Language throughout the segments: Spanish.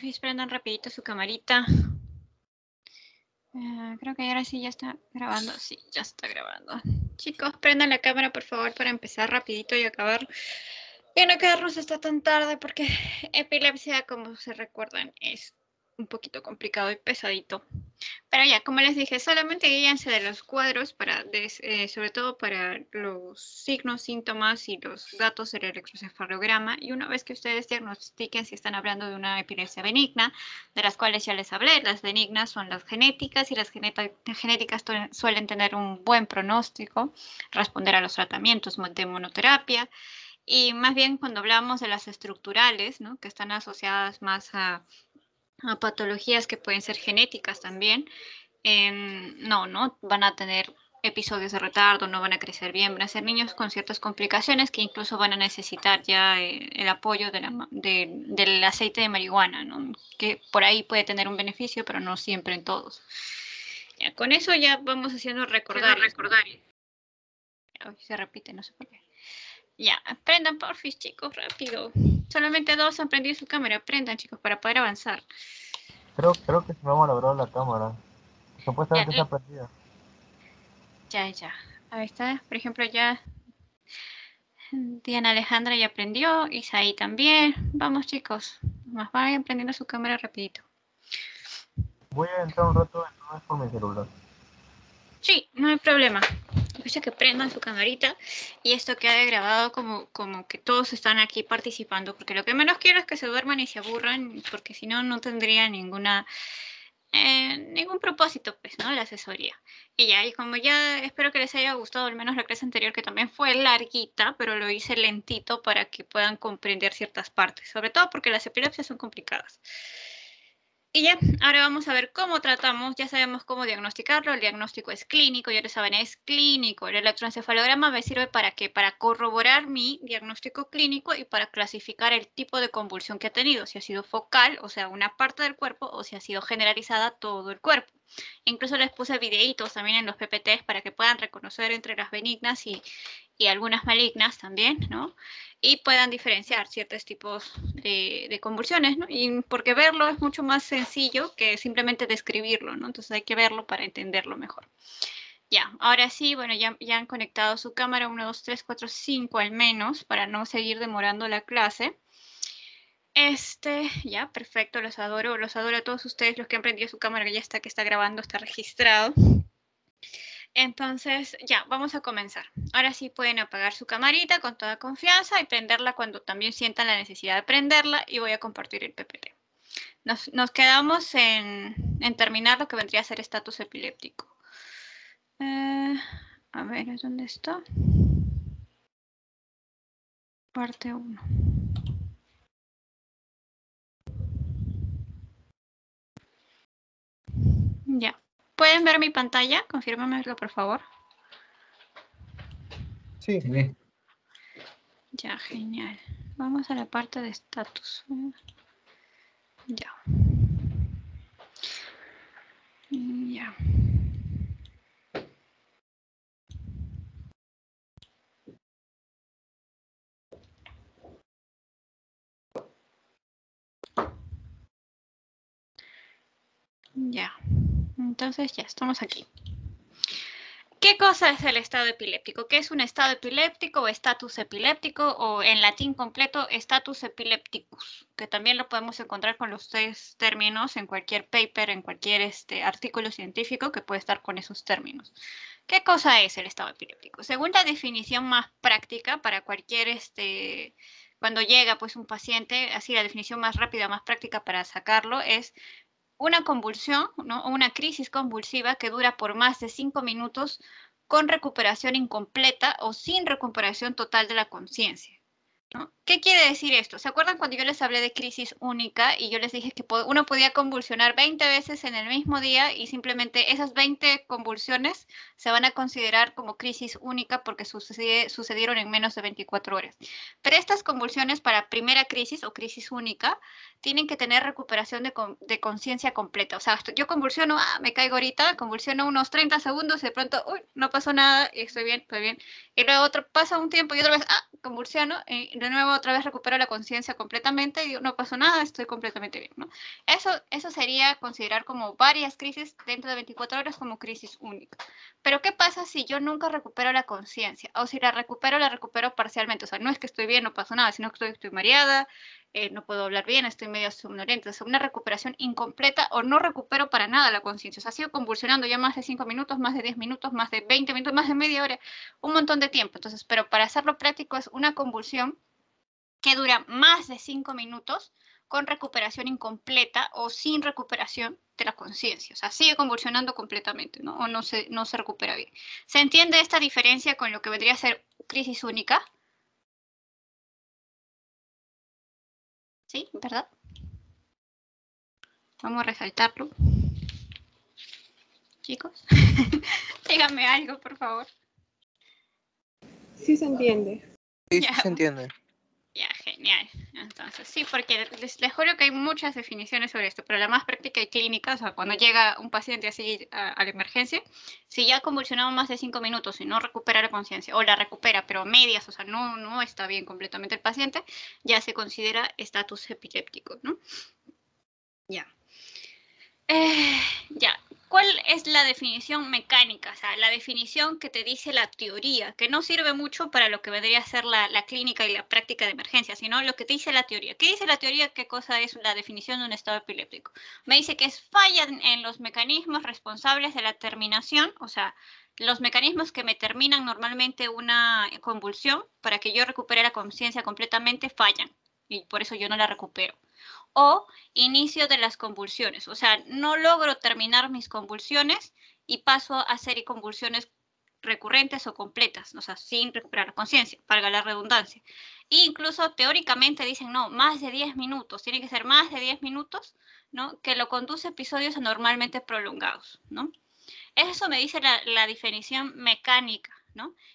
fin, prendan rapidito su camarita. Ah, creo que ahora sí ya está grabando. Sí, ya está grabando. Chicos, prendan la cámara, por favor, para empezar rapidito y acabar. Y no quedarnos hasta tan tarde porque epilepsia, como se recuerdan, es un poquito complicado y pesadito. Pero ya, como les dije, solamente guíense de los cuadros, para eh, sobre todo para los signos, síntomas y los datos del electroencefalograma. Y una vez que ustedes diagnostiquen si están hablando de una epilepsia benigna, de las cuales ya les hablé, las benignas son las genéticas y las genéticas suelen tener un buen pronóstico, responder a los tratamientos de monoterapia. Y más bien cuando hablamos de las estructurales, ¿no? que están asociadas más a a patologías que pueden ser genéticas también, em, no, no van a tener episodios de retardo, no van a crecer bien, van a ser niños con ciertas complicaciones que incluso van a necesitar ya eh, el apoyo de del aceite de marihuana, ¿no? que por ahí puede tener un beneficio, pero no siempre en todos. Ya, con eso ya vamos haciendo recordar. Recordar. Se repite, no sé por qué. Ya, aprendan porfis, chicos, rápido. Solamente dos han prendido su cámara. Aprendan, chicos, para poder avanzar. Creo, creo que se me ha la cámara. Supuestamente está eh. prendida. Ya, ya. Ahí está. Por ejemplo, ya Diana Alejandra ya aprendió, Isaí también. Vamos, chicos. Más vayan prendiendo su cámara rapidito. Voy a entrar un rato más por mi celular. Sí, no hay problema escucha que prendan su camarita y esto que ha grabado como, como que todos están aquí participando, porque lo que menos quiero es que se duerman y se aburran, porque si no, no tendría ninguna... Eh, ningún propósito, pues, ¿no? La asesoría. Y ya, y como ya espero que les haya gustado al menos la clase anterior, que también fue larguita, pero lo hice lentito para que puedan comprender ciertas partes, sobre todo porque las epilepsias son complicadas. Y ya, ahora vamos a ver cómo tratamos, ya sabemos cómo diagnosticarlo, el diagnóstico es clínico, ya lo saben, es clínico. El electroencefalograma me sirve para qué? Para corroborar mi diagnóstico clínico y para clasificar el tipo de convulsión que ha tenido, si ha sido focal, o sea, una parte del cuerpo, o si ha sido generalizada todo el cuerpo. Incluso les puse videitos también en los PPTs para que puedan reconocer entre las benignas y, algunas malignas también, ¿no? Y puedan diferenciar ciertos tipos de, convulsiones, ¿no? Y porque verlo es mucho más sencillo que simplemente describirlo, ¿no? Entonces hay que verlo para entenderlo mejor. Ya, ahora sí, bueno, ya, ya han conectado su cámara 1, 2, 3, 4, 5 al menos para no seguir demorando la clase. Este, ya, perfecto, los adoro, los adoro a todos ustedes, los que han prendido su cámara, que ya está, que está grabando, está registrado. Entonces, ya, vamos a comenzar. Ahora sí pueden apagar su camarita con toda confianza y prenderla cuando también sientan la necesidad de prenderla y voy a compartir el PPT. Nos, quedamos en, terminar lo que vendría a ser estatus epiléptico. Eh, a ver, ¿dónde está? Parte 1. Ya. ¿Pueden ver mi pantalla? Confírmamelo, por favor. Sí. Ya, genial. Vamos a la parte de estatus. Ya. Ya. Ya. Entonces ya estamos aquí. ¿Qué cosa es el estado epiléptico? ¿Qué es un estado epiléptico o estatus epiléptico o en latín completo status epilepticus? Que también lo podemos encontrar con los tres términos en cualquier paper, en cualquier este, artículo científico que puede estar con esos términos. ¿Qué cosa es el estado epiléptico? Según la definición más práctica para cualquier, este, cuando llega pues un paciente, así la definición más rápida, más práctica para sacarlo es una convulsión o una crisis convulsiva que dura por más de cinco minutos con recuperación incompleta o sin recuperación total de la conciencia. ¿Qué quiere decir esto? ¿Se acuerdan cuando yo les hablé de crisis única y yo les dije que uno podía convulsionar 20 veces en el mismo día y simplemente esas 20 convulsiones se van a considerar como crisis única porque sucede, sucedieron en menos de 24 horas? Pero estas convulsiones para primera crisis o crisis única tienen que tener recuperación de, conciencia completa. O sea, yo convulsiono, ah, me caigo ahorita, convulsiono unos 30 segundos y de pronto, uy, no pasó nada, estoy bien, estoy bien. Y luego otro, pasa un tiempo y otra vez, ah, convulsiono. Y de nuevo otra vez recupero la conciencia completamente y no pasó nada, estoy completamente bien, ¿no? Eso, eso sería considerar como varias crisis dentro de 24 horas como crisis única. Pero ¿qué pasa si yo nunca recupero la conciencia? O si la recupero, la recupero parcialmente. O sea, no es que estoy bien, no pasó nada, sino que estoy, estoy mareada, eh, no puedo hablar bien, estoy medio somnoliente. O sea, una recuperación incompleta o no recupero para nada la conciencia. O sea, sido convulsionando ya más de 5 minutos, más de 10 minutos, más de 20 minutos, más de media hora, un montón de tiempo. Entonces, pero para hacerlo práctico es una convulsión que dura más de cinco minutos con recuperación incompleta o sin recuperación de la conciencia. O sea, sigue convulsionando completamente, ¿no? O no se, no se recupera bien. ¿Se entiende esta diferencia con lo que vendría a ser crisis única? ¿Sí? ¿Verdad? Vamos a resaltarlo. Chicos, díganme algo, por favor. Sí se entiende. Sí, sí se entiende. Ya, genial. Entonces, sí, porque les, juro que hay muchas definiciones sobre esto, pero la más práctica y clínica, o sea, cuando llega un paciente así a, la emergencia, si ya ha convulsionado más de cinco minutos y no recupera la conciencia, o la recupera, pero medias, o sea, no, no está bien completamente el paciente, ya se considera estatus epiléptico, ¿no? Ya. Eh, ya, ¿cuál es la definición mecánica? O sea, la definición que te dice la teoría, que no sirve mucho para lo que vendría a ser la, la clínica y la práctica de emergencia, sino lo que te dice la teoría. ¿Qué dice la teoría? ¿Qué cosa es la definición de un estado epiléptico? Me dice que es falla en los mecanismos responsables de la terminación, o sea, los mecanismos que me terminan normalmente una convulsión para que yo recupere la conciencia completamente fallan y por eso yo no la recupero o inicio de las convulsiones. O sea, no logro terminar mis convulsiones y paso a ser convulsiones recurrentes o completas, o sea, sin recuperar conciencia, valga la redundancia. E incluso teóricamente dicen, no, más de 10 minutos, tiene que ser más de 10 minutos, ¿no? Que lo conduce a episodios anormalmente prolongados, ¿no? Eso me dice la definición mecánica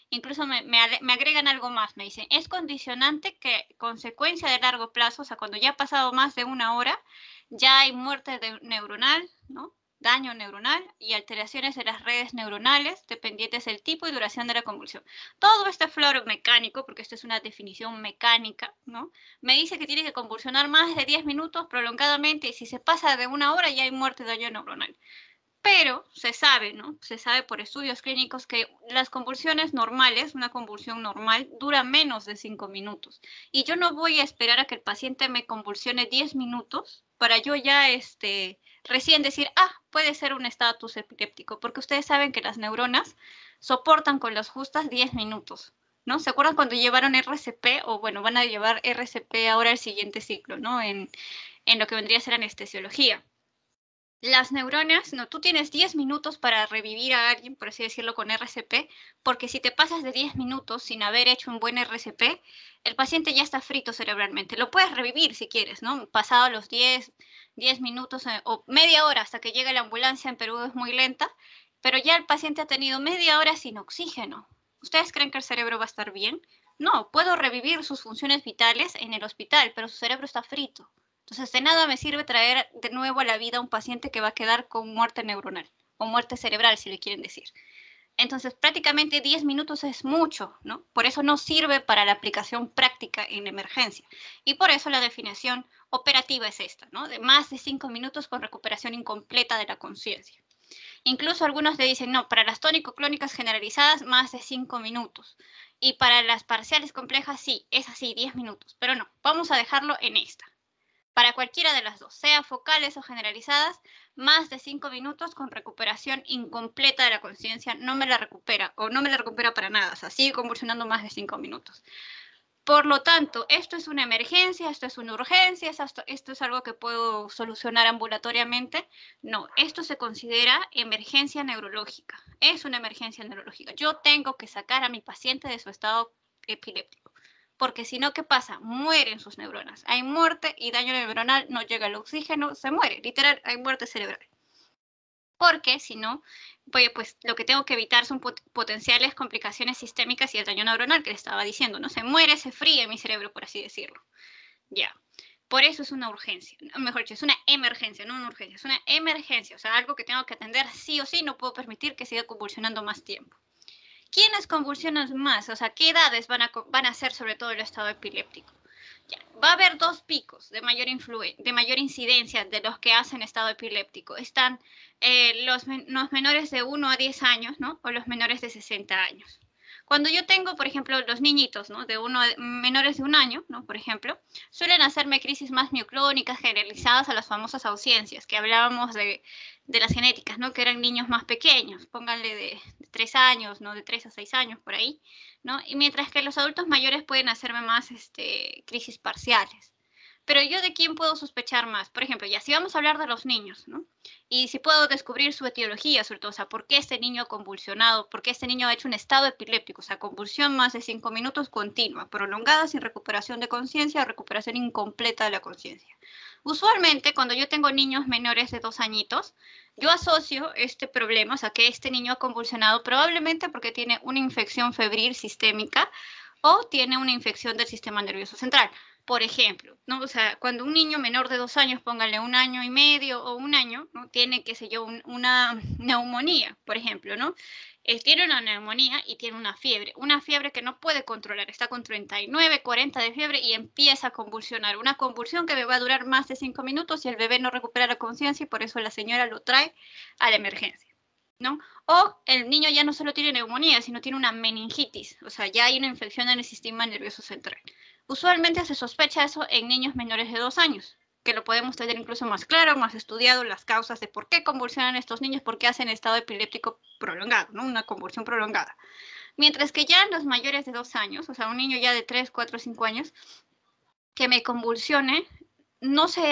Incluso me, agregan algo más, me dicen, es condicionante que consecuencia de largo plazo, o sea, cuando ya ha pasado más de una hora, ya hay muerte neuronal, daño neuronal y alteraciones de las redes neuronales dependientes del tipo y duración de la convulsión. Todo este flor mecánico, porque esto es una definición mecánica, ¿no? Me dice que tiene que convulsionar más de 10 minutos prolongadamente y si se pasa de una hora ya hay muerte de daño neuronal pero se sabe, ¿no? Se sabe por estudios clínicos que las convulsiones normales, una convulsión normal, dura menos de cinco minutos. Y yo no voy a esperar a que el paciente me convulsione 10 minutos para yo ya este, recién decir, ah, puede ser un estatus epiléptico, porque ustedes saben que las neuronas soportan con las justas diez minutos. ¿No? ¿Se acuerdan cuando llevaron RCP o bueno, van a llevar RCP ahora el siguiente ciclo, ¿no? En, en lo que vendría a ser anestesiología las neuronas, no, tú tienes 10 minutos para revivir a alguien, por así decirlo, con RCP, porque si te pasas de 10 minutos sin haber hecho un buen RCP, el paciente ya está frito cerebralmente. Lo puedes revivir si quieres, ¿no? Pasado los 10, 10 minutos eh, o media hora hasta que llega la ambulancia en Perú es muy lenta, pero ya el paciente ha tenido media hora sin oxígeno. ¿Ustedes creen que el cerebro va a estar bien? No, puedo revivir sus funciones vitales en el hospital, pero su cerebro está frito. Entonces, de nada me sirve traer de nuevo a la vida a un paciente que va a quedar con muerte neuronal o muerte cerebral, si le quieren decir. Entonces, prácticamente 10 minutos es mucho, ¿no? Por eso no sirve para la aplicación práctica en emergencia. Y por eso la definición operativa es esta, ¿no? De más de 5 minutos con recuperación incompleta de la conciencia. Incluso algunos le dicen, no, para las tónico-clónicas generalizadas, más de 5 minutos. Y para las parciales complejas, sí, es así, 10 minutos. Pero no, vamos a dejarlo en esta para cualquiera de las dos, sea focales o generalizadas, más de cinco minutos con recuperación incompleta de la conciencia, no me la recupera o no me la recupera para nada, o sea, sigue convulsionando más de cinco minutos. Por lo tanto, esto es una emergencia, esto es una urgencia, esto, es algo que puedo solucionar ambulatoriamente. No, esto se considera emergencia neurológica. Es una emergencia neurológica. Yo tengo que sacar a mi paciente de su estado epiléptico porque si no, ¿qué pasa? Mueren sus neuronas. Hay muerte y daño neuronal, no llega el oxígeno, se muere. Literal, hay muerte cerebral. Porque si no, pues, lo que tengo que evitar son potenciales complicaciones sistémicas y el daño neuronal que le estaba diciendo, ¿no? Se muere, se fríe mi cerebro, por así decirlo. Ya. Por eso es una urgencia, mejor dicho, es una emergencia, no una urgencia, es una emergencia, o sea, algo que tengo que atender sí o sí, no puedo permitir que siga convulsionando más tiempo. ¿Quiénes convulsionan más? O sea, ¿qué edades van a, van ser sobre todo el estado epiléptico? Ya. Va a haber dos picos de mayor, de mayor incidencia de los que hacen estado epiléptico. Están eh, los, menores de 1 a 10 años, O los menores de 60 años. Cuando yo tengo, por ejemplo, los niñitos, De uno, menores de un año, ¿no? Por ejemplo, suelen hacerme crisis más neoclónicas generalizadas a las famosas ausencias, que hablábamos de, las genéticas, ¿no? Que eran niños más pequeños, pónganle de, tres años, ¿no? De tres a seis años por ahí, Y mientras que los adultos mayores pueden hacerme más este, crisis parciales. Pero yo de quién puedo sospechar más? Por ejemplo, ya si vamos a hablar de los niños, ¿no? Y si puedo descubrir su etiología, sobre todo, o sea, por qué este niño ha convulsionado, por qué este niño ha hecho un estado epiléptico, o sea, convulsión más de cinco minutos continua, prolongada, sin recuperación de conciencia, recuperación incompleta de la conciencia. Usualmente, cuando yo tengo niños menores de dos añitos, yo asocio este problema, o sea, que este niño ha convulsionado probablemente porque tiene una infección febril sistémica o tiene una infección del sistema nervioso central. Por ejemplo, ¿no? o sea, cuando un niño menor de dos años, póngale un año y medio o un año, ¿no? tiene, qué sé yo, una neumonía, por ejemplo, ¿no? Eh, tiene una neumonía y tiene una fiebre, una fiebre que no puede controlar, está con 39, 40 de fiebre y empieza a convulsionar, una convulsión que va a durar más de cinco minutos y el bebé no recupera la conciencia y por eso la señora lo trae a la emergencia. ¿No? O el niño ya no solo tiene neumonía, sino tiene una meningitis, o sea, ya hay una infección en el sistema nervioso central. Usualmente se sospecha eso en niños menores de dos años, que lo podemos tener incluso más claro, más estudiado, las causas de por qué convulsionan estos niños, por qué hacen estado epiléptico prolongado, ¿no? una convulsión prolongada. Mientras que ya en los mayores de dos años, o sea, un niño ya de tres, cuatro, cinco años, que me convulsione, no se,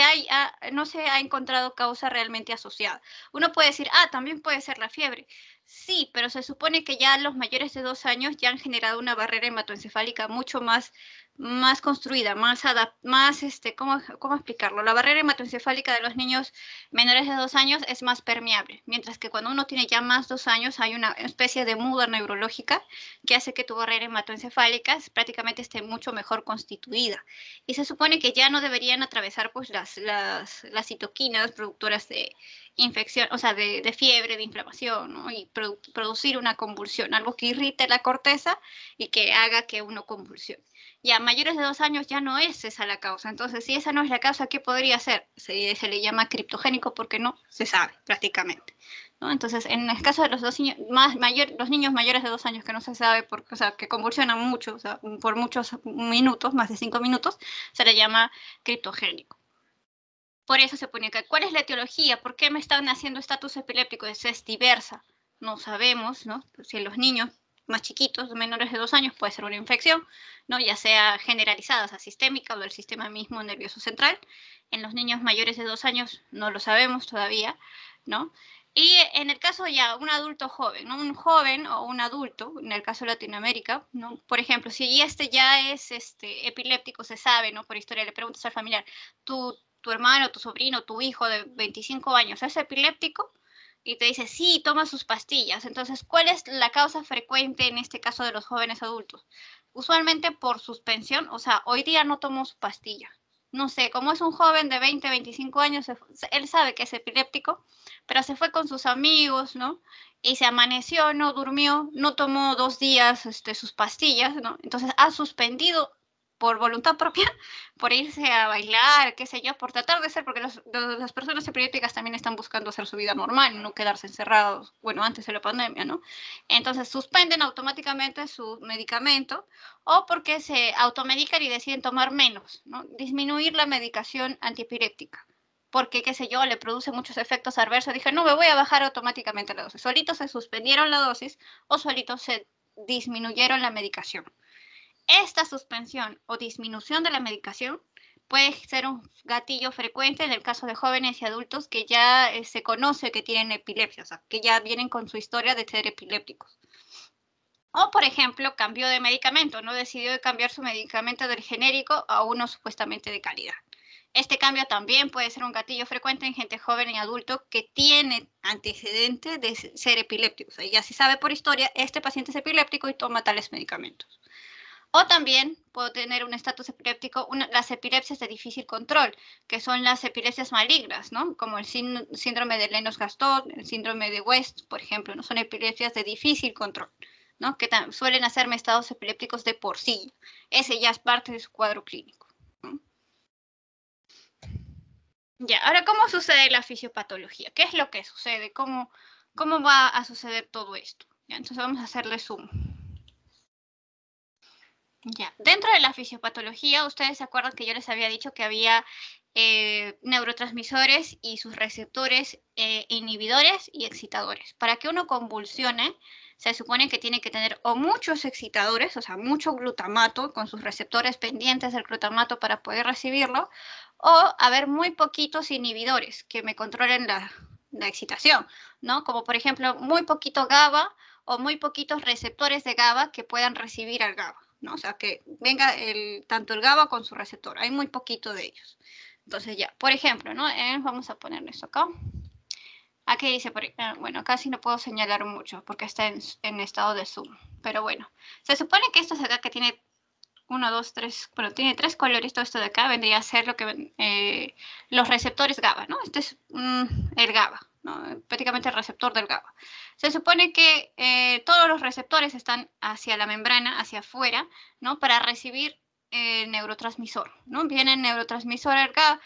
no se ha encontrado causa realmente asociada. Uno puede decir, ah, también puede ser la fiebre, Sí, pero se supone que ya los mayores de dos años ya han generado una barrera hematoencefálica mucho más, más construida, más adaptada, más, este, ¿cómo, ¿cómo explicarlo? La barrera hematoencefálica de los niños menores de dos años es más permeable, mientras que cuando uno tiene ya más dos años hay una especie de muda neurológica que hace que tu barrera hematoencefálica prácticamente esté mucho mejor constituida. Y se supone que ya no deberían atravesar pues las, las citoquinas productoras de infección, o sea, de, fiebre, de inflamación, y producir una convulsión, algo que irrite la corteza y que haga que uno convulsione. Y a mayores de dos años ya no es esa la causa. Entonces, si esa no es la causa, ¿qué podría ser? Se, le llama criptogénico porque no se sabe prácticamente. Entonces, en el caso de los, niños, los niños mayores de dos años que no se sabe, o sea, que convulsionan mucho, por muchos minutos, más de cinco minutos, se le llama criptogénico. Por eso se pone acá. ¿Cuál es la etiología? ¿Por qué me están haciendo estatus epiléptico? de es diversa. No sabemos, ¿no? Pues si los niños más chiquitos, menores de dos años, puede ser una infección, ¿no? ya sea generalizada, o sea, sistémica o del sistema mismo nervioso central. En los niños mayores de dos años no lo sabemos todavía, ¿no? Y en el caso ya, un adulto joven, ¿no? un joven o un adulto, en el caso de Latinoamérica, ¿no? por ejemplo, si este ya es este, epiléptico, se sabe, ¿no? por historia, le preguntas al familiar, ¿tú tu hermano, tu sobrino, tu hijo de 25 años es epiléptico y te dice, sí, toma sus pastillas. Entonces, ¿cuál es la causa frecuente en este caso de los jóvenes adultos? Usualmente por suspensión, o sea, hoy día no tomo su pastilla. No sé, como es un joven de 20, 25 años, él sabe que es epiléptico, pero se fue con sus amigos, ¿no? y se amaneció, no durmió, no tomó dos días este, sus pastillas, ¿no? Entonces ha suspendido por voluntad propia, por irse a bailar, qué sé yo, por tratar de ser, porque las personas epirépticas también están buscando hacer su vida normal, no quedarse encerrados, bueno, antes de la pandemia, ¿no? Entonces suspenden automáticamente su medicamento o porque se automedican y deciden tomar menos, ¿no? Disminuir la medicación antiepiléptica porque, qué sé yo, le produce muchos efectos adversos. Dije, no, me voy a bajar automáticamente la dosis. Solito se suspendieron la dosis o solito se disminuyeron la medicación. Esta suspensión o disminución de la medicación puede ser un gatillo frecuente en el caso de jóvenes y adultos que ya eh, se conoce que tienen epilepsia, o sea, que ya vienen con su historia de ser epilépticos. O, por ejemplo, cambió de medicamento, no decidió cambiar su medicamento del genérico a uno supuestamente de calidad. Este cambio también puede ser un gatillo frecuente en gente joven y adulto que tiene antecedentes de ser epiléptico. O sea, ya se sabe por historia, este paciente es epiléptico y toma tales medicamentos. O también puedo tener un estatus epiléptico, las epilepsias de difícil control, que son las epilepsias malignas, ¿no? Como el síndrome de Lennox-Gastaut, el síndrome de West, por ejemplo, no son epilepsias de difícil control, ¿no? Que suelen hacerme estados epilépticos de por sí. Ese ya es parte de su cuadro clínico. Ya, ahora, ¿cómo sucede la fisiopatología? ¿Qué es lo que sucede? ¿Cómo, cómo va a suceder todo esto? entonces vamos a hacerle zoom dentro de la fisiopatología, ustedes se acuerdan que yo les había dicho que había eh, neurotransmisores y sus receptores eh, inhibidores y excitadores. Para que uno convulsione, se supone que tiene que tener o muchos excitadores, o sea, mucho glutamato con sus receptores pendientes del glutamato para poder recibirlo, o haber muy poquitos inhibidores que me controlen la excitación, ¿no? Como por ejemplo, muy poquito GABA o muy poquitos receptores de GABA que puedan recibir al GABA. O sea, que venga el, tanto el GABA con su receptor, hay muy poquito de ellos. Entonces ya, por ejemplo, eh, vamos a poner esto acá. Aquí dice, eh, bueno, casi no puedo señalar mucho porque está en, estado de zoom. Pero bueno, se supone que esto es acá que tiene uno, dos, tres, bueno, tiene tres colores, todo esto de acá vendría a ser lo que eh, los receptores GABA, ¿no? Este es mm, el GABA prácticamente el receptor del GABA. Se supone que eh, todos los receptores están hacia la membrana, hacia afuera, ¿no? para recibir eh, el neurotransmisor, ¿no? Viene el neurotransmisor, GABA,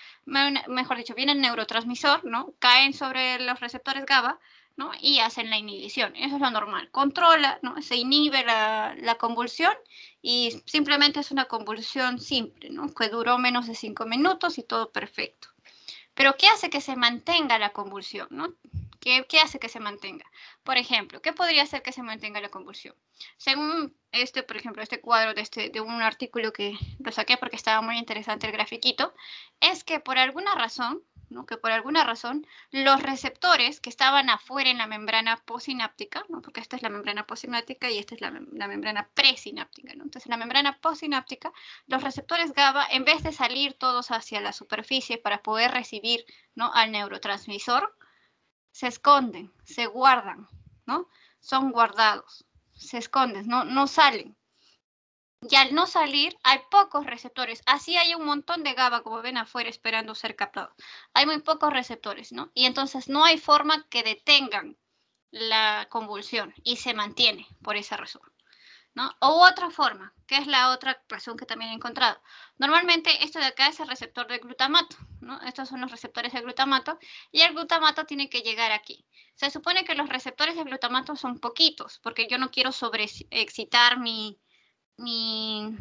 mejor dicho, viene el neurotransmisor, ¿no? Caen sobre los receptores GABA, ¿no? Y hacen la inhibición, eso es lo normal. Controla, ¿no? Se inhibe la, convulsión y simplemente es una convulsión simple, ¿no? Que duró menos de cinco minutos y todo perfecto. Pero ¿qué hace que se mantenga la convulsión? ¿no? ¿Qué, ¿Qué, hace que se mantenga? Por ejemplo, ¿qué podría hacer que se mantenga la convulsión? Según este, por ejemplo, este cuadro de, este, de un artículo que lo saqué porque estaba muy interesante el grafiquito, es que por alguna razón que por alguna razón los receptores que estaban afuera en la membrana posináptica, ¿no? porque esta es la membrana posináptica y esta es la, membrana presináptica, entonces en la membrana posináptica, los receptores GABA, en vez de salir todos hacia la superficie para poder recibir ¿no? al neurotransmisor, se esconden, se guardan, ¿no? son guardados, se esconden, no, no salen y al no salir hay pocos receptores. Así hay un montón de GABA, como ven afuera, esperando ser captado. Hay muy pocos receptores, ¿no? Y entonces no hay forma que detengan la convulsión y se mantiene por esa razón. ¿no? O otra forma, que es la otra razón que también he encontrado. Normalmente esto de acá es el receptor de glutamato, ¿no? Estos son los receptores de glutamato y el glutamato tiene que llegar aquí. Se supone que los receptores de glutamato son poquitos, porque yo no quiero sobreexcitar mi, mi,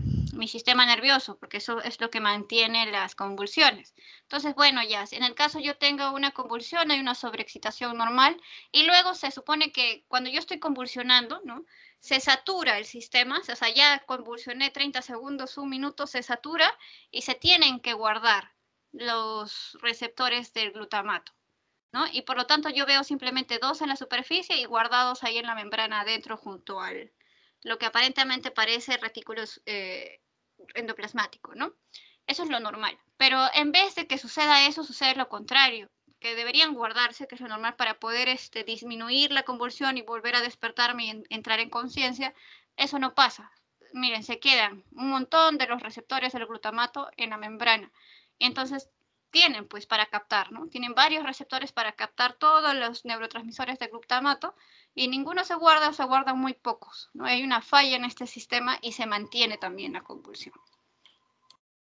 sistema nervioso, porque eso es lo que mantiene las convulsiones. Entonces, bueno, ya, en el caso yo tenga una convulsión, hay una sobreexcitación normal, y luego se supone que cuando yo estoy convulsionando, ¿no? Se satura el sistema, o sea, ya convulsioné 30 segundos, un minuto, se satura y se tienen que guardar los receptores del glutamato. ¿No? Y por lo tanto yo veo simplemente dos en la superficie y guardados ahí en la membrana adentro junto al, lo que aparentemente parece retículos endoplasmáticos, eh, endoplasmático, ¿no? Eso es lo normal. Pero en vez de que suceda eso, sucede lo contrario, que deberían guardarse, que es lo normal, para poder este, disminuir la convulsión y volver a despertarme y entrar en conciencia. Eso no pasa. Miren, se quedan un montón de los receptores del glutamato en la membrana. Entonces, tienen pues para captar, ¿no? Tienen varios receptores para captar todos los neurotransmisores de glutamato y ninguno se guarda o se guardan muy pocos, ¿no? Hay una falla en este sistema y se mantiene también la convulsión.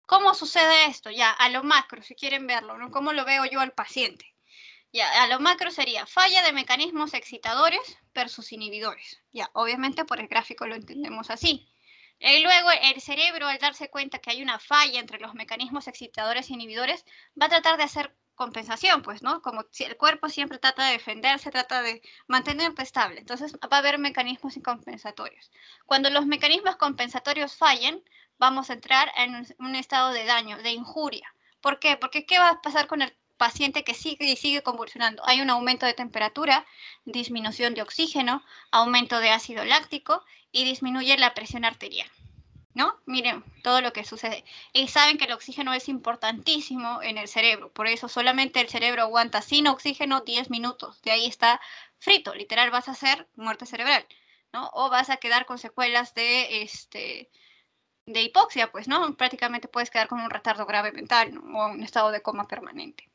¿Cómo sucede esto? Ya, a lo macro, si quieren verlo, ¿no? ¿Cómo lo veo yo al paciente? Ya, a lo macro sería falla de mecanismos excitadores versus inhibidores. Ya, obviamente por el gráfico lo entendemos así. Y luego el cerebro, al darse cuenta que hay una falla entre los mecanismos excitadores e inhibidores, va a tratar de hacer compensación, pues, ¿no? Como el cuerpo siempre trata de defenderse, trata de mantener estable. Entonces va a haber mecanismos compensatorios. Cuando los mecanismos compensatorios fallen, vamos a entrar en un estado de daño, de injuria. ¿Por qué? Porque ¿qué va a pasar con el paciente que sigue y sigue convulsionando. Hay un aumento de temperatura, disminución de oxígeno, aumento de ácido láctico y disminuye la presión arterial. ¿No? Miren todo lo que sucede. Y saben que el oxígeno es importantísimo en el cerebro, por eso solamente el cerebro aguanta sin oxígeno 10 minutos. De ahí está frito, literal vas a hacer muerte cerebral, ¿no? O vas a quedar con secuelas de este de hipoxia, pues, ¿no? Prácticamente puedes quedar con un retardo grave mental o un estado de coma permanente.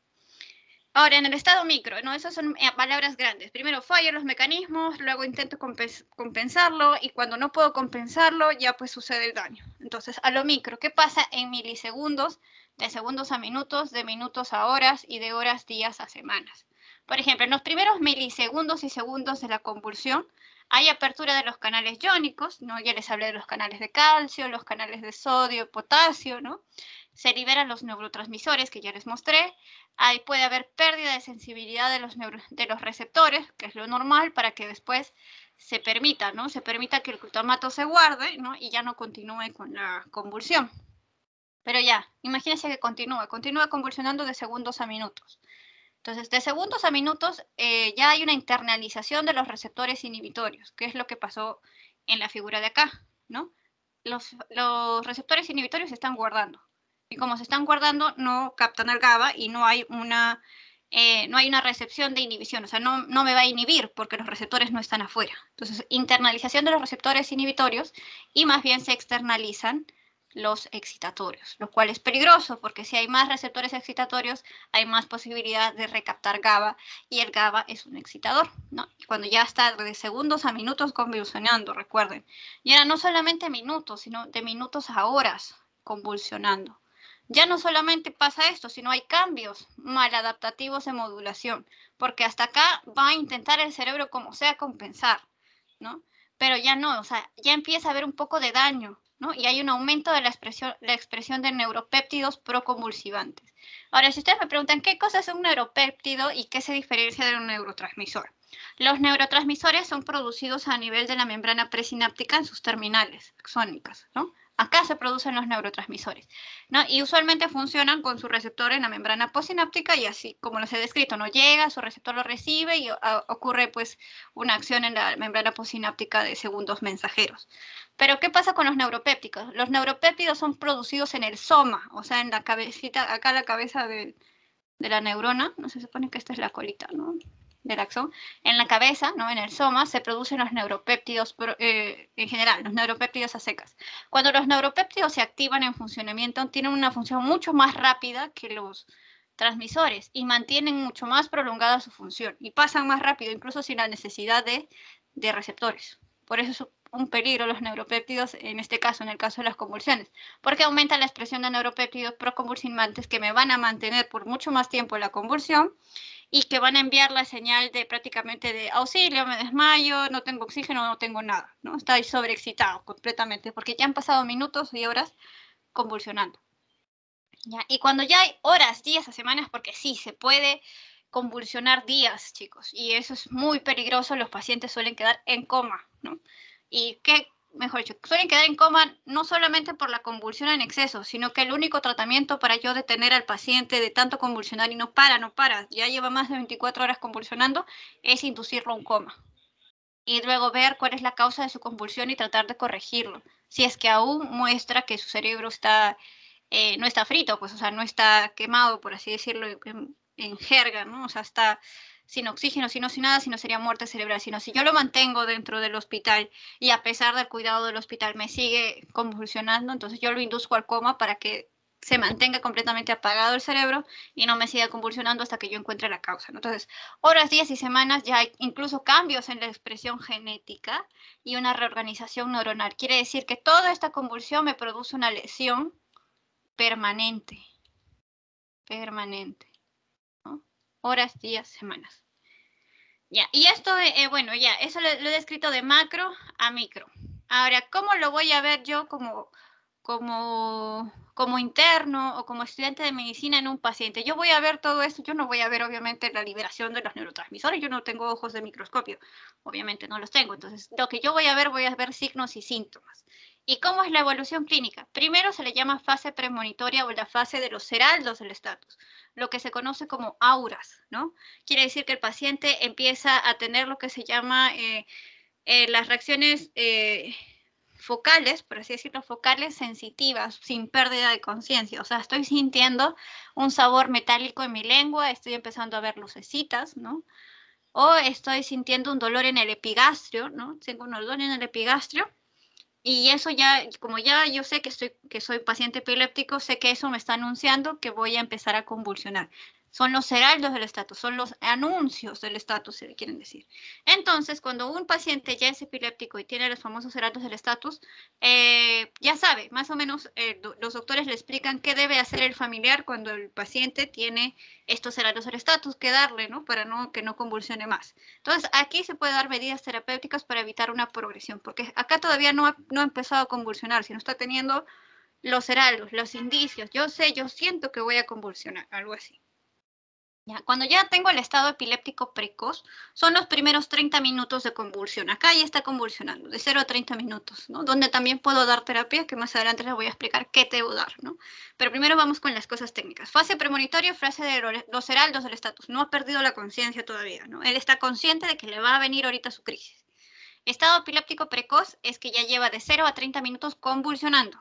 Ahora, en el estado micro, ¿no? Esas son eh, palabras grandes. Primero fallan los mecanismos, luego intento compensarlo y cuando no puedo compensarlo ya pues sucede el daño. Entonces, a lo micro, ¿qué pasa en milisegundos, de segundos a minutos, de minutos a horas y de horas, días a semanas? Por ejemplo, en los primeros milisegundos y segundos de la convulsión hay apertura de los canales iónicos, ¿no? Ya les hablé de los canales de calcio, los canales de sodio, potasio, ¿no? se liberan los neurotransmisores que ya les mostré, ahí puede haber pérdida de sensibilidad de los, de los receptores, que es lo normal, para que después se permita, ¿no? Se permita que el glutamato se guarde, ¿no? Y ya no continúe con la convulsión. Pero ya, imagínense que continúa, continúa convulsionando de segundos a minutos. Entonces, de segundos a minutos eh, ya hay una internalización de los receptores inhibitorios, que es lo que pasó en la figura de acá, ¿no? Los, los receptores inhibitorios se están guardando, y como se están guardando, no captan el GABA y no hay una, eh, no hay una recepción de inhibición, o sea, no, no me va a inhibir porque los receptores no están afuera. Entonces, internalización de los receptores inhibitorios y más bien se externalizan los excitatorios, lo cual es peligroso porque si hay más receptores excitatorios hay más posibilidad de recaptar GABA y el GABA es un excitador, ¿no? cuando ya está de segundos a minutos convulsionando, recuerden, y era no solamente minutos, sino de minutos a horas convulsionando. Ya no solamente pasa esto, sino hay cambios maladaptativos de modulación, porque hasta acá va a intentar el cerebro como sea compensar, ¿no? Pero ya no, o sea, ya empieza a haber un poco de daño, ¿no? Y hay un aumento de la expresión, de neuropéptidos proconvulsivantes. Ahora, si ustedes me preguntan qué cosa es un neuropéptido y qué se diferencia de un neurotransmisor. Los neurotransmisores son producidos a nivel de la membrana presináptica en sus terminales axónicas, ¿no? Acá se producen los neurotransmisores, ¿no? Y usualmente funcionan con su receptor en la membrana postsináptica y así, como los he descrito, no llega, su receptor lo recibe y ocurre pues una acción en la membrana postsináptica de segundos mensajeros. Pero ¿qué pasa con los neuropépticos? Los neuropéptidos son producidos en el soma, o sea, en la cabecita, acá la cabeza de, de la neurona, no se supone que esta es la colita, ¿no? del axón, en la cabeza, ¿no? en el soma, se producen los neuropéptidos eh, en general, los neuropéptidos a secas. Cuando los neuropéptidos se activan en funcionamiento, tienen una función mucho más rápida que los transmisores y mantienen mucho más prolongada su función y pasan más rápido, incluso sin la necesidad de, receptores. Por eso es un peligro los neuropéptidos, en este caso, en el caso de las convulsiones, porque aumenta la expresión de neuropéptidos proconvulsivantes que me van a mantener por mucho más tiempo la convulsión y que van a enviar la señal de prácticamente de auxilio, me desmayo, no tengo oxígeno, no tengo nada, ¿no? Estáis sobreexcitado completamente porque ya han pasado minutos y horas convulsionando. ¿ya? Y cuando ya hay horas, días a semanas, porque sí, se puede convulsionar días, chicos, y eso es muy peligroso, los pacientes suelen quedar en coma, ¿no? ¿Y qué, mejor dicho, suelen quedar en coma no solamente por la convulsión en exceso, sino que el único tratamiento para yo detener al paciente de tanto convulsionar y no para, no para, ya lleva más de 24 horas convulsionando, es inducirlo a un coma. Y luego ver cuál es la causa de su convulsión y tratar de corregirlo. Si es que aún muestra que su cerebro está, eh, no está frito, pues, o sea, no está quemado, por así decirlo, en, en jerga, ¿no? O sea, está sin oxígeno, sino sin nada, sino sería muerte cerebral, sino si yo lo mantengo dentro del hospital y a pesar del cuidado del hospital me sigue convulsionando, entonces yo lo induzco al coma para que se mantenga completamente apagado el cerebro y no me siga convulsionando hasta que yo encuentre la causa. Entonces, horas, días y semanas ya hay incluso cambios en la expresión genética y una reorganización neuronal. Quiere decir que toda esta convulsión me produce una lesión permanente. Permanente horas, días, semanas. Ya, y esto, eh, eh, bueno, ya, eso lo, he descrito de macro a micro. Ahora, ¿cómo lo voy a ver yo como, como, como interno o como estudiante de medicina en un paciente? Yo voy a ver todo esto, yo no voy a ver obviamente la liberación de los neurotransmisores, yo no tengo ojos de microscopio, obviamente no los tengo, entonces lo que yo voy a ver, voy a ver signos y síntomas. ¿Y cómo es la evolución clínica? Primero se le llama fase premonitoria o la fase de los heraldos del estatus, lo que se conoce como auras, ¿no? Quiere decir que el paciente empieza a tener lo que se llama eh, eh, las reacciones eh, focales, por así decirlo, focales sensitivas, sin pérdida de conciencia. O sea, estoy sintiendo un sabor metálico en mi lengua, estoy empezando a ver lucecitas, ¿no? O estoy sintiendo un dolor en el epigastrio, ¿no? Tengo un dolor en el epigastrio y eso ya, como ya yo sé que, estoy, que soy paciente epiléptico, sé que eso me está anunciando que voy a empezar a convulsionar son los heraldos del estatus, son los anuncios del estatus, si le quieren decir. Entonces, cuando un paciente ya es epiléptico y tiene los famosos heraldos del estatus, eh, ya sabe, más o menos eh, los doctores le explican qué debe hacer el familiar cuando el paciente tiene estos heraldos del estatus, qué darle, ¿no? Para no, que no convulsione más. Entonces, aquí se puede dar medidas terapéuticas para evitar una progresión, porque acá todavía no ha, no ha empezado a convulsionar, sino está teniendo los heraldos, los indicios, yo sé, yo siento que voy a convulsionar, algo así cuando ya tengo el estado epiléptico precoz, son los primeros 30 minutos de convulsión. Acá ya está convulsionando, de 0 a 30 minutos, ¿no? Donde también puedo dar terapia, que más adelante les voy a explicar qué debo dar, ¿no? Pero primero vamos con las cosas técnicas. Fase premonitoria, frase de los heraldos del estatus. No ha perdido la conciencia todavía, ¿no? Él está consciente de que le va a venir ahorita su crisis. Estado epiléptico precoz es que ya lleva de 0 a 30 minutos convulsionando.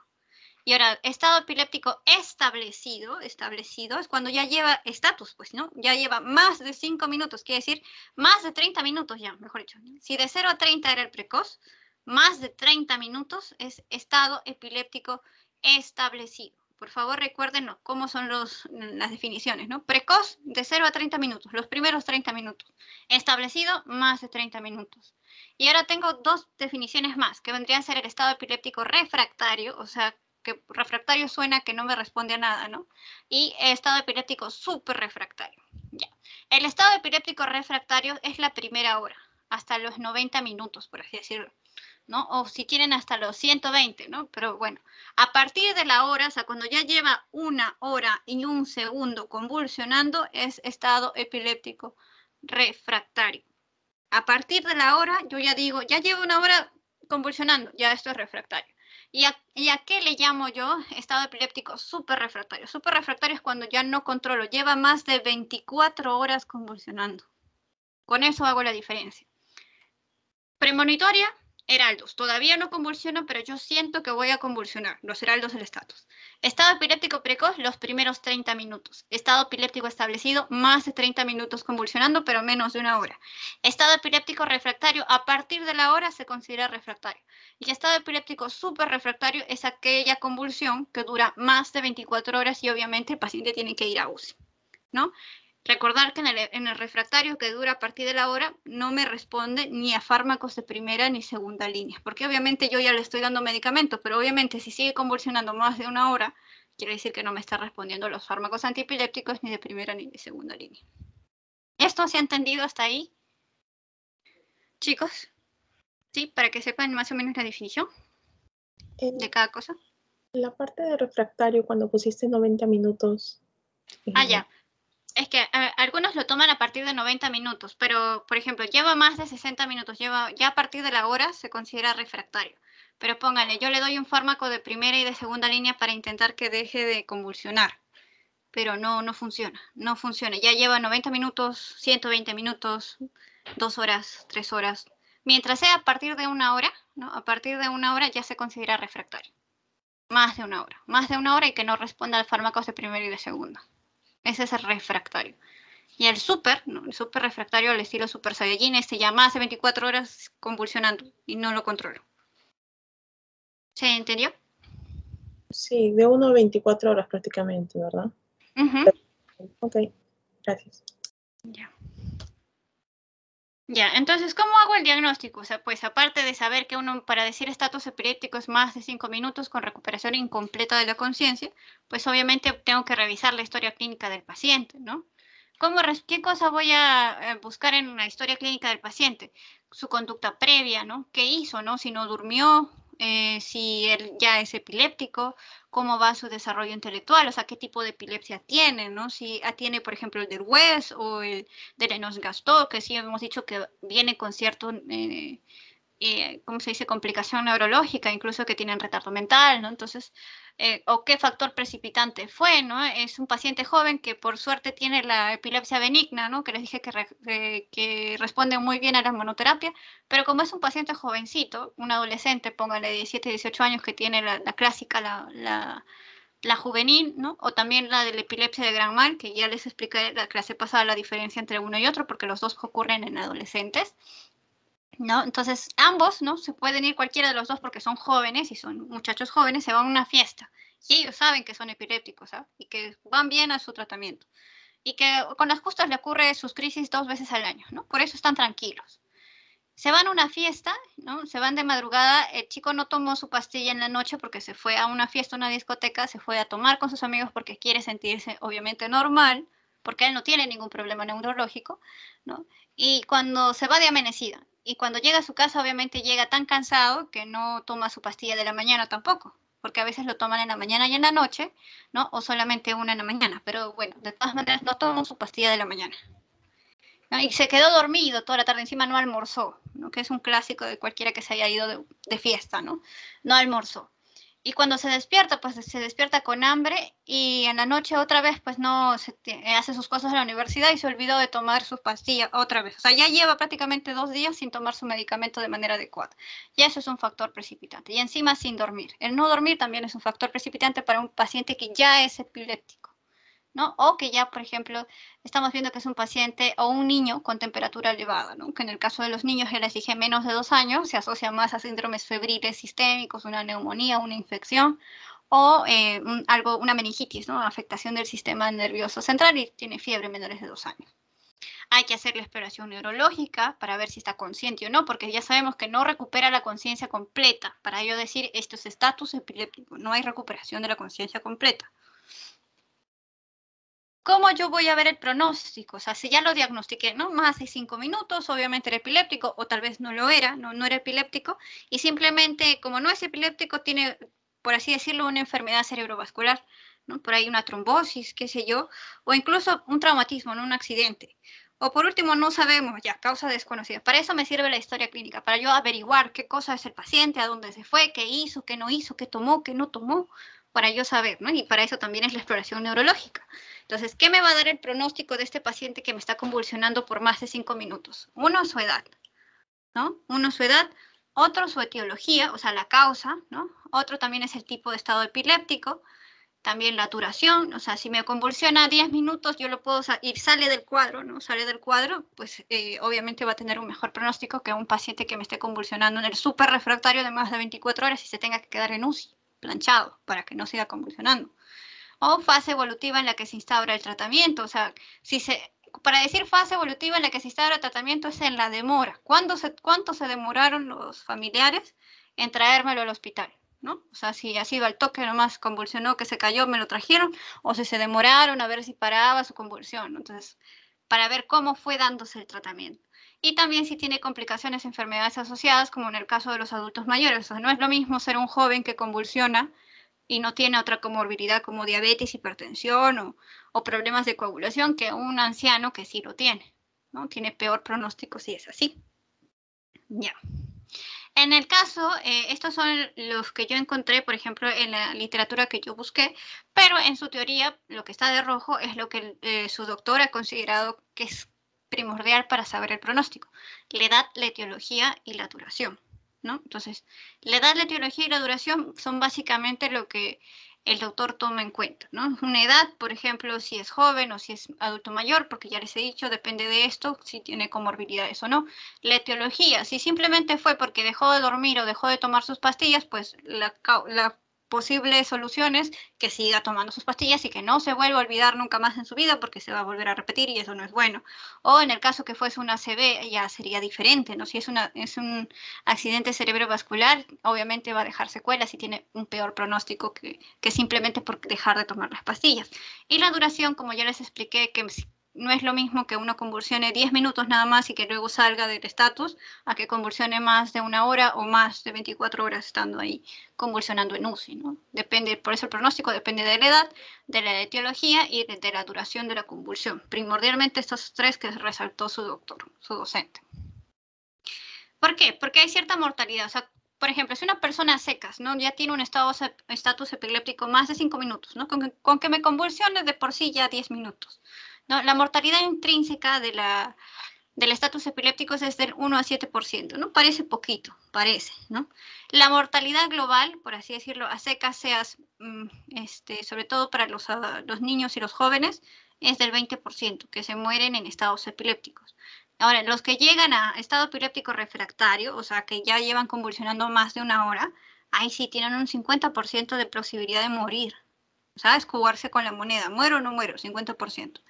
Y ahora, estado epiléptico establecido, establecido, es cuando ya lleva estatus, pues, ¿no? Ya lleva más de 5 minutos, quiere decir más de 30 minutos ya, mejor dicho. Si de 0 a 30 era el precoz, más de 30 minutos es estado epiléptico establecido. Por favor, recuérdenlo, cómo son los, mm, las definiciones, ¿no? Precoz, de 0 a 30 minutos, los primeros 30 minutos. Establecido, más de 30 minutos. Y ahora tengo dos definiciones más, que vendrían a ser el estado epiléptico refractario, o sea, que refractario suena que no me responde a nada, ¿no? Y estado epiléptico súper refractario. Ya. El estado epiléptico refractario es la primera hora, hasta los 90 minutos, por así decirlo. ¿no? O si quieren hasta los 120, ¿no? Pero bueno, a partir de la hora, o sea, cuando ya lleva una hora y un segundo convulsionando, es estado epiléptico refractario. A partir de la hora, yo ya digo, ya llevo una hora convulsionando, ya esto es refractario. ¿Y a, qué le llamo yo estado epiléptico súper refractario? Súper refractario es cuando ya no controlo, lleva más de 24 horas convulsionando. Con eso hago la diferencia. Premonitoria, Heraldos. Todavía no convulsiono, pero yo siento que voy a convulsionar. Los heraldos del estatus. Estado epiléptico precoz, los primeros 30 minutos. Estado epiléptico establecido, más de 30 minutos convulsionando, pero menos de una hora. Estado epiléptico refractario, a partir de la hora se considera refractario. Y estado epiléptico super refractario es aquella convulsión que dura más de 24 horas y obviamente el paciente tiene que ir a UCI. ¿no? Recordar que en el, refractario que dura a partir de la hora no me responde ni a fármacos de primera ni segunda línea, porque obviamente yo ya le estoy dando medicamentos, pero obviamente si sigue convulsionando más de una hora, quiere decir que no me está respondiendo los fármacos antiepilépticos ni de primera ni de segunda línea. ¿Esto se ha entendido hasta ahí? Chicos, ¿sí? Para que sepan más o menos la definición de cada cosa. La parte de refractario, cuando pusiste 90 minutos. Ah, ya es que eh, algunos lo toman a partir de 90 minutos, pero por ejemplo, lleva más de 60 minutos, lleva, ya a partir de la hora se considera refractario. Pero póngale, yo le doy un fármaco de primera y de segunda línea para intentar que deje de convulsionar, pero no, no funciona, no funciona. Ya lleva 90 minutos, 120 minutos, dos horas, tres horas. Mientras sea a partir de una hora, a partir de una hora ya se considera refractario. Más de una hora, más de una hora y que no responda al fármaco de primera y de segunda. Ese es el refractario. Y el super, el super refractario al estilo Super Saiyajin, este llama hace 24 horas convulsionando y no lo controlo. ¿Se entendió? Sí, de 1 a 24 horas prácticamente, ¿verdad? Ok, gracias. Ya. Ya, entonces, ¿cómo hago el diagnóstico? O sea, pues aparte de saber que uno para decir estatus epiléptico es más de cinco minutos con recuperación incompleta de la conciencia, pues obviamente tengo que revisar la historia clínica del paciente, ¿no? ¿Cómo, ¿Qué cosa voy a eh, buscar en la historia clínica del paciente? Su conducta previa, ¿no? ¿Qué hizo, no? Si no durmió, eh, si él ya es epiléptico, cómo va su desarrollo intelectual, o sea, qué tipo de epilepsia tiene, ¿no? Si ah, tiene, por ejemplo, el del West o el de Lenos Gastó, que sí hemos dicho que viene con cierto eh, eh, ¿cómo se dice?, complicación neurológica, incluso que tienen retardo mental, ¿no? Entonces, eh, o qué factor precipitante fue, ¿no? Es un paciente joven que por suerte tiene la epilepsia benigna, ¿no? Que les dije que, eh, que responde muy bien a la monoterapia, pero como es un paciente jovencito, un adolescente, póngale 17, 18 años, que tiene la, la clásica, la, la la juvenil, ¿no? O también la de la epilepsia de gran mal, que ya les expliqué la clase pasada la diferencia entre uno y otro, porque los dos ocurren en adolescentes. ¿no? Entonces, ambos, ¿no? Se pueden ir cualquiera de los dos porque son jóvenes y son muchachos jóvenes, se van a una fiesta. Y ellos saben que son epilépticos, ¿ah? Y que van bien a su tratamiento. Y que con las justas le ocurre sus crisis dos veces al año, ¿no? Por eso están tranquilos. Se van a una fiesta, ¿no? Se van de madrugada, el chico no tomó su pastilla en la noche porque se fue a una fiesta, una discoteca, se fue a tomar con sus amigos porque quiere sentirse obviamente normal, porque él no tiene ningún problema neurológico, Y cuando se va de amanecida, y cuando llega a su casa obviamente llega tan cansado que no toma su pastilla de la mañana tampoco, porque a veces lo toman en la mañana y en la noche, ¿no? O solamente una en la mañana, pero bueno, de todas maneras no toma su pastilla de la mañana. Y se quedó dormido toda la tarde, encima no almorzó, ¿no? que es un clásico de cualquiera que se haya ido de, de fiesta, ¿no? No almorzó y cuando se despierta, pues se despierta con hambre y en la noche otra vez, pues no, se eh, hace sus cosas en la universidad y se olvidó de tomar sus pastillas otra vez. O sea, ya lleva prácticamente dos días sin tomar su medicamento de manera adecuada. Y eso es un factor precipitante. Y encima sin dormir. El no dormir también es un factor precipitante para un paciente que ya es epiléptico. O que ya, por ejemplo, estamos viendo que es un paciente o un niño con temperatura elevada, Que en el caso de los niños, ya les dije, menos de dos años, se asocia más a síndromes febriles sistémicos, una neumonía, una infección, o eh, algo, una meningitis, Afectación del sistema nervioso central y tiene fiebre menores de dos años. Hay que hacer la exploración neurológica para ver si está consciente o no, porque ya sabemos que no recupera la conciencia completa. Para ello decir, esto es estatus epiléptico, no hay recuperación de la conciencia completa. ¿Cómo yo voy a ver el pronóstico? O sea, si ya lo diagnostiqué, ¿no? Más de cinco minutos, obviamente era epiléptico, o tal vez no lo era, no, no era epiléptico, y simplemente, como no es epiléptico, tiene, por así decirlo, una enfermedad cerebrovascular, ¿no? Por ahí una trombosis, qué sé yo, o incluso un traumatismo, ¿no? Un accidente. O por último, no sabemos ya, causa desconocida. Para eso me sirve la historia clínica, para yo averiguar qué cosa es el paciente, a dónde se fue, qué hizo, qué no hizo, qué tomó, qué no tomó, para yo saber, ¿no? Y para eso también es la exploración neurológica. Entonces, ¿qué me va a dar el pronóstico de este paciente que me está convulsionando por más de cinco minutos? Uno, su edad, ¿no? Uno, su edad. Otro, su etiología, o sea, la causa, ¿no? Otro también es el tipo de estado epiléptico. También la duración, o sea, si me convulsiona 10 minutos, yo lo puedo ir, sale del cuadro, ¿no? Sale del cuadro, pues eh, obviamente va a tener un mejor pronóstico que un paciente que me esté convulsionando en el súper refractario de más de 24 horas y se tenga que quedar en UCI planchado para que no siga convulsionando. O fase evolutiva en la que se instaura el tratamiento. O sea, si se, para decir fase evolutiva en la que se instaura el tratamiento es en la demora. ¿Cuánto se, cuánto se demoraron los familiares en traérmelo al hospital? O sea, si ha sido al toque nomás convulsionó, que se cayó, me lo trajeron, o si se demoraron a ver si paraba su convulsión. Entonces, para ver cómo fue dándose el tratamiento y también si tiene complicaciones, enfermedades asociadas, como en el caso de los adultos mayores. O sea, no es lo mismo ser un joven que convulsiona y no tiene otra comorbilidad como diabetes, hipertensión o, problemas de coagulación que un anciano que sí lo tiene, ¿no? Tiene peor pronóstico si es así. Ya. En el caso, eh, estos son los que yo encontré, por ejemplo, en la literatura que yo busqué, pero en su teoría lo que está de rojo es lo que eh, su doctor ha considerado que es primordial para saber el pronóstico. La edad, la etiología y la duración. ¿no? Entonces, la edad, la etiología y la duración son básicamente lo que el doctor toma en cuenta, ¿no? Una edad, por ejemplo, si es joven o si es adulto mayor, porque ya les he dicho, depende de esto, si tiene comorbilidades o no. La etiología, si simplemente fue porque dejó de dormir o dejó de tomar sus pastillas, pues la, la posibles soluciones, que siga tomando sus pastillas y que no se vuelva a olvidar nunca más en su vida porque se va a volver a repetir y eso no es bueno. O en el caso que fuese una CV ya sería diferente, ¿no? Si es, una, es un accidente cerebrovascular, obviamente va a dejar secuelas y tiene un peor pronóstico que, que simplemente por dejar de tomar las pastillas. Y la duración, como ya les expliqué, que no es lo mismo que uno convulsione 10 minutos nada más y que luego salga del estatus, a que convulsione más de una hora o más de 24 horas estando ahí convulsionando en UCI. ¿no? Depende, por eso el pronóstico depende de la edad, de la etiología y de, la duración de la convulsión. Primordialmente estos tres que resaltó su doctor, su docente. ¿Por qué? Porque hay cierta mortalidad. por ejemplo, si una persona secas, ¿no? Ya tiene un estado estatus epiléptico más de 5 minutos, ¿no? Con, que me convulsione de por sí ya 10 minutos. La mortalidad intrínseca de la, del estatus epiléptico es del 1 a 7%, ¿no? Parece poquito, parece, ¿no? La mortalidad global, por así decirlo, a secas, mm, este, sobre todo para los, los niños y los jóvenes, es del 20%, que se mueren en estados epilépticos. Ahora, los que llegan a estado epiléptico refractario, o sea, que ya llevan convulsionando más de una hora, ahí sí tienen un 50% de posibilidad de morir, ¿sabes? Jugarse con la moneda, muero o no muero, 50%.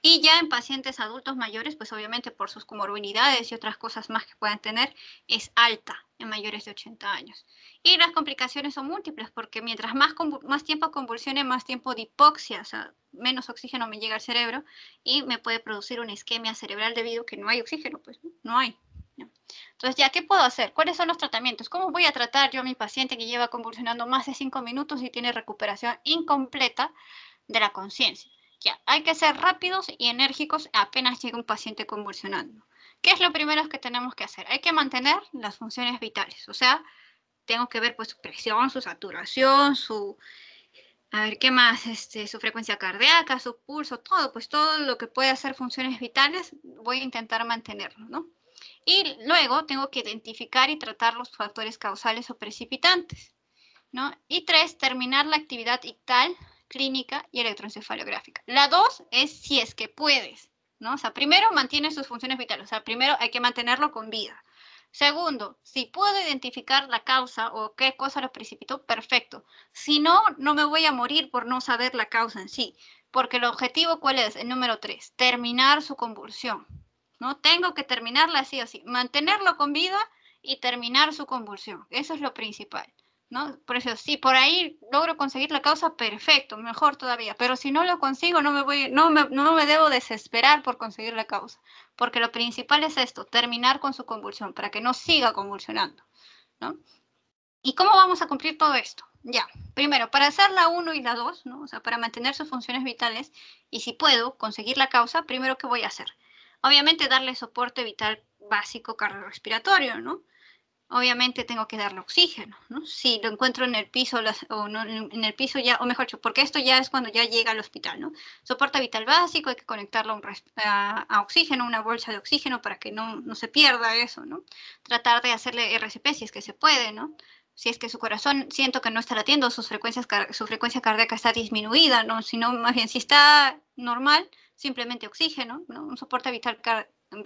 Y ya en pacientes adultos mayores, pues obviamente por sus comorbilidades y otras cosas más que puedan tener, es alta en mayores de 80 años. Y las complicaciones son múltiples, porque mientras más, más tiempo convulsione, más tiempo de hipoxia, o sea, menos oxígeno me llega al cerebro y me puede producir una isquemia cerebral debido a que no hay oxígeno, pues no hay, entonces, ¿ya qué puedo hacer? ¿Cuáles son los tratamientos? ¿Cómo voy a tratar yo a mi paciente que lleva convulsionando más de cinco minutos y tiene recuperación incompleta de la conciencia? Ya, hay que ser rápidos y enérgicos apenas llega un paciente convulsionando. ¿Qué es lo primero que tenemos que hacer? Hay que mantener las funciones vitales, o sea, tengo que ver pues su presión, su saturación, su a ver qué más, este, su frecuencia cardíaca, su pulso, todo, pues todo lo que puede hacer funciones vitales, voy a intentar mantenerlo, ¿no? Y luego tengo que identificar y tratar los factores causales o precipitantes. ¿no? Y tres, terminar la actividad ictal, clínica y electroencefalográfica. La dos es si es que puedes. ¿no? O sea, primero mantiene sus funciones vitales. O sea, primero hay que mantenerlo con vida. Segundo, si puedo identificar la causa o qué cosa lo precipitó, perfecto. Si no, no me voy a morir por no saber la causa en sí, porque el objetivo, ¿cuál es? El número tres, terminar su convulsión. ¿no? Tengo que terminarla así o así, mantenerlo con vida y terminar su convulsión. Eso es lo principal, ¿no? Por eso, si por ahí logro conseguir la causa, perfecto, mejor todavía. Pero si no lo consigo, no me, voy, no me, debo desesperar por conseguir la causa, porque lo principal es esto, terminar con su convulsión, para que no siga convulsionando, ¿Y cómo vamos a cumplir todo esto? Ya, primero, para hacer la 1 y la 2, ¿no? o sea, para mantener sus funciones vitales, y si puedo conseguir la causa, primero, ¿qué voy a hacer? Obviamente darle soporte vital básico cardiorrespiratorio, ¿no? Obviamente tengo que darle oxígeno, ¿no? Si lo encuentro en el piso o en el piso ya, o mejor dicho, porque esto ya es cuando ya llega al hospital, ¿no? Soporte vital básico, hay que conectarlo a, oxígeno, una bolsa de oxígeno para que no, se pierda eso, ¿no? Tratar de hacerle RCP si es que se puede, ¿no? si es que su corazón siento que no está latiendo, sus frecuencias, su frecuencia cardíaca está disminuida, ¿no? Si no, más bien, si está normal, simplemente oxígeno, un soporte vital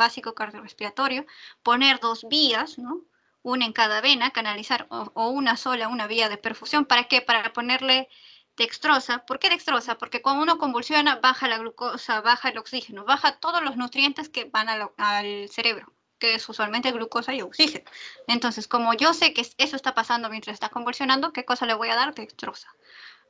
básico cardiorrespiratorio, poner dos vías, ¿no? una en cada vena, canalizar o, una sola, una vía de perfusión. ¿Para qué? Para ponerle dextrosa. ¿Por qué dextrosa? Porque cuando uno convulsiona, baja la glucosa, baja el oxígeno, baja todos los nutrientes que van al cerebro, que es usualmente glucosa y oxígeno. Entonces, como yo sé que eso está pasando mientras está convulsionando, ¿qué cosa le voy a dar? Dextrosa.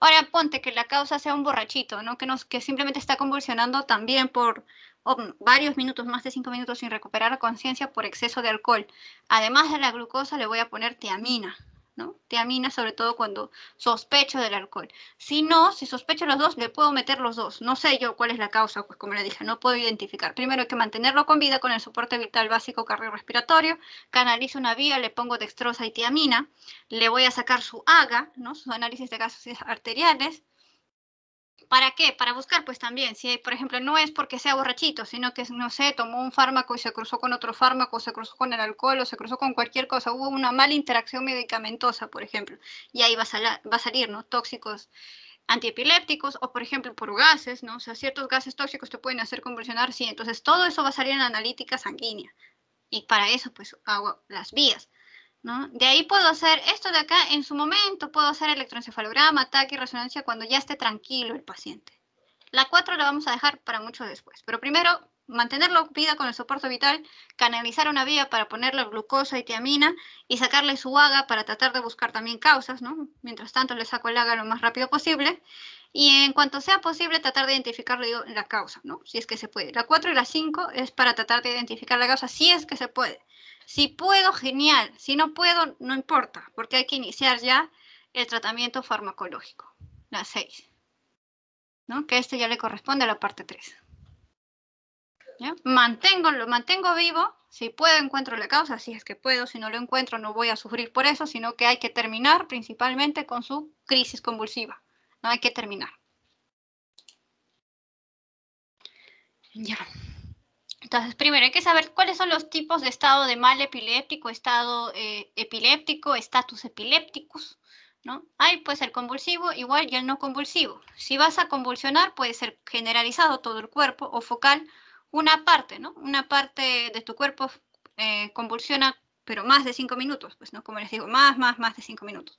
Ahora ponte que la causa sea un borrachito, ¿no? Que, nos, que simplemente está convulsionando también por oh, varios minutos, más de cinco minutos sin recuperar la conciencia por exceso de alcohol. Además de la glucosa le voy a poner tiamina, ¿no? Tiamina, sobre todo cuando sospecho del alcohol. Si no, si sospecho los dos, le puedo meter los dos. No sé yo cuál es la causa, pues como le dije, no puedo identificar. Primero hay que mantenerlo con vida con el soporte vital básico respiratorio canalizo una vía, le pongo dextrosa y tiamina, le voy a sacar su AGA, ¿no? Sus análisis de gases arteriales, ¿Para qué? Para buscar, pues también, si por ejemplo no es porque sea borrachito, sino que, no sé, tomó un fármaco y se cruzó con otro fármaco, se cruzó con el alcohol, o se cruzó con cualquier cosa, hubo una mala interacción medicamentosa, por ejemplo, y ahí va a, va a salir, ¿no? Tóxicos antiepilépticos o por ejemplo por gases, ¿no? O sea, ciertos gases tóxicos te pueden hacer convulsionar, sí, entonces todo eso va a salir en la analítica sanguínea y para eso pues hago las vías. De ahí puedo hacer esto de acá en su momento, puedo hacer electroencefalograma, ataque y resonancia cuando ya esté tranquilo el paciente. La 4 la vamos a dejar para mucho después, pero primero mantenerlo vida con el soporte vital, canalizar una vía para ponerle glucosa y tiamina y sacarle su haga para tratar de buscar también causas, Mientras tanto le saco el haga lo más rápido posible y en cuanto sea posible tratar de identificar la causa, ¿no? Si es que se puede. La 4 y la 5 es para tratar de identificar la causa, si es que se puede. Si puedo, genial. Si no puedo, no importa, porque hay que iniciar ya el tratamiento farmacológico. La 6. ¿No? Que este ya le corresponde a la parte 3. Mantengo, lo mantengo vivo, si puedo encuentro la causa, si es que puedo, si no lo encuentro no voy a sufrir por eso, sino que hay que terminar principalmente con su crisis convulsiva. No hay que terminar. Ya. Entonces, primero hay que saber cuáles son los tipos de estado de mal epiléptico, estado eh, epiléptico, estatus epilépticos, ¿no? Hay pues el convulsivo igual y el no convulsivo. Si vas a convulsionar, puede ser generalizado todo el cuerpo o focal, una parte, ¿no? Una parte de tu cuerpo eh, convulsiona, pero más de cinco minutos, pues no, como les digo, más, más, más de cinco minutos.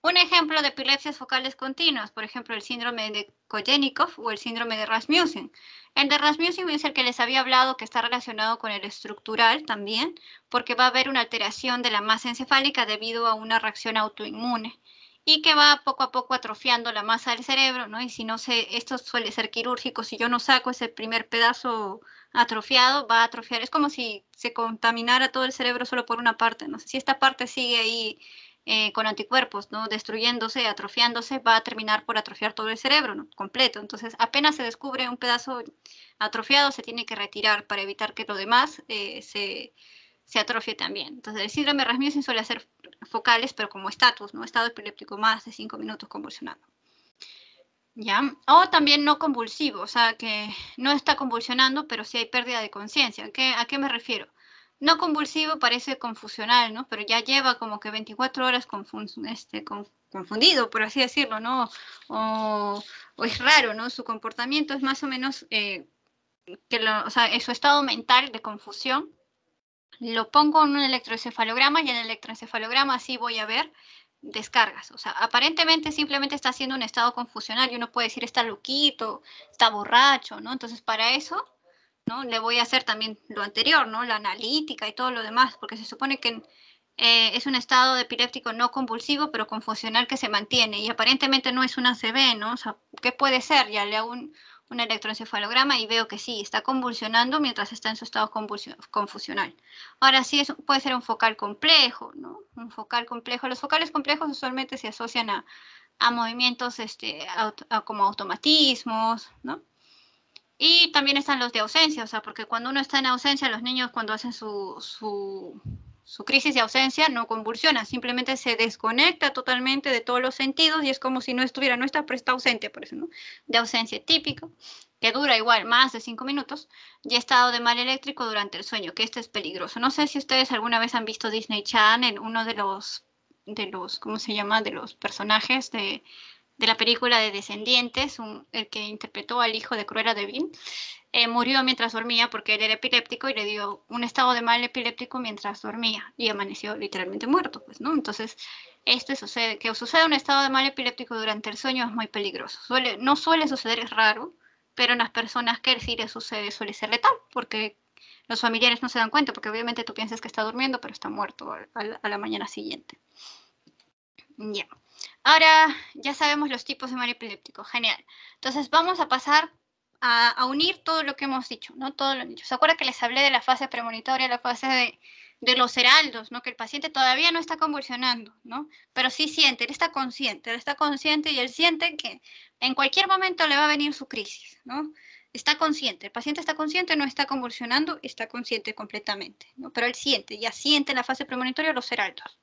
Un ejemplo de epilepsias focales continuas, por ejemplo, el síndrome de Kojenikov o el síndrome de Rasmussen. El de Rasmussen es el que les había hablado que está relacionado con el estructural también, porque va a haber una alteración de la masa encefálica debido a una reacción autoinmune y que va poco a poco atrofiando la masa del cerebro, ¿no? Y si no sé, esto suele ser quirúrgico, si yo no saco ese primer pedazo atrofiado, va a atrofiar. Es como si se contaminara todo el cerebro solo por una parte, ¿no? Si esta parte sigue ahí eh, con anticuerpos, ¿no? Destruyéndose, atrofiándose, va a terminar por atrofiar todo el cerebro, ¿no? Completo. Entonces, apenas se descubre un pedazo atrofiado, se tiene que retirar para evitar que lo demás eh, se, atrofie también. Entonces, el síndrome Rasmussen suele ser focales, pero como estatus, ¿no? Estado epiléptico más de cinco minutos convulsionado. ¿Ya? O también no convulsivo, o sea, que no está convulsionando, pero sí hay pérdida de conciencia. ¿A qué me refiero? no convulsivo parece confusional, ¿no? Pero ya lleva como que 24 horas este, confundido, por así decirlo, ¿no? O, es raro, ¿no? Su comportamiento es más o menos eh, que o sea, su estado mental de confusión. Lo pongo en un electroencefalograma y en el electroencefalograma sí voy a ver descargas. O sea, aparentemente simplemente está haciendo un estado confusional y uno puede decir está loquito, está borracho, ¿no? Entonces, para eso le voy a hacer también lo anterior, ¿no? La analítica y todo lo demás, porque se supone que eh, es un estado de epiléptico no convulsivo, pero confusional que se mantiene y aparentemente no es una CB, ¿no? O sea, ¿qué puede ser? Ya le hago un, electroencefalograma y veo que sí, está convulsionando mientras está en su estado confusional. Ahora sí, puede ser un focal complejo, ¿no? Un focal complejo. Los focales complejos usualmente se asocian a, movimientos este, como automatismos, ¿no? Y también están los de ausencia, o sea, porque cuando uno está en ausencia, los niños cuando hacen su, su, su crisis de ausencia no convulsionan, simplemente se desconecta totalmente de todos los sentidos y es como si no estuviera, no está, pero está ausente, por eso, ¿no? De ausencia típico, que dura igual más de cinco minutos, y estado de mal eléctrico durante el sueño, que este es peligroso. No sé si ustedes alguna vez han visto Disney en uno de los, de los, ¿cómo se llama? De los personajes de de la película de Descendientes, el que interpretó al hijo de Cruella de eh, murió mientras dormía porque él era epiléptico y le dio un estado de mal epiléptico mientras dormía y amaneció literalmente muerto, pues, ¿no? Entonces, esto sucede, que suceda un estado de mal epiléptico durante el sueño es muy peligroso. Suele, no suele suceder, es raro, pero en las personas que sí sucede suele ser letal porque los familiares no se dan cuenta porque obviamente tú piensas que está durmiendo, pero está muerto a, la mañana siguiente. Ya. Ahora ya sabemos los tipos de mareo epiléptico, genial. Entonces vamos a pasar a, unir todo lo que hemos dicho, ¿no? Todo lo dicho. ¿Se acuerda que les hablé de la fase premonitoria, la fase de, los heraldos, ¿no? Que el paciente todavía no está convulsionando, ¿no? Pero sí siente, él está consciente, él está consciente y él siente que en cualquier momento le va a venir su crisis, ¿no? Está consciente, el paciente está consciente, no está convulsionando, está consciente completamente, ¿no? Pero él siente, ya siente la fase premonitoria los heraldos.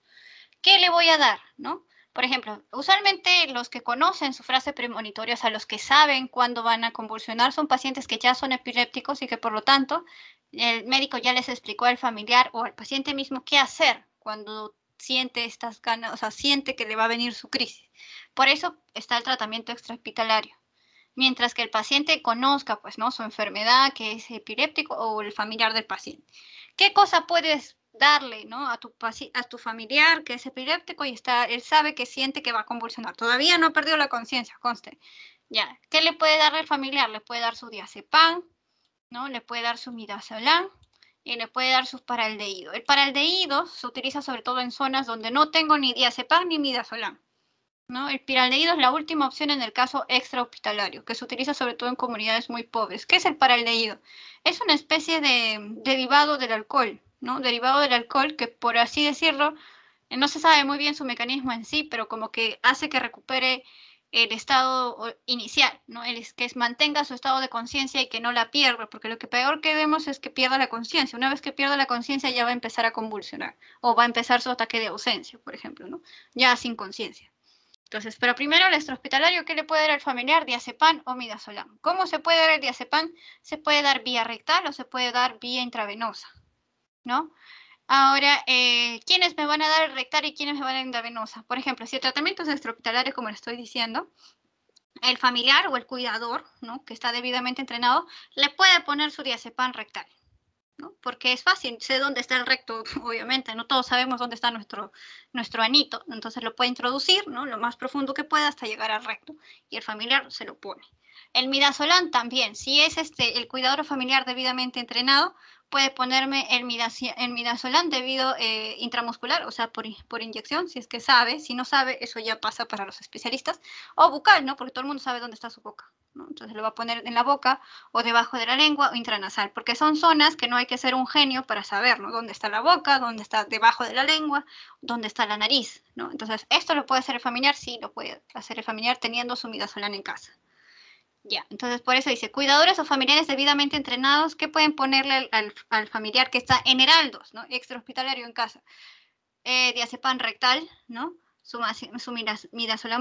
¿Qué le voy a dar, no? Por ejemplo, usualmente los que conocen su frase premonitoria, o sea, los que saben cuándo van a convulsionar, son pacientes que ya son epilépticos y que por lo tanto el médico ya les explicó al familiar o al paciente mismo qué hacer cuando siente estas ganas, o sea, siente que le va a venir su crisis. Por eso está el tratamiento extrahospitalario. Mientras que el paciente conozca, pues, ¿no? Su enfermedad, que es epiléptico o el familiar del paciente. ¿Qué cosa puedes darle ¿no? a, tu a tu familiar que es epiléptico y está, él sabe que siente que va a convulsionar. Todavía no ha perdido la conciencia, conste. Ya, ¿qué le puede dar el familiar? Le puede dar su diazepam, ¿no? Le puede dar su midazolam y le puede dar su paraldeído. El paraldeído se utiliza sobre todo en zonas donde no tengo ni diazepam ni midazolam. ¿No? El paraldeído es la última opción en el caso extrahospitalario, que se utiliza sobre todo en comunidades muy pobres. ¿Qué es el paraldeído? Es una especie de derivado del alcohol, derivado del alcohol, que por así decirlo, eh, no se sabe muy bien su mecanismo en sí, pero como que hace que recupere el estado inicial, ¿no? El, que mantenga su estado de conciencia y que no la pierda, porque lo que peor que vemos es que pierda la conciencia. Una vez que pierda la conciencia ya va a empezar a convulsionar o va a empezar su ataque de ausencia, por ejemplo, ¿no? Ya sin conciencia. Entonces, pero primero el hospitalario ¿qué le puede dar al familiar? Diazepam o midazolam. ¿Cómo se puede dar el diazepam? Se puede dar vía rectal o se puede dar vía intravenosa. ¿no? Ahora, eh, ¿quiénes me van a dar rectal y quiénes me van a dar venosa? Por ejemplo, si el tratamiento es extrahospitalario, como le estoy diciendo, el familiar o el cuidador, ¿no? que está debidamente entrenado, le puede poner su diazepam rectal, ¿no? porque es fácil, sé dónde está el recto, obviamente, no todos sabemos dónde está nuestro, nuestro anito, entonces lo puede introducir ¿no? lo más profundo que pueda hasta llegar al recto y el familiar se lo pone. El midazolam también, si es este, el cuidador o familiar debidamente entrenado, puede ponerme el, midazolam debido eh, intramuscular, o sea, por, inyección, si es que sabe. Si no sabe, eso ya pasa para los especialistas. O bucal, ¿no? Porque todo el mundo sabe dónde está su boca. ¿no? Entonces lo va a poner en la boca o debajo de la lengua o intranasal, porque son zonas que no hay que ser un genio para saber, ¿no? Dónde está la boca, dónde está debajo de la lengua, dónde está la nariz, ¿no? Entonces, esto lo puede hacer el familiar, sí, lo puede hacer el familiar teniendo su midazolam en casa. Ya, entonces por eso dice, cuidadores o familiares debidamente entrenados, ¿qué pueden ponerle al, familiar que está en heraldos, ¿no? Extrahospitalario en casa. Eh, rectal, ¿no? Su,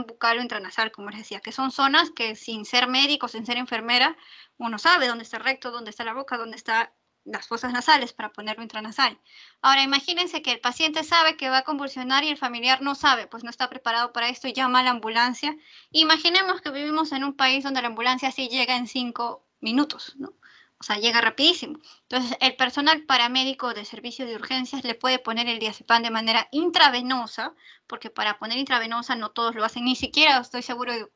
bucal o intranasal, como les decía, que son zonas que sin ser médico, sin ser enfermera, uno sabe dónde está el recto, dónde está la boca, dónde está las fosas nasales para ponerlo intranasal. Ahora, imagínense que el paciente sabe que va a convulsionar y el familiar no sabe, pues no está preparado para esto y llama a la ambulancia. Imaginemos que vivimos en un país donde la ambulancia sí llega en cinco minutos, ¿no? O sea, llega rapidísimo. Entonces, el personal paramédico de servicio de urgencias le puede poner el diazepam de manera intravenosa, porque para poner intravenosa no todos lo hacen, ni siquiera estoy seguro de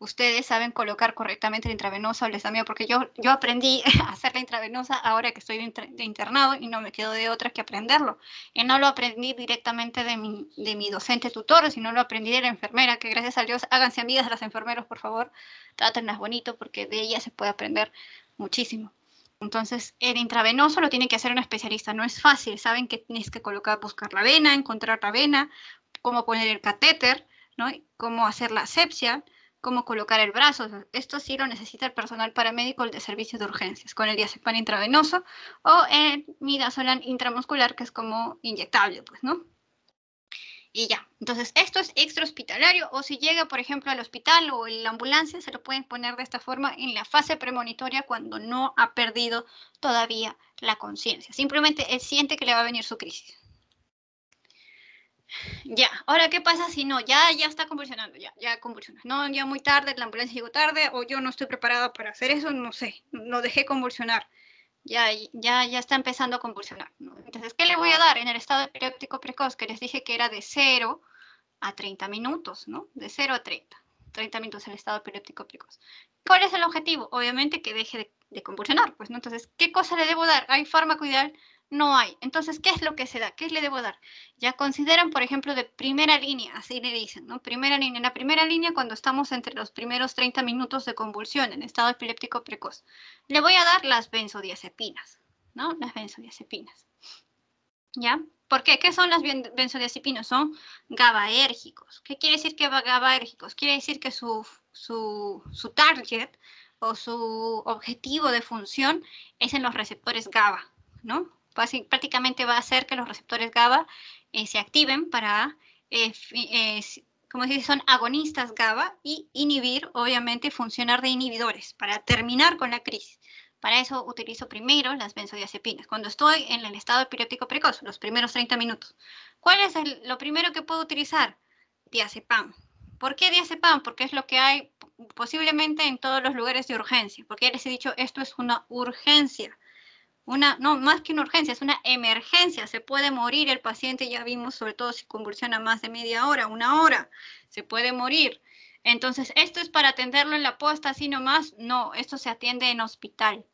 ustedes saben colocar correctamente la intravenosa o porque yo, yo aprendí a hacer la intravenosa ahora que estoy de, internado y no me quedo de otra que aprenderlo. Y no lo aprendí directamente de mi, de mi docente tutor, sino lo aprendí de la enfermera, que gracias a Dios, háganse amigas de las enfermeras, por favor, trátenlas bonito, porque de ellas se puede aprender muchísimo. Entonces, el intravenoso lo tiene que hacer un especialista, no es fácil, saben que tienes que colocar, buscar la vena, encontrar la vena, cómo poner el catéter, ¿no? cómo hacer la asepsia, cómo colocar el brazo. Esto sí lo necesita el personal paramédico de servicios de urgencias, con el diazepam intravenoso o el midazolam intramuscular, que es como inyectable, pues, ¿no? Y ya, entonces esto es extrahospitalario o si llega, por ejemplo, al hospital o en la ambulancia, se lo pueden poner de esta forma en la fase premonitoria cuando no ha perdido todavía la conciencia. Simplemente él siente que le va a venir su crisis. Ya, ahora qué pasa si no, ya, ya está convulsionando, ya, ya convulsiona. No, ya muy tarde, la ambulancia llegó tarde, o yo no estoy preparada para hacer eso, no sé, no dejé convulsionar. Ya, ya, ya está empezando a convulsionar. Entonces, ¿qué le voy a dar en el estado epiléptico precoz? Que les dije que era de 0 a 30 minutos, ¿no? De 0 a 30. 30 minutos en el estado epiléptico precoz. ¿Cuál es el objetivo? Obviamente que deje de, convulsionar, pues, ¿no? Entonces, ¿qué cosa le debo dar? Hay fármaco ideal no hay. Entonces, ¿qué es lo que se da? ¿Qué le debo dar? Ya consideran, por ejemplo, de primera línea, así le dicen, ¿no? Primera línea. En la primera línea, cuando estamos entre los primeros 30 minutos de convulsión en estado epiléptico precoz, le voy a dar las benzodiazepinas, ¿no? Las benzodiazepinas. ¿Ya? ¿Por qué? ¿Qué son las benzodiazepinas? Son GABAérgicos. ¿Qué quiere decir que GABAérgicos? Quiere decir que su, su, su target o su objetivo de función es en los receptores GABA, ¿no? prácticamente va a hacer que los receptores GABA eh, se activen para, eh, eh, como se dice, son agonistas GABA y inhibir, obviamente, funcionar de inhibidores para terminar con la crisis. Para eso utilizo primero las benzodiazepinas, cuando estoy en el estado epiléptico precoz, los primeros 30 minutos. ¿Cuál es lo primero que puedo utilizar? Diazepam. ¿Por qué diazepam? Porque es lo que hay posiblemente en todos los lugares de urgencia, porque ya les he dicho, esto es una urgencia una, no, más que una urgencia, es una emergencia, se puede morir el paciente, ya vimos, sobre todo si convulsiona más de media hora, una hora, se puede morir. Entonces, ¿esto es para atenderlo en la posta así nomás? No, esto se atiende en hospital,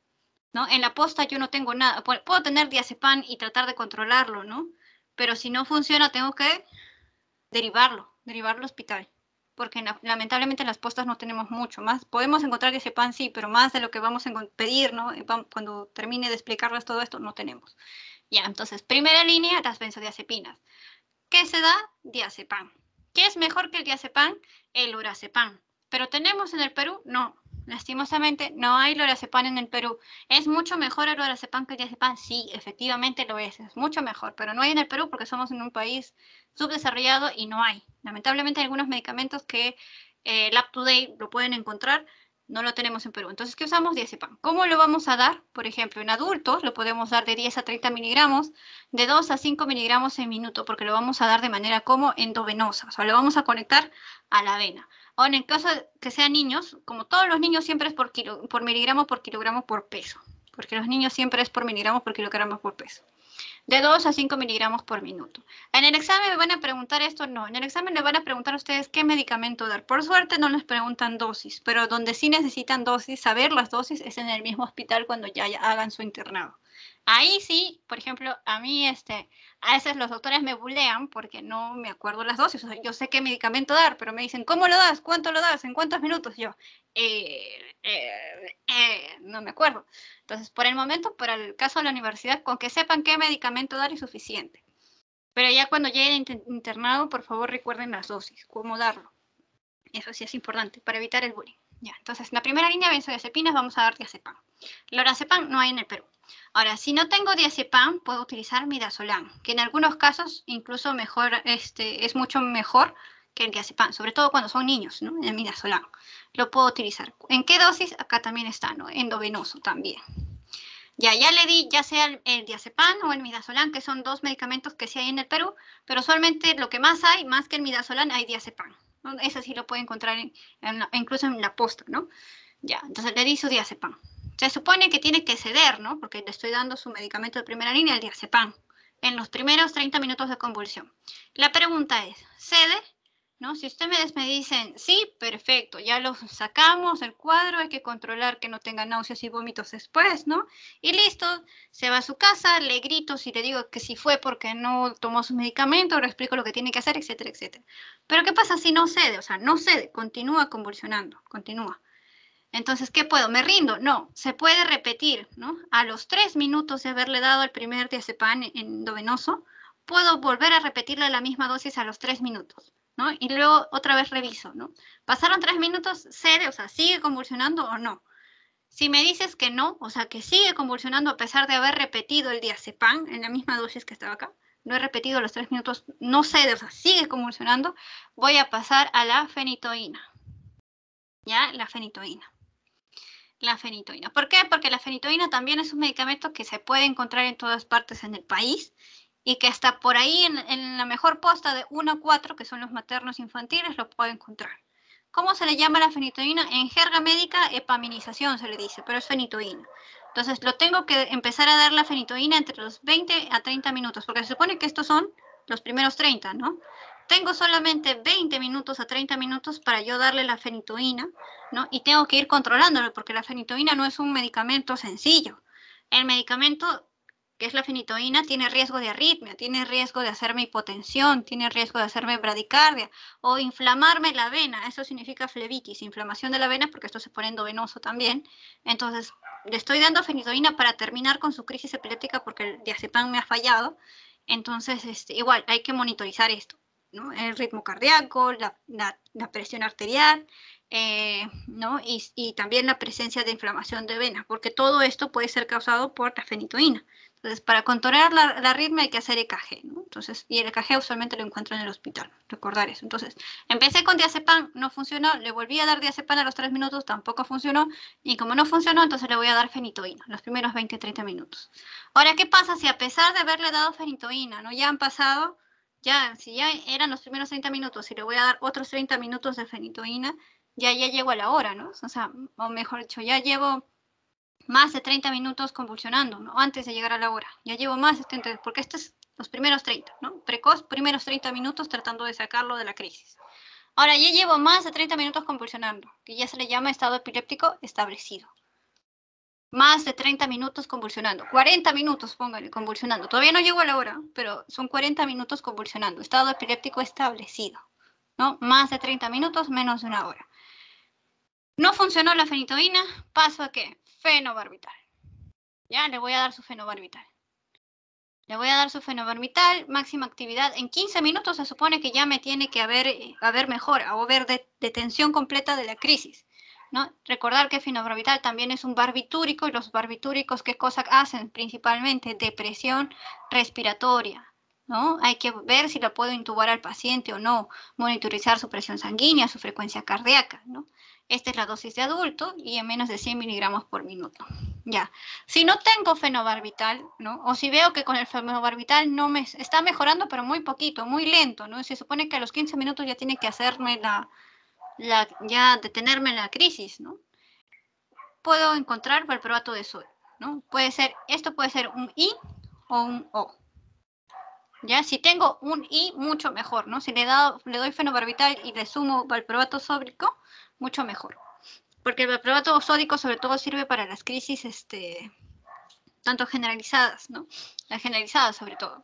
¿no? En la posta yo no tengo nada, puedo tener diazepam y tratar de controlarlo, ¿no? Pero si no funciona, tengo que derivarlo, derivarlo al hospital porque lamentablemente en las postas no tenemos mucho más. Podemos encontrar ese pan, sí, pero más de lo que vamos a pedir, ¿no? Eh, cuando termine de explicarles todo esto, no tenemos. Ya, entonces, primera línea, las benzodiazepinas. ¿Qué se da? Diazepam. ¿Qué es mejor que el diazepam? El lorazepam. ¿Pero tenemos en el Perú? No. Lastimosamente, no hay lorazepam en el Perú. ¿Es mucho mejor el lorazepam que el diazepam? Sí, efectivamente lo es, es mucho mejor, pero no hay en el Perú porque somos en un país subdesarrollado y no hay. Lamentablemente, algunos medicamentos que eh, el lo pueden encontrar, no lo tenemos en Perú. Entonces, ¿qué usamos? Diazepam. ¿Cómo lo vamos a dar? Por ejemplo, en adultos lo podemos dar de 10 a 30 miligramos, de 2 a 5 miligramos en minuto, porque lo vamos a dar de manera como endovenosa, o sea, lo vamos a conectar a la vena. O en el caso que sean niños, como todos los niños, siempre es por, kilo, por miligramos por kilogramo por peso, porque los niños siempre es por miligramos por kilogramo por peso. De 2 a 5 miligramos por minuto. En el examen me van a preguntar esto, no. En el examen le van a preguntar a ustedes qué medicamento dar. Por suerte no les preguntan dosis, pero donde sí necesitan dosis, saber las dosis es en el mismo hospital cuando ya hagan su internado. Ahí sí, por ejemplo, a mí este, a veces los doctores me bulean porque no me acuerdo las dosis. yo sé qué medicamento dar, pero me dicen, ¿cómo lo das? ¿Cuánto lo das? ¿En cuántos minutos? Yo, eh, eh, eh, no me acuerdo. Entonces, por el momento, para el caso de la universidad, con que sepan qué medicamento dar es suficiente. Pero ya cuando lleguen internado, por favor recuerden las dosis, cómo darlo. Eso sí es importante para evitar el bullying. Ya, entonces, la primera línea de benzodiazepinas vamos a dar diazepam. Lorazepam no hay en el Perú. Ahora, si no tengo diazepam, puedo utilizar midazolam, que en algunos casos incluso mejor, este, es mucho mejor que el diazepam, sobre todo cuando son niños, ¿no? El midazolam lo puedo utilizar. ¿En qué dosis? Acá también está, ¿no? Endovenoso también. Ya, ya le di ya sea el, el diazepam o el midazolam, que son dos medicamentos que sí hay en el Perú, pero usualmente lo que más hay, más que el midazolam, hay diazepam. ¿no? Esa sí lo puede encontrar incluso en la posta, ¿no? Ya, entonces le di su diazepam. Se supone que tiene que ceder, ¿no? Porque le estoy dando su medicamento de primera línea, el diazepam, en los primeros 30 minutos de convulsión. La pregunta es, ¿cede? ¿no? Si ustedes me dicen, sí, perfecto, ya lo sacamos el cuadro, hay que controlar que no tenga náuseas y vómitos después, ¿no? Y listo, se va a su casa, le grito si le digo que si fue porque no tomó su medicamento, le explico lo que tiene que hacer, etcétera, etcétera. Pero ¿qué pasa si no cede? O sea, no cede, continúa convulsionando, continúa. Entonces, ¿qué puedo? ¿Me rindo? No, se puede repetir, ¿no? A los tres minutos de haberle dado el primer diazepam endovenoso, puedo volver a repetirle la misma dosis a los tres minutos. Y luego otra vez reviso, ¿no? ¿Pasaron tres minutos? ¿Cede? O sea, ¿sigue convulsionando o no? Si me dices que no, o sea, que sigue convulsionando a pesar de haber repetido el diazepam en la misma dosis que estaba acá, no he repetido los tres minutos, no cede, o sea, sigue convulsionando, voy a pasar a la fenitoína. ¿Ya? La fenitoína. La fenitoína. ¿Por qué? Porque la fenitoína también es un medicamento que se puede encontrar en todas partes en el país y que está por ahí en, la mejor posta de 1 a 4, que son los maternos infantiles, lo puedo encontrar. ¿Cómo se le llama la fenitoína? En jerga médica, epaminización se le dice, pero es fenitoína. Entonces, lo tengo que empezar a dar la fenitoína entre los 20 a 30 minutos, porque se supone que estos son los primeros 30, ¿no? Tengo solamente 20 minutos a 30 minutos para yo darle la fenitoína, ¿no? Y tengo que ir controlándolo, porque la fenitoína no es un medicamento sencillo. El medicamento que es la fenitoína, tiene riesgo de arritmia, tiene riesgo de hacerme hipotensión, tiene riesgo de hacerme bradicardia o inflamarme la vena. Eso significa flebitis, inflamación de la vena, porque esto se pone endovenoso también. Entonces, le estoy dando fenitoína para terminar con su crisis epiléptica porque el diazepam me ha fallado. Entonces, este, igual, hay que monitorizar esto, El ritmo cardíaco, la, presión arterial, eh, Y, también la presencia de inflamación de vena, porque todo esto puede ser causado por la fenitoína. Entonces, para controlar la, la hay que hacer EKG, ¿no? Entonces, y el EKG usualmente lo encuentro en el hospital, recordar eso. Entonces, empecé con diazepam, no funcionó, le volví a dar diazepam a los 3 minutos, tampoco funcionó, y como no funcionó, entonces le voy a dar fenitoína, los primeros 20-30 minutos. Ahora, ¿qué pasa si a pesar de haberle dado fenitoína, no ya han pasado, ya, si ya eran los primeros 30 minutos, y le voy a dar otros 30 minutos de fenitoína, ya, ya llego a la hora, ¿no? O sea, o mejor dicho, ya llevo más de 30 minutos convulsionando, ¿no? Antes de llegar a la hora. Ya llevo más de 30, porque estos son los primeros 30, ¿no? Precoz, primeros 30 minutos tratando de sacarlo de la crisis. Ahora ya llevo más de 30 minutos convulsionando, que ya se le llama estado epiléptico establecido. Más de 30 minutos convulsionando, 40 minutos, póngale, convulsionando. Todavía no llego a la hora, pero son 40 minutos convulsionando, estado epiléptico establecido, ¿no? Más de 30 minutos, menos de una hora. No funcionó la fenitoína, paso a qué? fenobarbital. Ya, le voy a dar su fenobarbital. Le voy a dar su fenobarbital, máxima actividad. En 15 minutos se supone que ya me tiene que haber, eh, haber mejora o haber de, detención completa de la crisis. ¿no? Recordar que fenobarbital también es un barbitúrico y los barbitúricos, ¿qué cosa hacen? Principalmente depresión respiratoria. ¿No? Hay que ver si lo puedo intubar al paciente o no, monitorizar su presión sanguínea, su frecuencia cardíaca, ¿no? Esta es la dosis de adulto y en menos de 100 miligramos por minuto. Ya. Si no tengo fenobarbital, ¿no? O si veo que con el fenobarbital no me está mejorando, pero muy poquito, muy lento, ¿no? Se supone que a los 15 minutos ya tiene que hacerme la, ya detenerme en la crisis, ¿no? Puedo encontrar valproato de sodio, ¿no? Puede ser, esto puede ser un I o un O. ¿ya? Si tengo un I, mucho mejor, ¿no? Si le, le doy fenobarbital y le sumo valproato sóbrico, mucho mejor. Porque el valproato sódico sobre todo sirve para las crisis este, tanto generalizadas, ¿no? Las generalizadas sobre todo.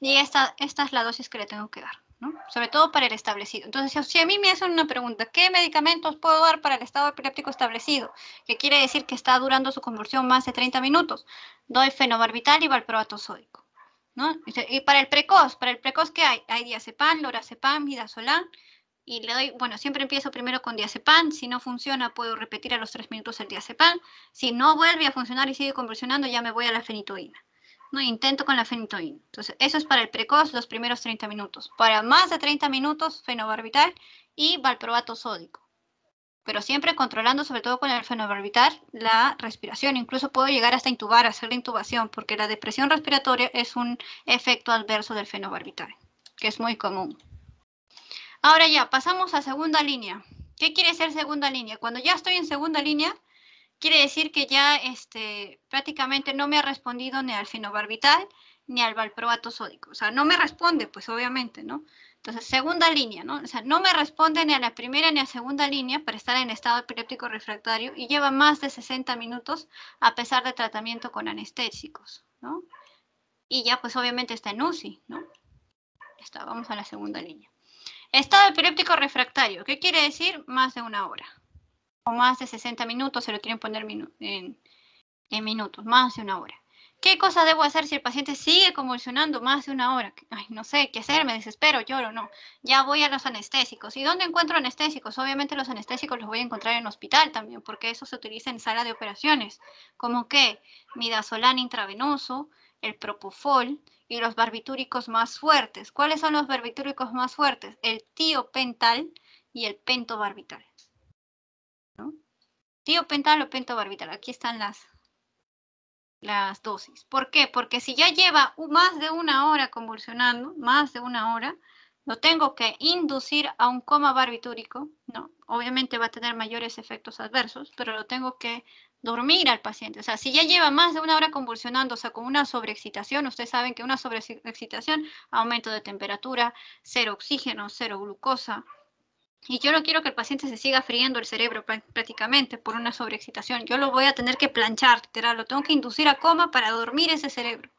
Y esta, es la dosis que le tengo que dar, ¿no? Sobre todo para el establecido. Entonces, si a mí me hacen una pregunta, ¿qué medicamentos puedo dar para el estado epiléptico establecido? Que quiere decir que está durando su convulsión más de 30 minutos. Doy fenobarbital y valproato sódico, ¿no? Y para el precoz, ¿para el precoz qué hay? Hay diazepam, lorazepam, midazolam, y le doy, bueno, siempre empiezo primero con diazepam, si no funciona puedo repetir a los tres minutos el diazepam, si no vuelve a funcionar y sigue convulsionando ya me voy a la fenitoína. ¿no? Intento con la fenitoína. Entonces, eso es para el precoz, los primeros 30 minutos. Para más de 30 minutos, fenobarbital y valproato sódico. Pero siempre controlando, sobre todo con el fenobarbital, la respiración. Incluso puedo llegar hasta intubar, hacer la intubación, porque la depresión respiratoria es un efecto adverso del fenobarbital, que es muy común. Ahora ya, pasamos a segunda línea. ¿Qué quiere ser segunda línea? Cuando ya estoy en segunda línea, quiere decir que ya este, prácticamente no me ha respondido ni al fenobarbital ni al valproato sódico. O sea, no me responde, pues obviamente, ¿no? Entonces, segunda línea, ¿no? O sea, no me responde ni a la primera ni a la segunda línea para estar en estado epiléptico refractario y lleva más de 60 minutos a pesar de tratamiento con anestésicos, ¿no? Y ya, pues obviamente está en UCI, ¿no? Está, vamos a la segunda línea. Estado epiléptico refractario, ¿qué quiere decir? Más de una hora. O más de 60 minutos, se lo quieren poner en, minutos, más de una hora. ¿Qué cosa debo hacer si el paciente sigue convulsionando más de una hora? Ay, no sé qué hacer, me desespero, lloro, no. Ya voy a los anestésicos. ¿Y dónde encuentro anestésicos? Obviamente los anestésicos los voy a encontrar en hospital también, porque eso se utiliza en sala de operaciones, como que midazolam intravenoso, el propofol, y los barbitúricos más fuertes. ¿Cuáles son los barbitúricos más fuertes? El tiopental y el pentobarbital. ¿no? Tiopental o pentobarbital. Aquí están las, las dosis. ¿Por qué? Porque si ya lleva más de una hora convulsionando, más de una hora, lo tengo que inducir a un coma barbitúrico, ¿no? Obviamente va a tener mayores efectos adversos, pero lo tengo que dormir al paciente. O sea, si ya lleva más de una hora convulsionando, o sea, con una sobreexcitación, ustedes saben que una sobreexcitación, aumento de temperatura, cero oxígeno, cero glucosa. Y yo no quiero que el paciente se siga friendo el cerebro prácticamente por una sobreexcitación. Yo lo voy a tener que planchar, literal, lo tengo que inducir a coma para dormir ese cerebro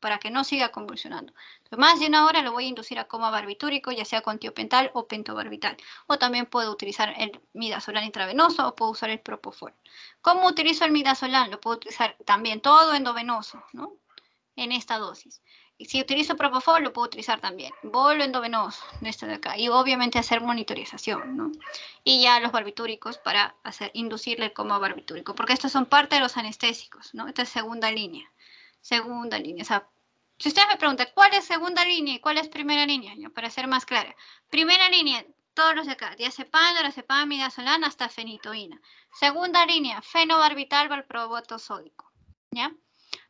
para que no siga convulsionando. más de una hora lo voy a inducir a coma barbitúrico, ya sea con tiopental o pentobarbital. O también puedo utilizar el midazolam intravenoso o puedo usar el propofol. ¿Cómo utilizo el midazolam? Lo puedo utilizar también todo endovenoso, ¿no? En esta dosis. Y si utilizo propofol, lo puedo utilizar también. Bolo endovenoso, este de acá. Y obviamente hacer monitorización, ¿no? Y ya los barbitúricos para hacer, inducirle el coma barbitúrico, porque estos son parte de los anestésicos, ¿no? Esta es segunda línea segunda línea. O si ustedes me preguntan, ¿cuál es segunda línea y cuál es primera línea? para ser más clara, primera línea, todos los de acá, diazepam, lorazepam, midazolam, hasta fenitoína. Segunda línea, fenobarbital, valproboto sódico. ¿Ya?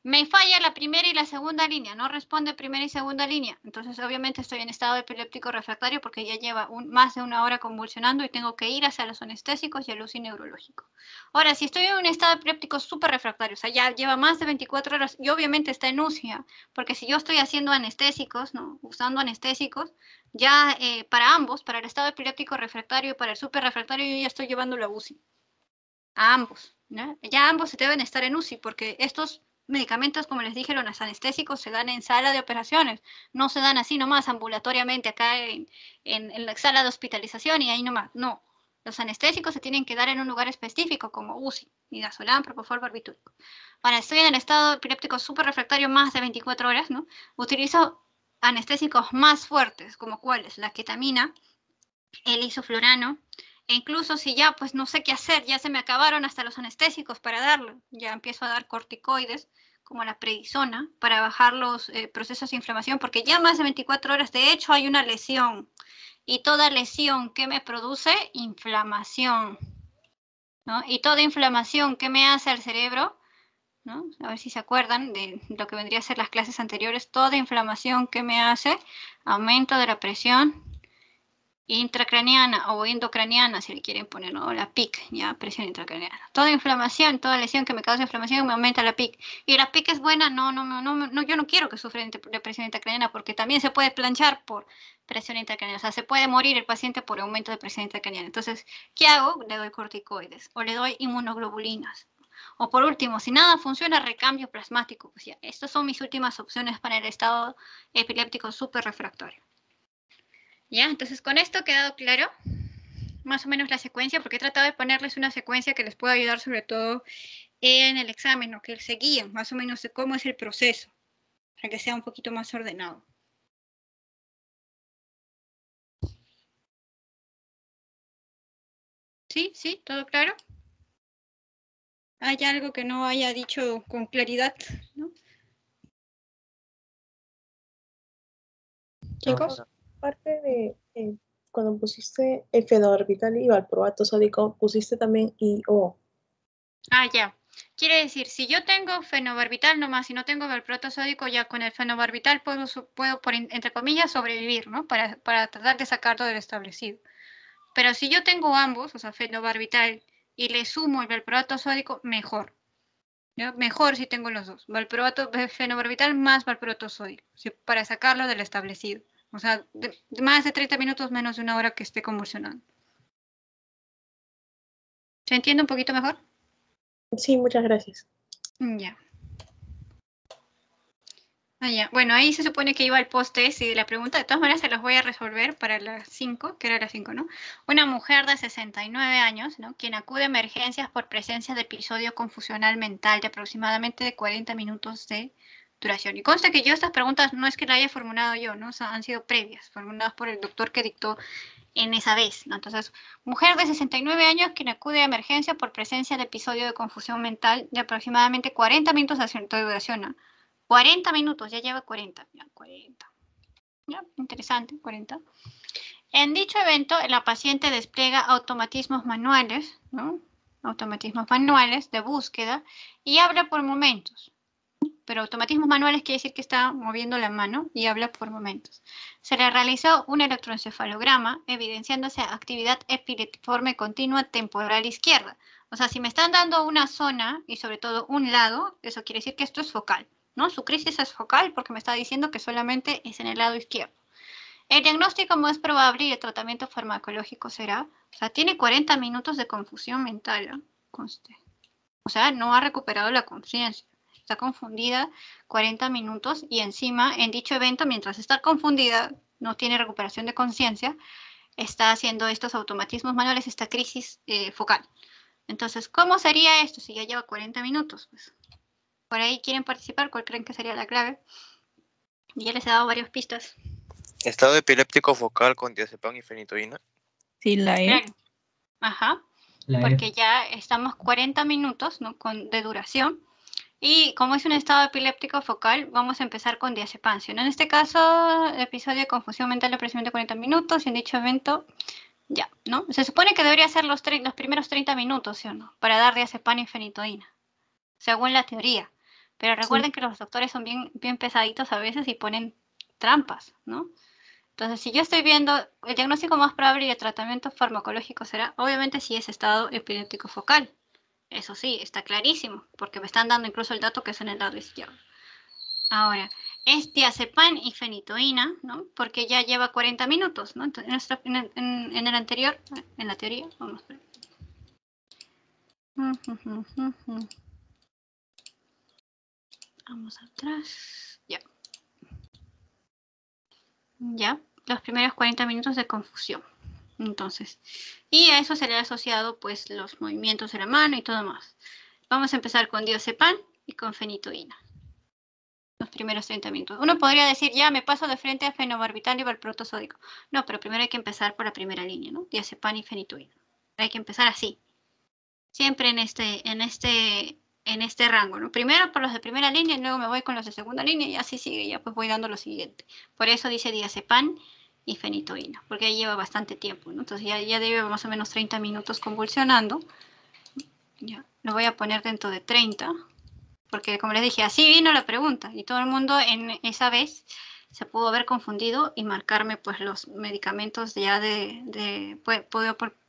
me falla la primera y la segunda línea, no responde primera y segunda línea. Entonces, obviamente estoy en estado epiléptico refractario porque ya lleva más de una hora convulsionando y tengo que ir hacia los anestésicos y el UCI neurológico. Ahora, si estoy en un estado epiléptico super refractario, o sea, ya lleva más de 24 horas y obviamente está en UCI, porque si yo estoy haciendo anestésicos, ¿no? usando anestésicos, ya eh, para ambos, para el estado epiléptico refractario y para el super refractario, yo ya estoy llevando la UCI. A ambos. Ya ambos se deben estar en UCI porque estos medicamentos, como les dije, los anestésicos se dan en sala de operaciones, no se dan así nomás ambulatoriamente acá en, en, la sala de hospitalización y ahí nomás, no. Los anestésicos se tienen que dar en un lugar específico como UCI, Nidazolam, propofol, barbitúrico. Para estoy en el estado epiléptico súper refractario más de 24 horas, ¿no? Utilizo anestésicos más fuertes, como cuáles, la ketamina, el isoflorano, e incluso si ya, pues no sé qué hacer, ya se me acabaron hasta los anestésicos para darlo, ya empiezo a dar corticoides como la predisona para bajar los eh, procesos de inflamación, porque ya más de 24 horas, de hecho, hay una lesión y toda lesión que me produce inflamación. Y toda inflamación que me hace al cerebro, ¿no? a ver si se acuerdan de lo que vendría a ser las clases anteriores, toda inflamación que me hace, aumento de la presión, intracraniana o endocraniana, si le quieren poner, la PIC, ya, presión intracraniana. Toda inflamación, toda lesión que me causa inflamación me aumenta la PIC. Y la PIC es buena, no, no, no, no, yo no quiero que sufra de presión intracraniana porque también se puede planchar por presión intracraniana, o sea, se puede morir el paciente por aumento de presión intracraniana. Entonces, ¿qué hago? Le doy corticoides o le doy inmunoglobulinas. O por último, si nada funciona, recambio plasmático. estas son mis últimas opciones para el estado epiléptico súper refractorio ya, entonces con esto ha quedado claro más o menos la secuencia, porque he tratado de ponerles una secuencia que les pueda ayudar sobre todo en el examen o que se guíen más o menos de cómo es el proceso, para que sea un poquito más ordenado. ¿Sí? ¿Sí? ¿Todo claro? ¿Hay algo que no haya dicho con claridad? ¿no? Chicos parte de eh, cuando pusiste el fenobarbital y valproato sódico, pusiste también IO. Ah, ya. Quiere decir, si yo tengo fenobarbital nomás, si no tengo valproato sódico, ya con el fenobarbital puedo, puedo por, entre comillas, sobrevivir, ¿no? Para, tratar de sacarlo del establecido. Pero si yo tengo ambos, o sea, fenobarbital y le sumo el valproato sódico, mejor. Mejor si tengo los dos. Valproato, fenobarbital más valproato sódico, para sacarlo del establecido. O sea, de, más de 30 minutos, menos de una hora que esté convulsionando. ¿Se entiende un poquito mejor? Sí, muchas gracias. Mm, ah, ya. Bueno, ahí se supone que iba el post test y la pregunta, de todas maneras se los voy a resolver para las 5, que era las 5, ¿no? Una mujer de 69 años, ¿no? Quien acude a emergencias por presencia de episodio confusional mental de aproximadamente de 40 minutos de duración. Y consta que yo estas preguntas no es que las haya formulado yo, ¿no? han sido previas, formuladas por el doctor que dictó en esa vez. Entonces, mujer de 69 años quien acude a emergencia por presencia de episodio de confusión mental de aproximadamente 40 minutos de duración. 40 minutos, ya lleva 40. 40. interesante, 40. En dicho evento, la paciente despliega automatismos manuales, ¿no? automatismos manuales de búsqueda y habla por momentos, pero automatismos manuales quiere decir que está moviendo la mano y habla por momentos. Se le realizó un electroencefalograma evidenciándose actividad epileptiforme continua temporal izquierda. O sea, si me están dando una zona y sobre todo un lado, eso quiere decir que esto es focal, ¿no? Su crisis es focal porque me está diciendo que solamente es en el lado izquierdo. El diagnóstico más probable y el tratamiento farmacológico será, o sea, tiene 40 minutos de confusión mental, O sea, no ha recuperado la conciencia está confundida 40 minutos y encima en dicho evento, mientras está confundida, no tiene recuperación de conciencia, está haciendo estos automatismos manuales, esta crisis eh, focal. Entonces, ¿cómo sería esto si ya lleva 40 minutos? Pues, por ahí quieren participar, ¿cuál creen que sería la clave? Ya les he dado varias pistas. Estado epiléptico focal con diazepam y fenitoína. Sí, la E. Ajá. E. porque ya estamos 40 minutos ¿no? con, de duración y como es un estado epiléptico focal, vamos a empezar con diazepam. En este caso, episodio de confusión mental de aproximadamente 40 minutos, y en dicho evento, ya, ¿no? Se supone que debería ser los, primeros 30 minutos, ¿sí o no? Para dar diazepam y fenitoína, según la teoría. Pero recuerden que los doctores son bien, bien pesaditos a veces y ponen trampas, ¿no? Entonces, si yo estoy viendo, el diagnóstico más probable y el tratamiento farmacológico será, obviamente, si es estado epiléptico focal. Eso sí, está clarísimo, porque me están dando incluso el dato que es en el lado izquierdo. Ahora, es diazepam y fenitoína, ¿no? Porque ya lleva 40 minutos, ¿no? Entonces, en, el, en el anterior, en la teoría, vamos a ver. Vamos atrás, ya. Ya, los primeros 40 minutos de confusión. Entonces, y a eso se le ha asociado pues los movimientos de la mano y todo más. Vamos a empezar con diazepam y con fenitoína. Los primeros minutos. Uno podría decir, ya me paso de frente a fenobarbital y valprotosódico. No, pero primero hay que empezar por la primera línea, ¿no? Diazepam y fenitoína. Hay que empezar así. Siempre en este, en este, en este rango, ¿no? Primero por los de primera línea y luego me voy con los de segunda línea y así sigue, ya pues voy dando lo siguiente. Por eso dice diazepam y fenitoína, porque ahí lleva bastante tiempo, Entonces ya, ya debe más o menos 30 minutos convulsionando. lo voy a poner dentro de 30, porque como les dije, así vino la pregunta y todo el mundo en esa vez se pudo haber confundido y marcarme pues los medicamentos ya de, de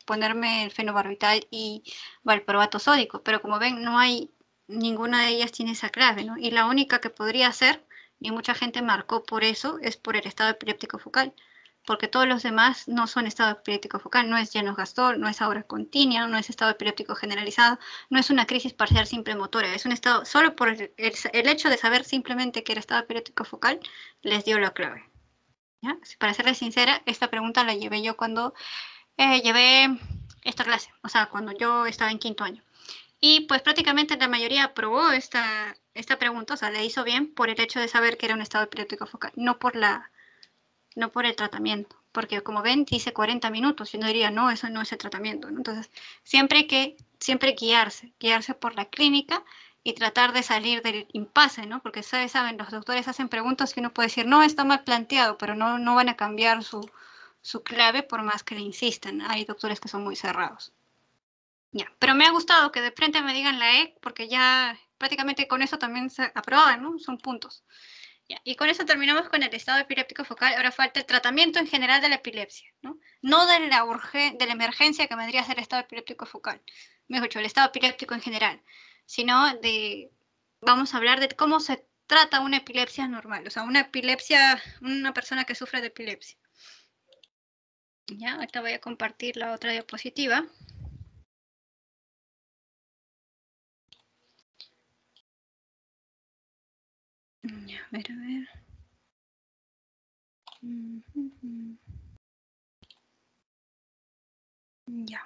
ponerme el fenobarbital y valproato sódico, pero como ven no hay ninguna de ellas tiene esa clave, ¿no? Y la única que podría ser, y mucha gente marcó por eso, es por el estado epiléptico focal porque todos los demás no son estado epiléptico focal, no es lleno gastor, no es ahora continua, no es estado epiléptico generalizado, no es una crisis parcial simple motora, es un estado, solo por el, hecho de saber simplemente que era estado epiléptico focal, les dio la clave. Para serles sincera, esta pregunta la llevé yo cuando eh, llevé esta clase, o sea, cuando yo estaba en quinto año. Y pues prácticamente la mayoría aprobó esta, esta pregunta, o sea, la hizo bien por el hecho de saber que era un estado epiléptico focal, no por la no por el tratamiento. Porque como ven, dice 40 minutos, yo no diría, no, eso no es el tratamiento. Entonces, siempre hay que siempre guiarse, guiarse por la clínica y tratar de salir del impasse, Porque ustedes saben, los doctores hacen preguntas que uno puede decir, no, está mal planteado, pero no, no van a cambiar su, clave por más que le insistan. Hay doctores que son muy cerrados. Ya, pero me ha gustado que de frente me digan la E, porque ya prácticamente con eso también se aprueban, ¿no? Son puntos y con eso terminamos con el estado epiléptico focal. Ahora falta el tratamiento en general de la epilepsia, ¿no? No de la, urgencia, de la emergencia que vendría a ser el estado epiléptico focal. Mejor dicho, el estado epiléptico en general. Sino de. Vamos a hablar de cómo se trata una epilepsia normal. O sea, una epilepsia. Una persona que sufre de epilepsia. Ya, ahorita voy a compartir la otra diapositiva. A ver, a ver. Mm, ya.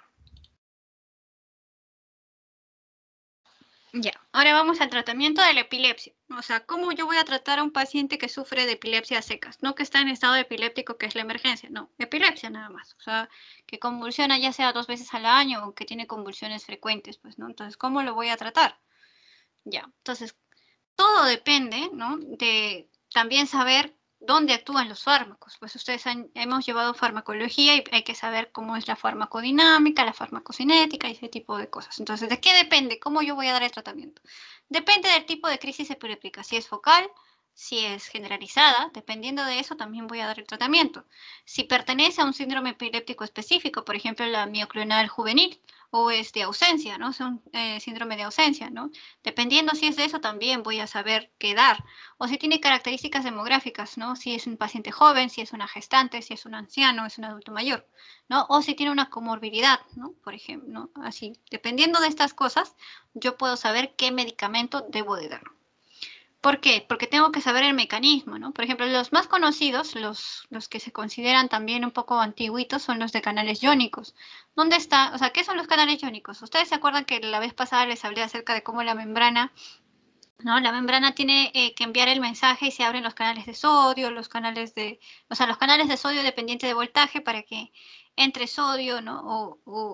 Ya, ahora vamos al tratamiento de la epilepsia. O sea, ¿cómo yo voy a tratar a un paciente que sufre de epilepsia secas? No que está en estado epiléptico, que es la emergencia, no, epilepsia nada más. O sea, que convulsiona ya sea dos veces al año o que tiene convulsiones frecuentes, pues, ¿no? Entonces, ¿cómo lo voy a tratar? Ya, entonces, todo depende, ¿no? De también saber dónde actúan los fármacos. Pues ustedes hemos llevado farmacología y hay que saber cómo es la farmacodinámica, la farmacocinética y ese tipo de cosas. Entonces, ¿de qué depende? ¿Cómo yo voy a dar el tratamiento? Depende del tipo de crisis epiléptica, si es focal, si es generalizada, dependiendo de eso también voy a dar el tratamiento. Si pertenece a un síndrome epiléptico específico, por ejemplo la mioclonal juvenil, o es de ausencia, ¿no? Es un eh, síndrome de ausencia, ¿no? Dependiendo si es de eso, también voy a saber qué dar. O si tiene características demográficas, ¿no? Si es un paciente joven, si es una gestante, si es un anciano, es un adulto mayor, ¿no? O si tiene una comorbilidad, ¿no? Por ejemplo, Así, dependiendo de estas cosas, yo puedo saber qué medicamento debo de dar. ¿Por qué? Porque tengo que saber el mecanismo, ¿no? Por ejemplo, los más conocidos, los, que se consideran también un poco antiguitos, son los de canales iónicos. ¿Dónde está? O sea, ¿qué son los canales iónicos? Ustedes se acuerdan que la vez pasada les hablé acerca de cómo la membrana ¿no? La membrana tiene eh, que enviar el mensaje y se abren los canales de sodio, los canales de, o sea, los canales de sodio dependientes de voltaje para que entre sodio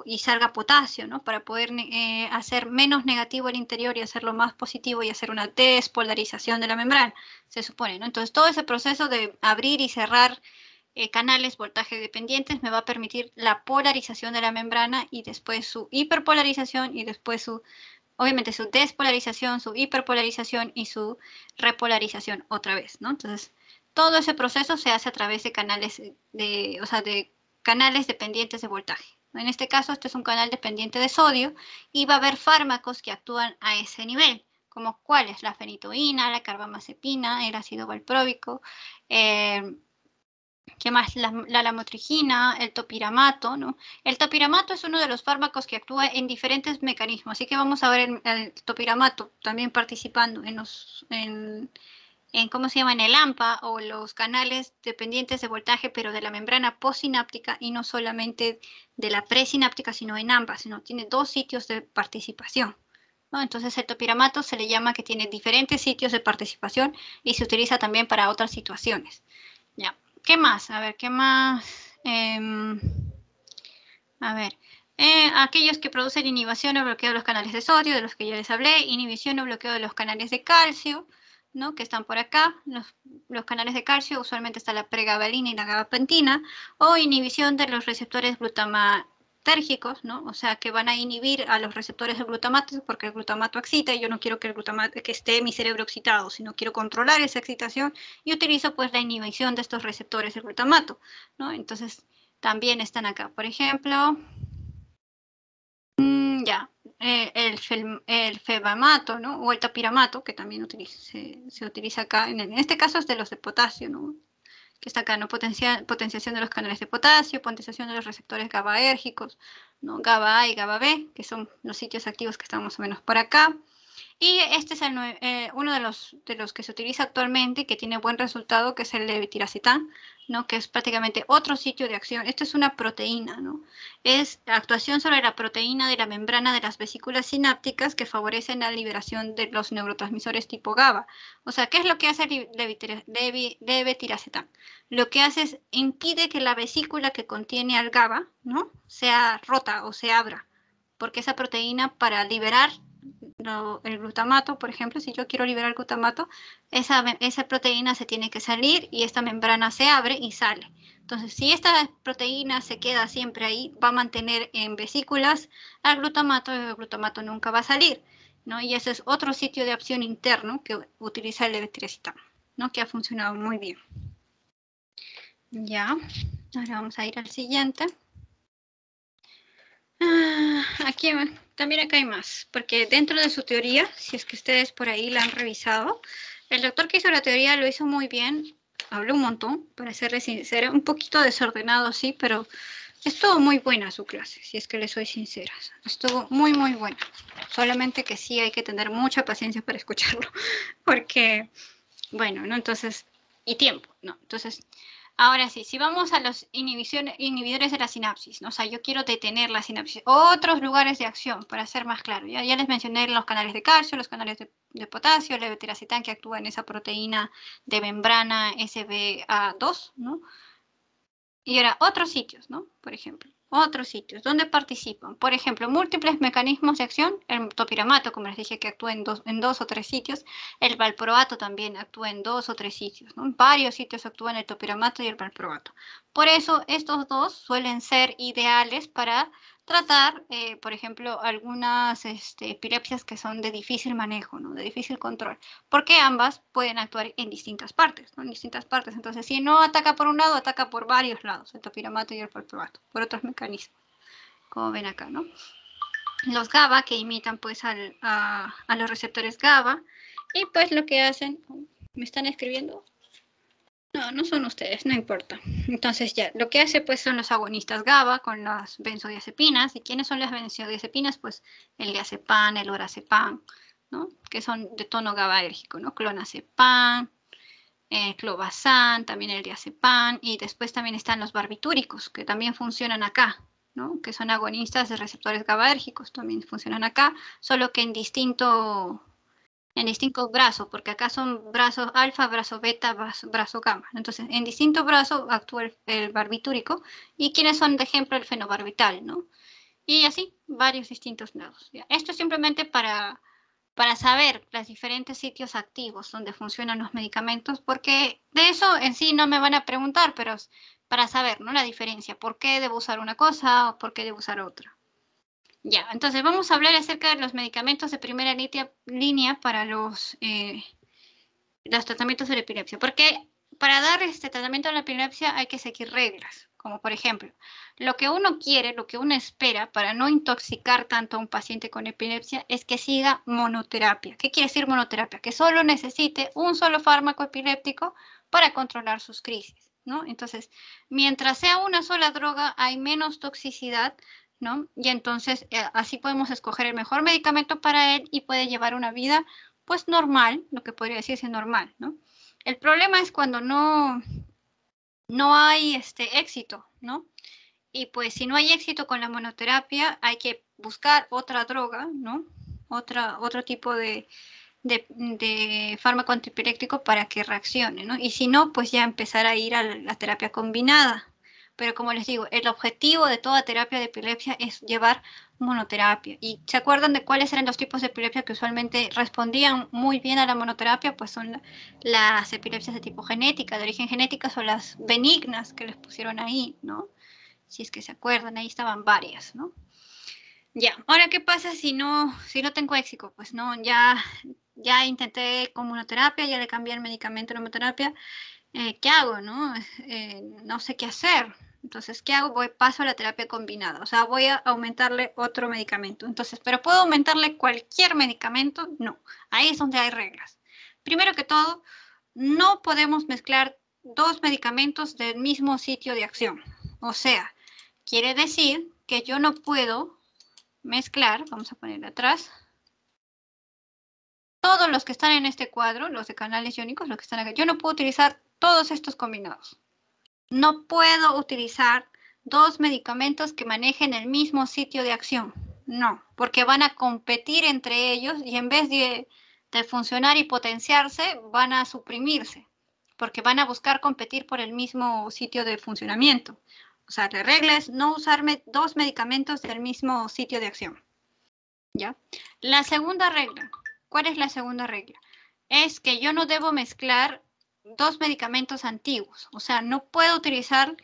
y salga potasio, ¿no? para poder eh, hacer menos negativo el interior y hacerlo más positivo y hacer una despolarización de la membrana, se supone. Entonces, todo ese proceso de abrir y cerrar eh, canales voltaje dependientes me va a permitir la polarización de la membrana y después su hiperpolarización y después su obviamente su despolarización, su hiperpolarización y su repolarización otra vez, ¿no? Entonces, todo ese proceso se hace a través de canales, eh, de, o sea, de canales dependientes de voltaje. En este caso, este es un canal dependiente de sodio y va a haber fármacos que actúan a ese nivel, como cuáles, la fenitoína, la carbamazepina, el ácido valpróbico, eh, ¿Qué más? La, lamotrigina, el topiramato, ¿no? El topiramato es uno de los fármacos que actúa en diferentes mecanismos, así que vamos a ver el, topiramato también participando en los, en, ¿cómo se llama? En el AMPA o los canales dependientes de voltaje, pero de la membrana postsináptica y no solamente de la presináptica, sino en AMPA, sino tiene dos sitios de participación. ¿No? Entonces el topiramato se le llama que tiene diferentes sitios de participación y se utiliza también para otras situaciones. Ya. ¿Qué más? A ver, ¿qué más? Em, a ver. Eh, aquellos que producen inhibición o bloqueo de los canales de sodio, de los que ya les hablé, inhibición o bloqueo de los canales de calcio, ¿no? que están por acá, los, canales de calcio, usualmente está la pregabalina y la gabapentina, o inhibición de los receptores glutama, térgicos, ¿no? O sea, que van a inhibir a los receptores de glutamato porque el glutamato excita y yo no quiero que el glutamato que esté mi cerebro excitado, sino quiero controlar esa excitación y utilizo pues la inhibición de estos receptores de glutamato, ¿no? Entonces, también están acá, por ejemplo, mm, ya, eh, el, el febamato, ¿no? O el tapiramato, que también se, se, utiliza acá, en, en este caso es de los de potasio, ¿no? que está acá, ¿no? potenciación de los canales de potasio, potenciación de los receptores GABAérgicos, ¿no? GABA A y GABA B, que son los sitios activos que están más o menos por acá. Y este es el, eh, uno de los, de los que se utiliza actualmente, que tiene buen resultado, que es el de ¿no? que es prácticamente otro sitio de acción. Esto es una proteína, ¿no? es actuación sobre la proteína de la membrana de las vesículas sinápticas que favorecen la liberación de los neurotransmisores tipo GABA. O sea, ¿qué es lo que hace el levetiracetam? Lo que hace es impide que la vesícula que contiene al GABA ¿no? sea rota o se abra, porque esa proteína para liberar el glutamato, por ejemplo, si yo quiero liberar glutamato, esa, proteína se tiene que salir y esta membrana se abre y sale. Entonces, si esta proteína se queda siempre ahí, va a mantener en vesículas al glutamato y el glutamato nunca va a salir. Y ese es otro sitio de opción interno que utiliza el levetiracetam, ¿no? que ha funcionado muy bien. Ya, ahora vamos a ir al siguiente. Ah, aquí también acá hay más, porque dentro de su teoría, si es que ustedes por ahí la han revisado, el doctor que hizo la teoría lo hizo muy bien, habló un montón, para serle sincero, un poquito desordenado, sí, pero estuvo muy buena su clase, si es que le soy sincera. Estuvo muy, muy buena. Solamente que sí hay que tener mucha paciencia para escucharlo, porque, bueno, ¿no? Entonces, y tiempo, ¿no? Entonces, Ahora sí, si vamos a los inhibidores de la sinapsis, ¿no? o sea, yo quiero detener la sinapsis. Otros lugares de acción, para ser más claro. Ya, les mencioné los canales de calcio, los canales de, potasio, la que actúa en esa proteína de membrana SBA2, ¿no? Y ahora, otros sitios, ¿no? Por ejemplo otros sitios donde participan, por ejemplo, múltiples mecanismos de acción, el topiramato, como les dije, que actúa en dos, en dos o tres sitios, el valproato también actúa en dos o tres sitios, varios sitios actúan el topiramato y el valproato. Por eso estos dos suelen ser ideales para tratar, eh, por ejemplo, algunas este, epilepsias que son de difícil manejo, ¿no? de difícil control, porque ambas pueden actuar en distintas partes, en distintas partes. Entonces, si no ataca por un lado, ataca por varios lados, el topiramato y el valproato, por otros mecanismos, como ven acá, ¿no? Los GABA que imitan pues al, a, a los receptores GABA y pues lo que hacen, ¿me están escribiendo? No, no son ustedes, no importa. Entonces ya, lo que hace pues son los agonistas GABA con las benzodiazepinas. ¿Y quiénes son las benzodiazepinas? Pues el diazepam, el lorazepam, ¿no? Que son de tono GABAérgico, ¿no? Clonazepam, el eh, también el diazepam. Y después también están los barbitúricos, que también funcionan acá, ¿no? Que son agonistas de receptores GABAérgicos, también funcionan acá, solo que en distinto en distintos brazos, porque acá son brazos alfa, brazo beta, brazo, gamma. Entonces, en distintos brazos actúa el, barbitúrico y quienes son de ejemplo el fenobarbital, ¿no? Y así, varios distintos nodos. Esto es simplemente para, para saber los diferentes sitios activos donde funcionan los medicamentos, porque de eso en sí no me van a preguntar, pero para saber, ¿no? La diferencia, por qué debo usar una cosa o por qué debo usar otra. Ya, entonces vamos a hablar acerca de los medicamentos de primera línea para los, eh, los tratamientos de la epilepsia, porque para dar este tratamiento a la epilepsia hay que seguir reglas, como por ejemplo, lo que uno quiere, lo que uno espera para no intoxicar tanto a un paciente con epilepsia es que siga monoterapia. ¿Qué quiere decir monoterapia? Que solo necesite un solo fármaco epiléptico para controlar sus crisis. ¿No? Entonces, mientras sea una sola droga, hay menos toxicidad ¿no? Y entonces eh, así podemos escoger el mejor medicamento para él y puede llevar una vida pues normal, lo que podría decirse normal, ¿no? El problema es cuando no, no hay este éxito, ¿no? Y pues si no hay éxito con la monoterapia, hay que buscar otra droga, ¿no? Otra, otro tipo de, de, fármaco antipirético para que reaccione, ¿no? Y si no, pues ya empezar a ir a la terapia combinada, pero como les digo, el objetivo de toda terapia de epilepsia es llevar monoterapia. ¿Y se acuerdan de cuáles eran los tipos de epilepsia que usualmente respondían muy bien a la monoterapia? Pues son las epilepsias de tipo genética, de origen genética, son las benignas que les pusieron ahí, ¿no? Si es que se acuerdan, ahí estaban varias, ¿no? Ya, ahora qué pasa si no, si no tengo éxito, pues no, ya, ya intenté con monoterapia, ya le cambié el medicamento a la monoterapia, eh, ¿qué hago? No? Eh, no sé qué hacer, entonces, ¿qué hago? Voy, paso a la terapia combinada, o sea, voy a aumentarle otro medicamento. Entonces, ¿pero puedo aumentarle cualquier medicamento? No, ahí es donde hay reglas. Primero que todo, no podemos mezclar dos medicamentos del mismo sitio de acción. O sea, quiere decir que yo no puedo mezclar, vamos a ponerle atrás, todos los que están en este cuadro, los de canales iónicos, los que están acá. Yo no puedo utilizar todos estos combinados. No puedo utilizar dos medicamentos que manejen el mismo sitio de acción. No, porque van a competir entre ellos y en vez de, funcionar y potenciarse, van a suprimirse, porque van a buscar competir por el mismo sitio de funcionamiento. O sea, la regla es no usarme dos medicamentos del mismo sitio de acción. ¿Ya? La segunda regla, ¿cuál es la segunda regla? Es que yo no debo mezclar dos medicamentos antiguos. O sea, no puedo utilizar,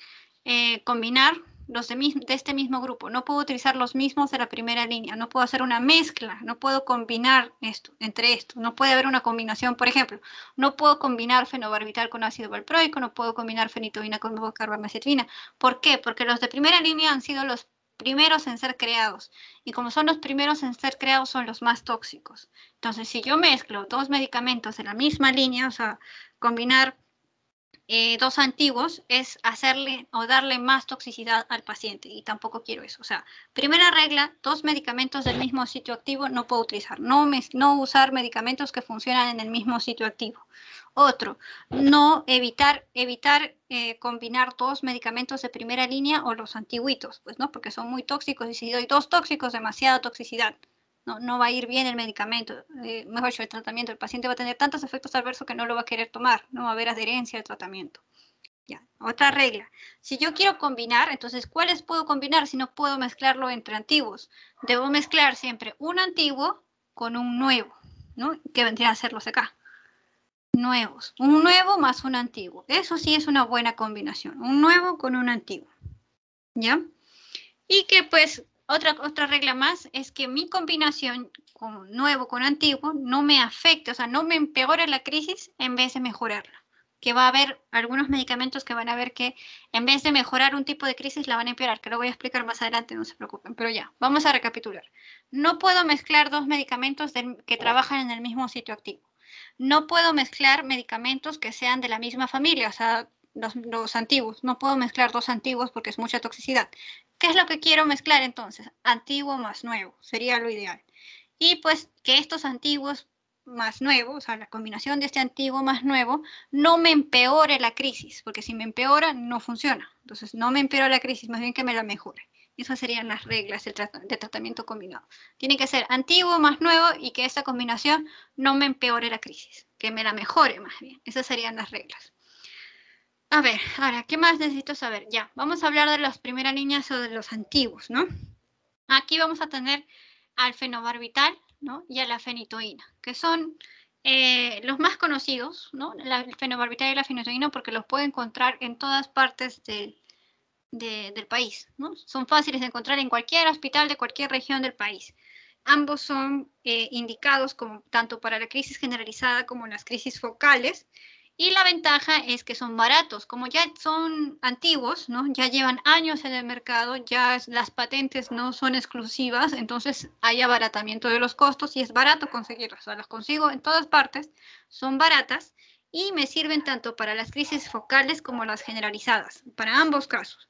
eh, combinar los de, este mismo grupo. No puedo utilizar los mismos de la primera línea. No puedo hacer una mezcla. No puedo combinar esto entre esto. No puede haber una combinación. Por ejemplo, no puedo combinar fenobarbital con ácido valproico. No puedo combinar fenitoína con carbamazepina. ¿Por qué? Porque los de primera línea han sido los primeros en ser creados. Y como son los primeros en ser creados, son los más tóxicos. Entonces, si yo mezclo dos medicamentos de la misma línea, o sea, combinar eh, dos antiguos es hacerle o darle más toxicidad al paciente y tampoco quiero eso. O sea, primera regla, dos medicamentos del mismo sitio activo no puedo utilizar. No, no usar medicamentos que funcionan en el mismo sitio activo. Otro, no evitar, evitar eh, combinar dos medicamentos de primera línea o los antiguitos, pues no, porque son muy tóxicos y si doy dos tóxicos, demasiada toxicidad no, va a ir bien el medicamento, eh, mejor dicho, el tratamiento. El paciente va a tener tantos efectos adversos que no lo va a querer tomar, no va a haber adherencia al tratamiento. Ya, otra regla. Si yo quiero combinar, entonces, ¿cuáles puedo combinar si no puedo mezclarlo entre antiguos? Debo mezclar siempre un antiguo con un nuevo, ¿no? Que vendrían a hacerlos acá. Nuevos. Un nuevo más un antiguo. Eso sí es una buena combinación. Un nuevo con un antiguo. ¿Ya? Y que pues otra, otra regla más es que mi combinación con nuevo, con antiguo, no me afecte o sea, no me empeora la crisis en vez de mejorarla. Que va a haber algunos medicamentos que van a ver que en vez de mejorar un tipo de crisis la van a empeorar, que lo voy a explicar más adelante, no se preocupen. Pero ya, vamos a recapitular. No puedo mezclar dos medicamentos que trabajan en el mismo sitio activo. No puedo mezclar medicamentos que sean de la misma familia, o sea, los, los, antiguos. No puedo mezclar dos antiguos porque es mucha toxicidad es lo que quiero mezclar entonces? Antiguo más nuevo, sería lo ideal. Y pues que estos antiguos más nuevos o sea, la combinación de este antiguo más nuevo, no me empeore la crisis, porque si me empeora, no funciona. Entonces, no me empeora la crisis, más bien que me la mejore. Esas serían las reglas de tratamiento combinado. Tiene que ser antiguo más nuevo y que esta combinación no me empeore la crisis, que me la mejore más bien. Esas serían las reglas. A ver, ahora, ¿qué más necesito saber? Ya, vamos a hablar de las primeras líneas o de los antiguos, ¿no? Aquí vamos a tener al fenobarbital ¿no? y a la fenitoína, que son eh, los más conocidos, ¿no? La, el fenobarbital y la fenitoína, porque los puede encontrar en todas partes del, país, ¿no? Son fáciles de encontrar en cualquier hospital de cualquier región del país. Ambos son eh, indicados como, tanto para la crisis generalizada como las crisis focales. Y la ventaja es que son baratos, como ya son antiguos, ¿no? ya llevan años en el mercado, ya las patentes no son exclusivas, entonces hay abaratamiento de los costos y es barato conseguirlas. O sea, las consigo en todas partes, son baratas y me sirven tanto para las crisis focales como las generalizadas, para ambos casos.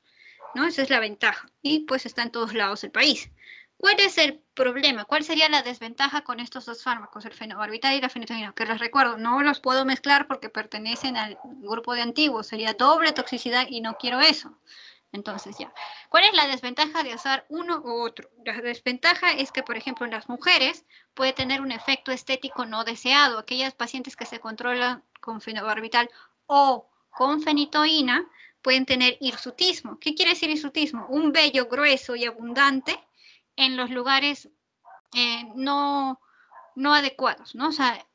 ¿no? Esa es la ventaja. Y pues está en todos lados el país. ¿Cuál es el problema? ¿Cuál sería la desventaja con estos dos fármacos, el fenobarbital y la fenitoína? Que les recuerdo, no los puedo mezclar porque pertenecen al grupo de antiguos, sería doble toxicidad y no quiero eso. Entonces ya, ¿cuál es la desventaja de usar uno u otro? La desventaja es que, por ejemplo, en las mujeres puede tener un efecto estético no deseado. Aquellas pacientes que se controlan con fenobarbital o con fenitoína pueden tener hirsutismo. ¿Qué quiere decir hirsutismo? Un vello grueso y abundante en los lugares eh, no, no adecuados, ¿no? O sea,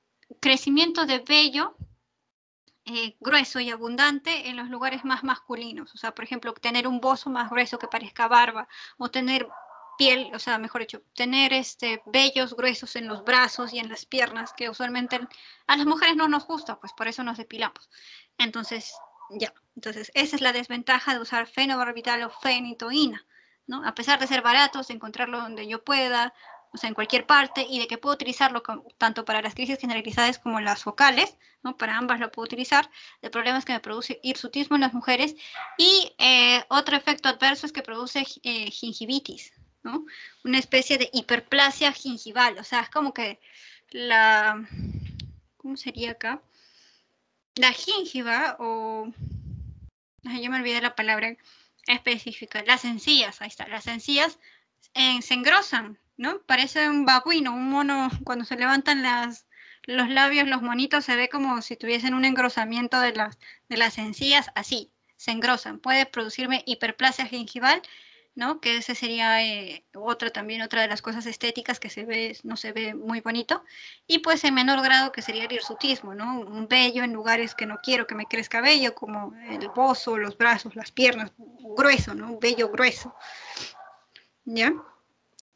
crecimiento de vello eh, grueso y abundante en los lugares más masculinos, o sea, por ejemplo, tener un bozo más grueso que parezca barba, o tener piel, o sea, mejor dicho, tener este, vellos gruesos en los brazos y en las piernas, que usualmente a las mujeres no nos gusta, pues por eso nos depilamos. Entonces, ya, entonces esa es la desventaja de usar fenobarbital o fenitoína. A pesar de ser baratos, encontrarlo donde yo pueda, o sea, en cualquier parte, y de que puedo utilizarlo tanto para las crisis generalizadas como las focales, ¿no? Para ambas lo puedo utilizar, de problemas que me produce hirsutismo en las mujeres, y eh, otro efecto adverso es que produce eh, gingivitis, ¿no? Una especie de hiperplasia gingival, o sea, es como que la... ¿Cómo sería acá? La gingiva o... Ay, yo me olvidé la palabra específica. Las encías, ahí está, las encías eh, se engrosan, ¿no? Parece un babuino, un mono, cuando se levantan las, los labios, los monitos, se ve como si tuviesen un engrosamiento de las, de las encías, así, se engrosan. Puede producirme hiperplasia gingival ¿no? Que ese sería eh, otra también, otra de las cosas estéticas que se ve, no se ve muy bonito. Y pues en menor grado que sería el hirsutismo, ¿no? Un bello en lugares que no quiero que me crezca bello, como el bozo, los brazos, las piernas, grueso, ¿no? Un vello grueso. ¿Ya?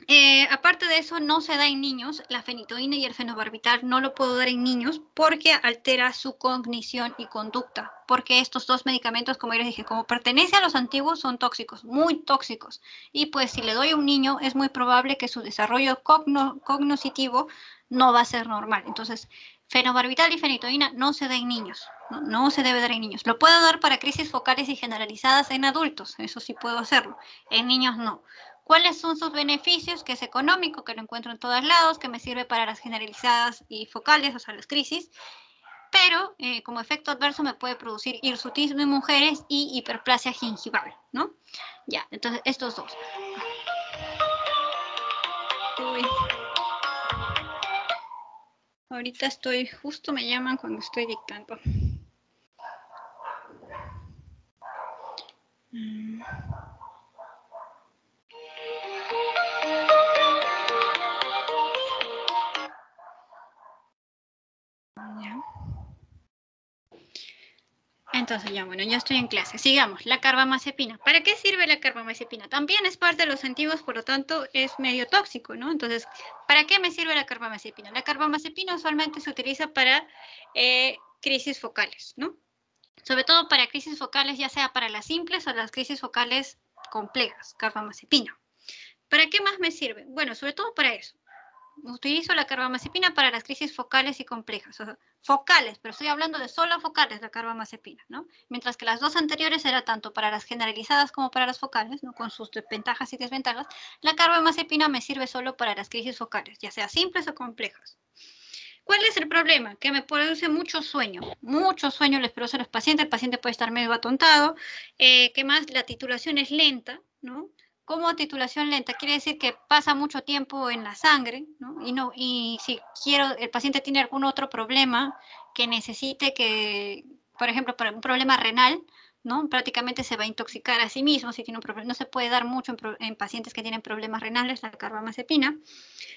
Eh, aparte de eso, no se da en niños. La fenitoína y el fenobarbital no lo puedo dar en niños porque altera su cognición y conducta. Porque estos dos medicamentos, como yo les dije, como pertenecen a los antiguos, son tóxicos, muy tóxicos. Y pues si le doy a un niño, es muy probable que su desarrollo cogno no va a ser normal. Entonces, fenobarbital y fenitoína no se da en niños. no se debe dar en niños. Lo puedo dar para crisis focales y generalizadas en adultos. Eso sí puedo hacerlo. En niños no ¿Cuáles son sus beneficios? Que es económico, que lo encuentro en todos lados, que me sirve para las generalizadas y focales, o sea, las crisis. Pero eh, como efecto adverso me puede producir hirsutismo en mujeres y hiperplasia gingival, ¿no? Ya, entonces estos dos. Ahorita estoy, justo me llaman cuando estoy dictando. Mm. Entonces ya bueno, ya estoy en clase. Sigamos, la carbamazepina. ¿Para qué sirve la carbamazepina? También es parte de los antiguos, por lo tanto es medio tóxico, ¿no? Entonces, ¿para qué me sirve la carbamazepina? La carbamazepina usualmente se utiliza para eh, crisis focales, ¿no? Sobre todo para crisis focales, ya sea para las simples o las crisis focales complejas, carbamazepina. ¿Para qué más me sirve? Bueno, sobre todo para eso utilizo la carbamazepina para las crisis focales y complejas. O focales, pero estoy hablando de solo focales la carbamazepina, ¿no? Mientras que las dos anteriores era tanto para las generalizadas como para las focales, ¿no? Con sus ventajas y desventajas, la carbamazepina me sirve solo para las crisis focales, ya sea simples o complejas. ¿Cuál es el problema? Que me produce mucho sueño, mucho sueño les produce a los pacientes, el paciente puede estar medio atontado, eh, que más la titulación es lenta, ¿no? como titulación lenta quiere decir que pasa mucho tiempo en la sangre, ¿no? Y, no, y si quiero, el paciente tiene algún otro problema que necesite que, por ejemplo, un problema renal, ¿no? Prácticamente se va a intoxicar a sí mismo si tiene un problema. No se puede dar mucho en, en pacientes que tienen problemas renales la carbamazepina.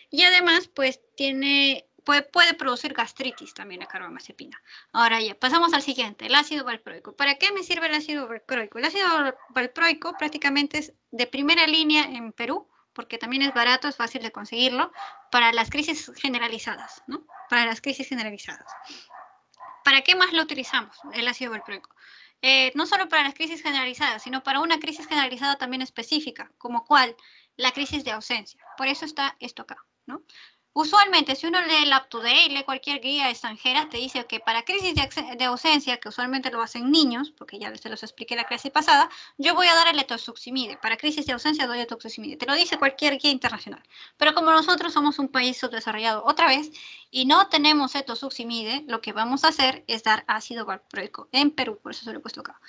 Y además, pues tiene puede, producir gastritis también la carbamazepina. Ahora ya, pasamos al siguiente, el ácido valproico. ¿Para qué me sirve el ácido valproico? El ácido valproico prácticamente es de primera línea en Perú, porque también es barato, es fácil de conseguirlo, para las crisis generalizadas, ¿no? Para las crisis generalizadas. ¿Para qué más lo utilizamos, el ácido valproico? Eh, no solo para las crisis generalizadas, sino para una crisis generalizada también específica, como cuál, la crisis de ausencia. Por eso está esto acá, ¿no? Usualmente, si uno lee el up to date, lee cualquier guía extranjera, te dice que para crisis de, ausencia, que usualmente lo hacen niños, porque ya se los expliqué la clase pasada, yo voy a dar el etosuximide. Para crisis de ausencia doy etosuximide. Te lo dice cualquier guía internacional. Pero como nosotros somos un país subdesarrollado otra vez y no tenemos etosuximide, lo que vamos a hacer es dar ácido valproico en Perú, por eso se lo he puesto acá.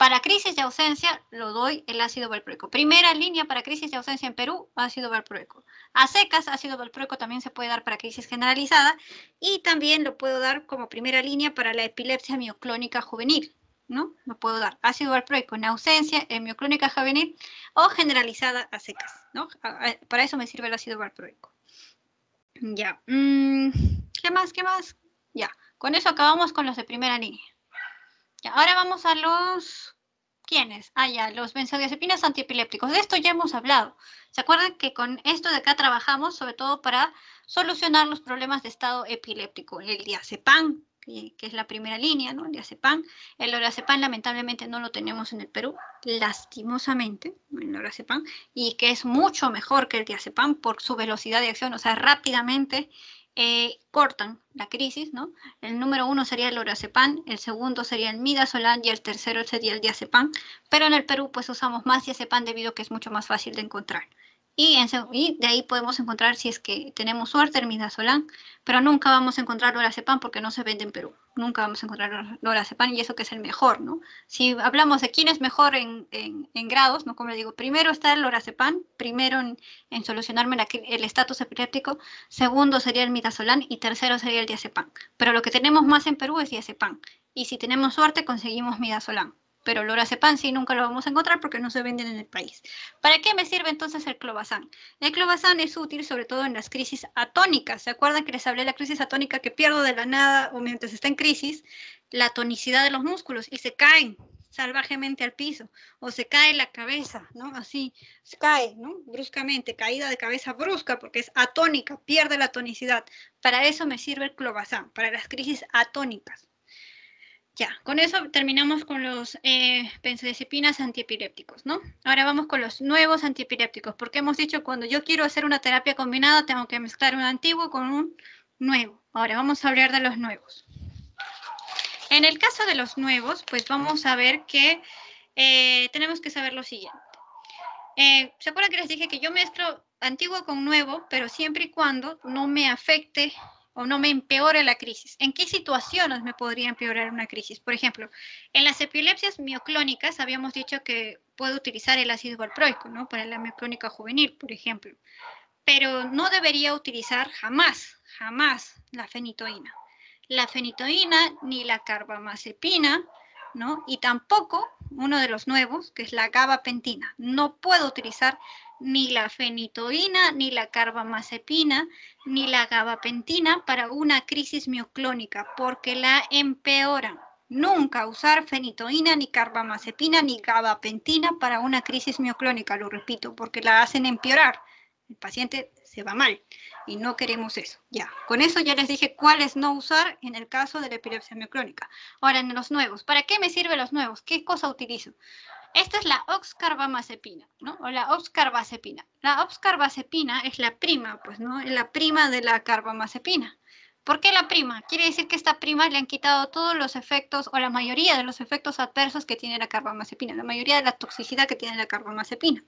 Para crisis de ausencia lo doy el ácido valproico. Primera línea para crisis de ausencia en Perú, ácido valproico. A secas, ácido valproico también se puede dar para crisis generalizada y también lo puedo dar como primera línea para la epilepsia mioclónica juvenil, ¿no? Lo puedo dar ácido valproico en ausencia, en mioclónica juvenil o generalizada a secas, ¿no? Para eso me sirve el ácido valproico. Ya. Mm, ¿Qué más? ¿Qué más? Ya. Con eso acabamos con los de primera línea ahora vamos a los... ¿Quiénes? Ah, ya, los benzodiazepinas antiepilépticos. De esto ya hemos hablado. ¿Se acuerdan que con esto de acá trabajamos sobre todo para solucionar los problemas de estado epiléptico? El diazepam, que, es la primera línea, ¿no? El diazepam. El lorazepam lamentablemente no lo tenemos en el Perú, lastimosamente, el lorazepam, y que es mucho mejor que el diazepam por su velocidad de acción, o sea, rápidamente eh, cortan la crisis, ¿no? El número uno sería el lorazepam, el segundo sería el midazolam y el tercero sería el diazepam, pero en el Perú pues usamos más diazepam debido a que es mucho más fácil de encontrar. Y, en, de ahí podemos encontrar, si es que tenemos suerte, el midazolam, pero nunca vamos a encontrar lorazepam porque no se vende en Perú. Nunca vamos a encontrar lorazepam y eso que es el mejor, ¿no? Si hablamos de quién es mejor en, grados, ¿no? Como digo, primero está el lorazepam, primero en, solucionarme el estatus epiléptico, segundo sería el midazolam y tercero sería el diazepam. Pero lo que tenemos más en Perú es diazepam. Y si tenemos suerte, conseguimos midazolam pero lorazepam sí nunca lo vamos a encontrar porque no se venden en el país. ¿Para qué me sirve entonces el clobazán? El clobazán es útil sobre todo en las crisis atónicas. ¿Se acuerdan que les hablé de la crisis atónica que pierdo de la nada o mientras está en crisis? La tonicidad de los músculos y se caen salvajemente al piso o se cae la cabeza, ¿no? Así, se cae, ¿no? Bruscamente, caída de cabeza brusca porque es atónica, pierde la tonicidad. Para eso me sirve el clobazán, para las crisis atónicas. Ya, con eso terminamos con los eh, benzodiazepinas antiepilépticos, ¿no? Ahora vamos con los nuevos antiepilépticos, porque hemos dicho cuando yo quiero hacer una terapia combinada tengo que mezclar un antiguo con un nuevo. Ahora vamos a hablar de los nuevos. En el caso de los nuevos, pues vamos a ver que eh, tenemos que saber lo siguiente. Eh, ¿Se acuerdan que les dije que yo mezclo antiguo con nuevo, pero siempre y cuando no me afecte o no me empeore la crisis. ¿En qué situaciones me podría empeorar una crisis? Por ejemplo, en las epilepsias mioclónicas habíamos dicho que puedo utilizar el ácido valproico, ¿no? Para la mioclónica juvenil, por ejemplo. Pero no debería utilizar jamás, jamás la fenitoína. La fenitoína ni la carbamazepina y tampoco uno de los nuevos, que es la gabapentina. No puedo utilizar ni la fenitoína, ni la carbamazepina, ni la gabapentina para una crisis mioclónica, porque la empeoran. Nunca usar fenitoína, ni carbamazepina, ni gabapentina para una crisis mioclónica, lo repito, porque la hacen empeorar el paciente se va mal y no queremos eso. Ya, con eso ya les dije cuáles no usar en el caso de la epilepsia miocrónica. Ahora, en los nuevos, ¿para qué me sirven los nuevos? ¿Qué cosa utilizo? Esta es la oxcarbamazepina, ¿no? O la oxcarbazepina. La oxcarbazepina es la prima, pues, ¿no? Es la prima de la carbamazepina. ¿Por qué la prima? Quiere decir que esta prima le han quitado todos los efectos o la mayoría de los efectos adversos que tiene la carbamazepina, la mayoría de la toxicidad que tiene la carbamazepina.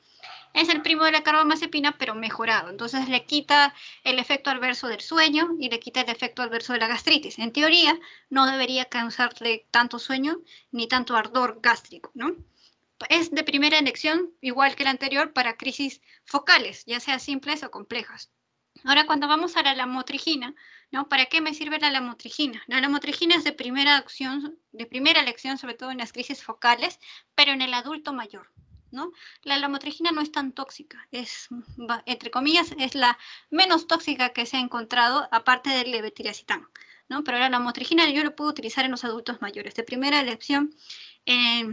Es el primo de la carbamazepina, pero mejorado. Entonces le quita el efecto adverso del sueño y le quita el efecto adverso de la gastritis. En teoría, no debería causarle tanto sueño ni tanto ardor gástrico, ¿no? es de primera elección, igual que la anterior, para crisis focales, ya sea simples o complejas. Ahora, cuando vamos a la lamotrigina, ¿no? ¿Para qué me sirve la lamotrigina? La lamotrigina es de primera opción, de primera lección, sobre todo en las crisis focales, pero en el adulto mayor, ¿no? La lamotrigina no es tan tóxica, es, entre comillas, es la menos tóxica que se ha encontrado, aparte del levetiracetam, ¿no? Pero la lamotrigina yo lo puedo utilizar en los adultos mayores, de primera lección, eh,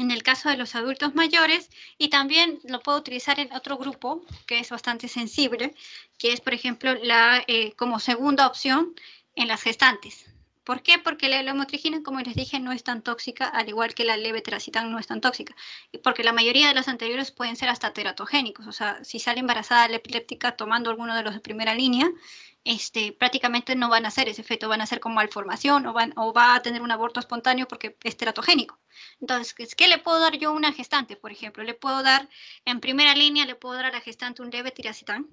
en el caso de los adultos mayores y también lo puedo utilizar en otro grupo que es bastante sensible, que es, por ejemplo, la, eh, como segunda opción en las gestantes. ¿Por qué? Porque la lamotrigina, como les dije, no es tan tóxica, al igual que la teracitán no es tan tóxica. Porque la mayoría de los anteriores pueden ser hasta teratogénicos. O sea, si sale embarazada la epiléptica tomando alguno de los de primera línea, este, prácticamente no van a hacer ese efecto, van a ser como malformación o, van, o va a tener un aborto espontáneo porque es teratogénico. Entonces, ¿qué le puedo dar yo a una gestante, por ejemplo? Le puedo dar, en primera línea, le puedo dar a la gestante un levetiracetam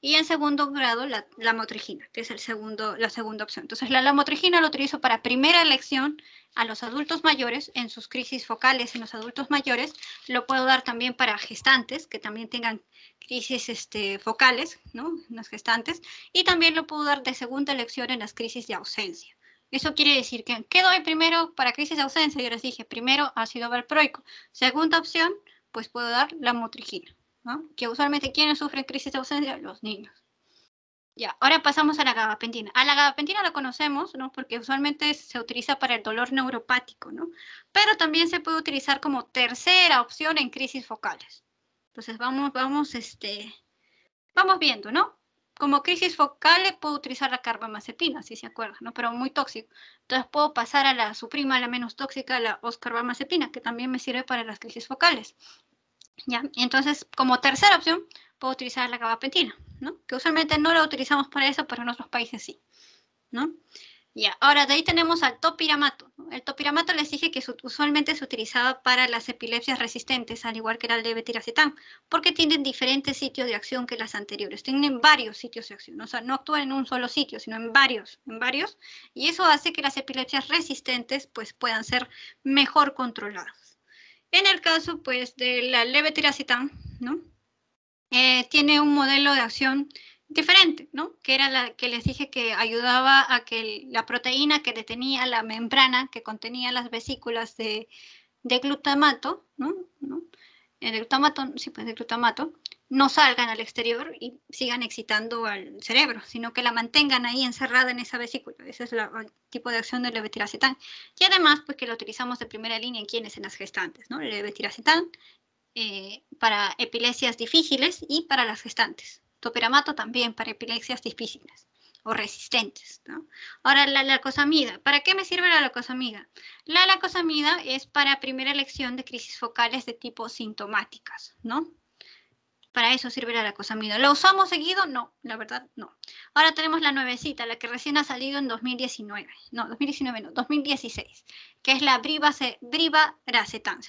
y en segundo grado, la, la motrigina, que es el segundo, la segunda opción. Entonces, la motrigina lo utilizo para primera elección a los adultos mayores, en sus crisis focales en los adultos mayores. Lo puedo dar también para gestantes, que también tengan crisis este, focales, ¿no? En gestantes. Y también lo puedo dar de segunda elección en las crisis de ausencia. Eso quiere decir que, ¿qué doy primero para crisis de ausencia? Yo les dije, primero ácido valproico. Segunda opción, pues puedo dar la motrigina. Que usualmente quienes sufren crisis de ausencia, los niños. Ya, ahora pasamos a la gabapentina. A la gabapentina la conocemos, ¿no? Porque usualmente se utiliza para el dolor neuropático, ¿no? Pero también se puede utilizar como tercera opción en crisis focales. Entonces vamos, vamos, este, vamos viendo, ¿no? Como crisis focales puedo utilizar la carbamazepina, si se acuerdan, ¿no? Pero muy tóxico. Entonces puedo pasar a la suprima, la menos tóxica, la oscarbamazepina, que también me sirve para las crisis focales. Entonces, como tercera opción, puedo utilizar la gabapentina, ¿no? Que usualmente no la utilizamos para eso, pero en otros países sí, ¿no? Ya, ahora de ahí tenemos al topiramato. El topiramato les dije que usualmente se utilizaba para las epilepsias resistentes, al igual que la levetiracetam, porque tienen diferentes sitios de acción que las anteriores. Tienen varios sitios de acción, o sea, no actúan en un solo sitio, sino en varios, en varios, y eso hace que las epilepsias resistentes pues, puedan ser mejor controladas. En el caso pues de la levetiracetam, ¿no? Eh, tiene un modelo de acción diferente, ¿no? Que era la que les dije que ayudaba a que la proteína que detenía la membrana que contenía las vesículas de, de glutamato, ¿no? ¿no? el glutamato, sí, pues el glutamato, no salgan al exterior y sigan excitando al cerebro, sino que la mantengan ahí encerrada en esa vesícula. Ese es el tipo de acción del levetiracetán. Y además, pues que lo utilizamos de primera línea en quienes, en las gestantes, ¿no? El levetiracetam eh, para epilepsias difíciles y para las gestantes. Toperamato también para epilepsias difíciles o resistentes. Ahora, la lacosamida. ¿Para qué me sirve la lacosamida? La lacosamida es para primera elección de crisis focales de tipo sintomáticas, ¿no? Para eso sirve la lacosamida. ¿Lo usamos seguido? No, la verdad no. Ahora tenemos la nuevecita, la que recién ha salido en 2019. No, 2019 no, 2016, que es la briva Se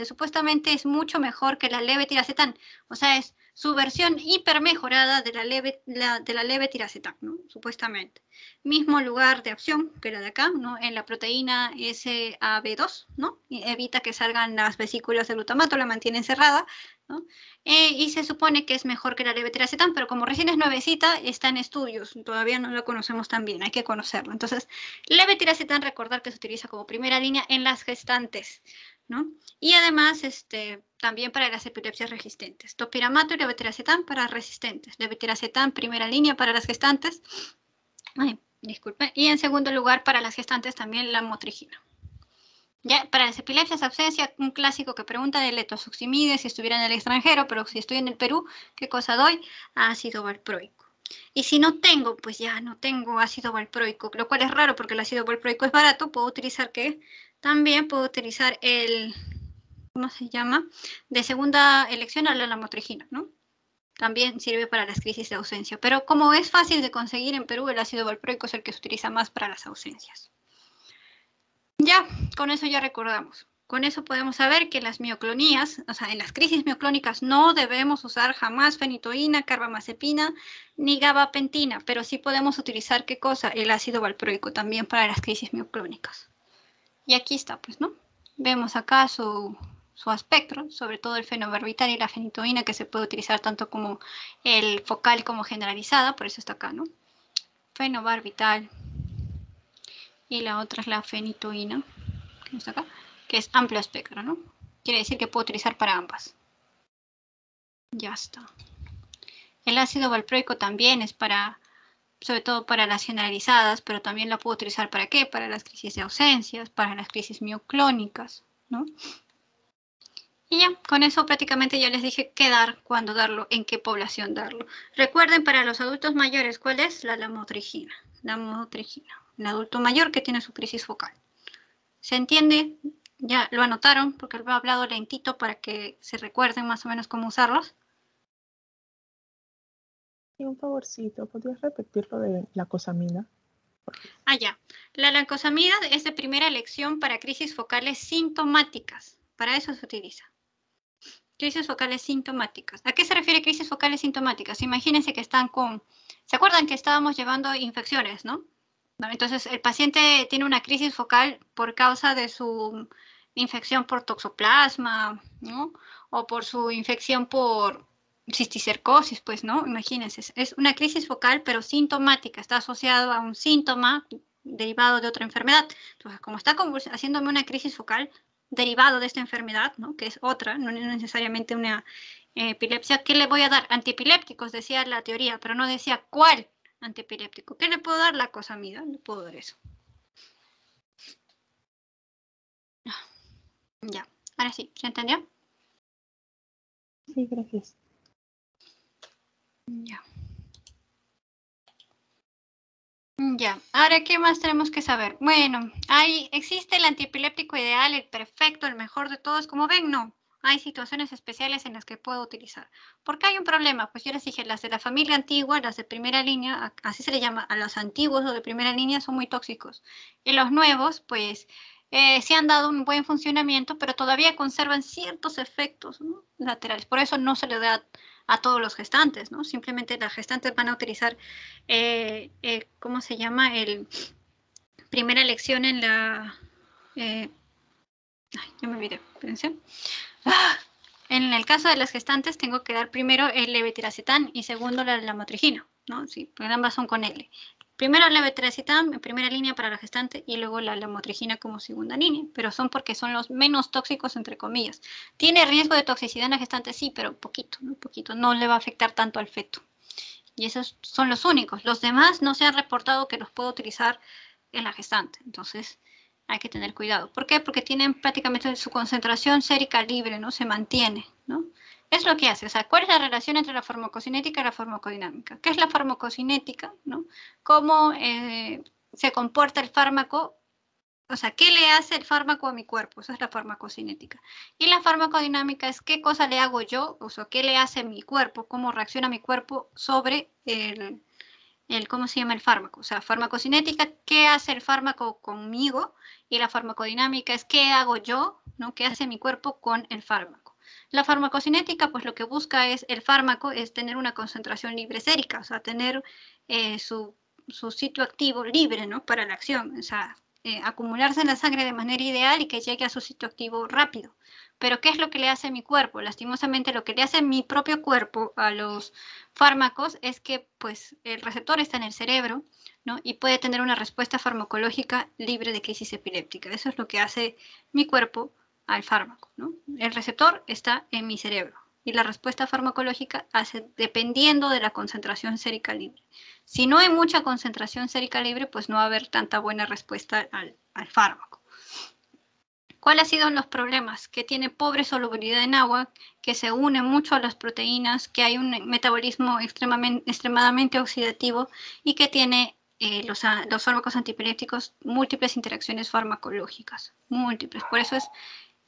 supuestamente es mucho mejor que la levetiracetan, O sea, es su versión hipermejorada de la leve, de la leve supuestamente. Mismo lugar de acción que la de acá, en la proteína SAB2, ¿no? evita que salgan las vesículas del glutamato, la mantiene cerrada, eh, y se supone que es mejor que la leve tiracetam, pero como recién es nuevecita, está en estudios, todavía no la conocemos tan bien, hay que conocerla. Entonces, leve tiracetam, recordar que se utiliza como primera línea en las gestantes, y además, este, también para las epilepsias resistentes. Topiramato y levetiracetam para resistentes. Levetiracetam, primera línea para las gestantes. Ay, disculpe. Y en segundo lugar, para las gestantes también la motrigina. Ya, para las epilepsias, ausencia, un clásico que pregunta de letosuximide si estuviera en el extranjero, pero si estoy en el Perú, ¿qué cosa doy? Ácido valproico. Y si no tengo, pues ya no tengo ácido valproico, lo cual es raro porque el ácido valproico es barato, puedo utilizar qué? También puedo utilizar el, ¿cómo se llama? De segunda elección a la lamotrigina, ¿no? También sirve para las crisis de ausencia. Pero como es fácil de conseguir en Perú, el ácido valproico es el que se utiliza más para las ausencias. Ya, con eso ya recordamos. Con eso podemos saber que las mioclonías, o sea, en las crisis mioclónicas no debemos usar jamás fenitoína, carbamazepina ni gabapentina, pero sí podemos utilizar qué cosa, el ácido valproico también para las crisis mioclónicas. Y aquí está, pues, ¿no? Vemos acá su, su aspecto, sobre todo el fenobarbital y la fenitoína, que se puede utilizar tanto como el focal como generalizada, por eso está acá, ¿no? Fenobarbital y la otra es la fenitoína, que está acá, que es amplio espectro, ¿no? Quiere decir que puedo utilizar para ambas. Ya está. El ácido valproico también es para sobre todo para las generalizadas, pero también la puedo utilizar para qué? Para las crisis de ausencias, para las crisis mioclónicas, ¿no? Y ya, con eso prácticamente ya les dije qué dar, cuándo darlo, en qué población darlo. Recuerden para los adultos mayores, ¿cuál es? La lamotrigina. La Lamotrigina. el adulto mayor que tiene su crisis focal. ¿Se entiende? Ya lo anotaron porque lo he hablado lentito para que se recuerden más o menos cómo usarlos. Y un favorcito, ¿podrías repetir lo de la cosamina? Ah, ya. La lancosamida es de primera elección para crisis focales sintomáticas. Para eso se utiliza. Crisis focales sintomáticas. ¿A qué se refiere crisis focales sintomáticas? Imagínense que están con... ¿Se acuerdan que estábamos llevando infecciones, no? Entonces, el paciente tiene una crisis focal por causa de su infección por toxoplasma, ¿no? O por su infección por cisticercosis, pues, ¿no? Imagínense, es una crisis focal, pero sintomática, está asociado a un síntoma derivado de otra enfermedad. Entonces, como está haciéndome una crisis focal derivado de esta enfermedad, ¿no? Que es otra, no es necesariamente una eh, epilepsia, ¿qué le voy a dar? Antiepilépticos, decía la teoría, pero no decía cuál antiepiléptico. ¿Qué le puedo dar? La cosa amiga? le puedo dar eso. Ah, ya, ahora sí, ¿se entendió? Sí, gracias. Ya. Ya, ahora qué más tenemos que saber. Bueno, ahí existe el antiepiléptico ideal, el perfecto, el mejor de todos. Como ven, no. Hay situaciones especiales en las que puedo utilizar. Porque hay un problema, pues yo les dije, las de la familia antigua, las de primera línea, así se le llama, a los antiguos o de primera línea son muy tóxicos. Y los nuevos, pues eh, se han dado un buen funcionamiento, pero todavía conservan ciertos efectos laterales. Por eso no se le da a todos los gestantes, ¿no? Simplemente las gestantes van a utilizar, eh, eh, ¿cómo se llama? El primera lección en la... Eh, ay, me olvidé, ah, En el caso de las gestantes tengo que dar primero el levetiracetam y segundo la lamotrigina, ¿no? Sí, porque ambas son con L. Primero la levetiracetam en primera línea para la gestante y luego la lamotrigina como segunda línea, pero son porque son los menos tóxicos, entre comillas. ¿Tiene riesgo de toxicidad en la gestante? Sí, pero poquito, ¿no? poquito. No le va a afectar tanto al feto. Y esos son los únicos. Los demás no se han reportado que los pueda utilizar en la gestante. Entonces, hay que tener cuidado. ¿Por qué? Porque tienen prácticamente su concentración sérica libre, ¿no? Se mantiene, ¿no? es lo que hace, o sea, cuál es la relación entre la farmacocinética y la farmacodinámica. ¿Qué es la farmacocinética? ¿Cómo eh, se comporta el fármaco? O sea, ¿qué le hace el fármaco a mi cuerpo? Esa es la farmacocinética. Y la farmacodinámica es qué cosa le hago yo, o sea, qué le hace mi cuerpo, cómo reacciona mi cuerpo sobre el, ¿cómo se llama el fármaco? O sea, farmacocinética, ¿qué hace el fármaco conmigo? Y la farmacodinámica es qué hago yo, ¿no? ¿Qué hace mi cuerpo con el fármaco? La farmacocinética, pues lo que busca es, el fármaco es tener una concentración libre sérica, o sea, tener eh, su, sitio activo libre, ¿no? Para la acción, o sea, eh, acumularse en la sangre de manera ideal y que llegue a su sitio activo rápido. Pero ¿qué es lo que le hace mi cuerpo? Lastimosamente lo que le hace mi propio cuerpo a los fármacos es que pues el receptor está en el cerebro, Y puede tener una respuesta farmacológica libre de crisis epiléptica. Eso es lo que hace mi cuerpo al fármaco. El receptor está en mi cerebro y la respuesta farmacológica hace dependiendo de la concentración sérica libre. Si no hay mucha concentración sérica libre, pues no va a haber tanta buena respuesta al, fármaco. ¿Cuáles han sido los problemas? Que tiene pobre solubilidad en agua, que se une mucho a las proteínas, que hay un metabolismo extremadamente, oxidativo y que tiene eh, los, los fármacos antiepilépticos múltiples interacciones farmacológicas, múltiples. Por eso es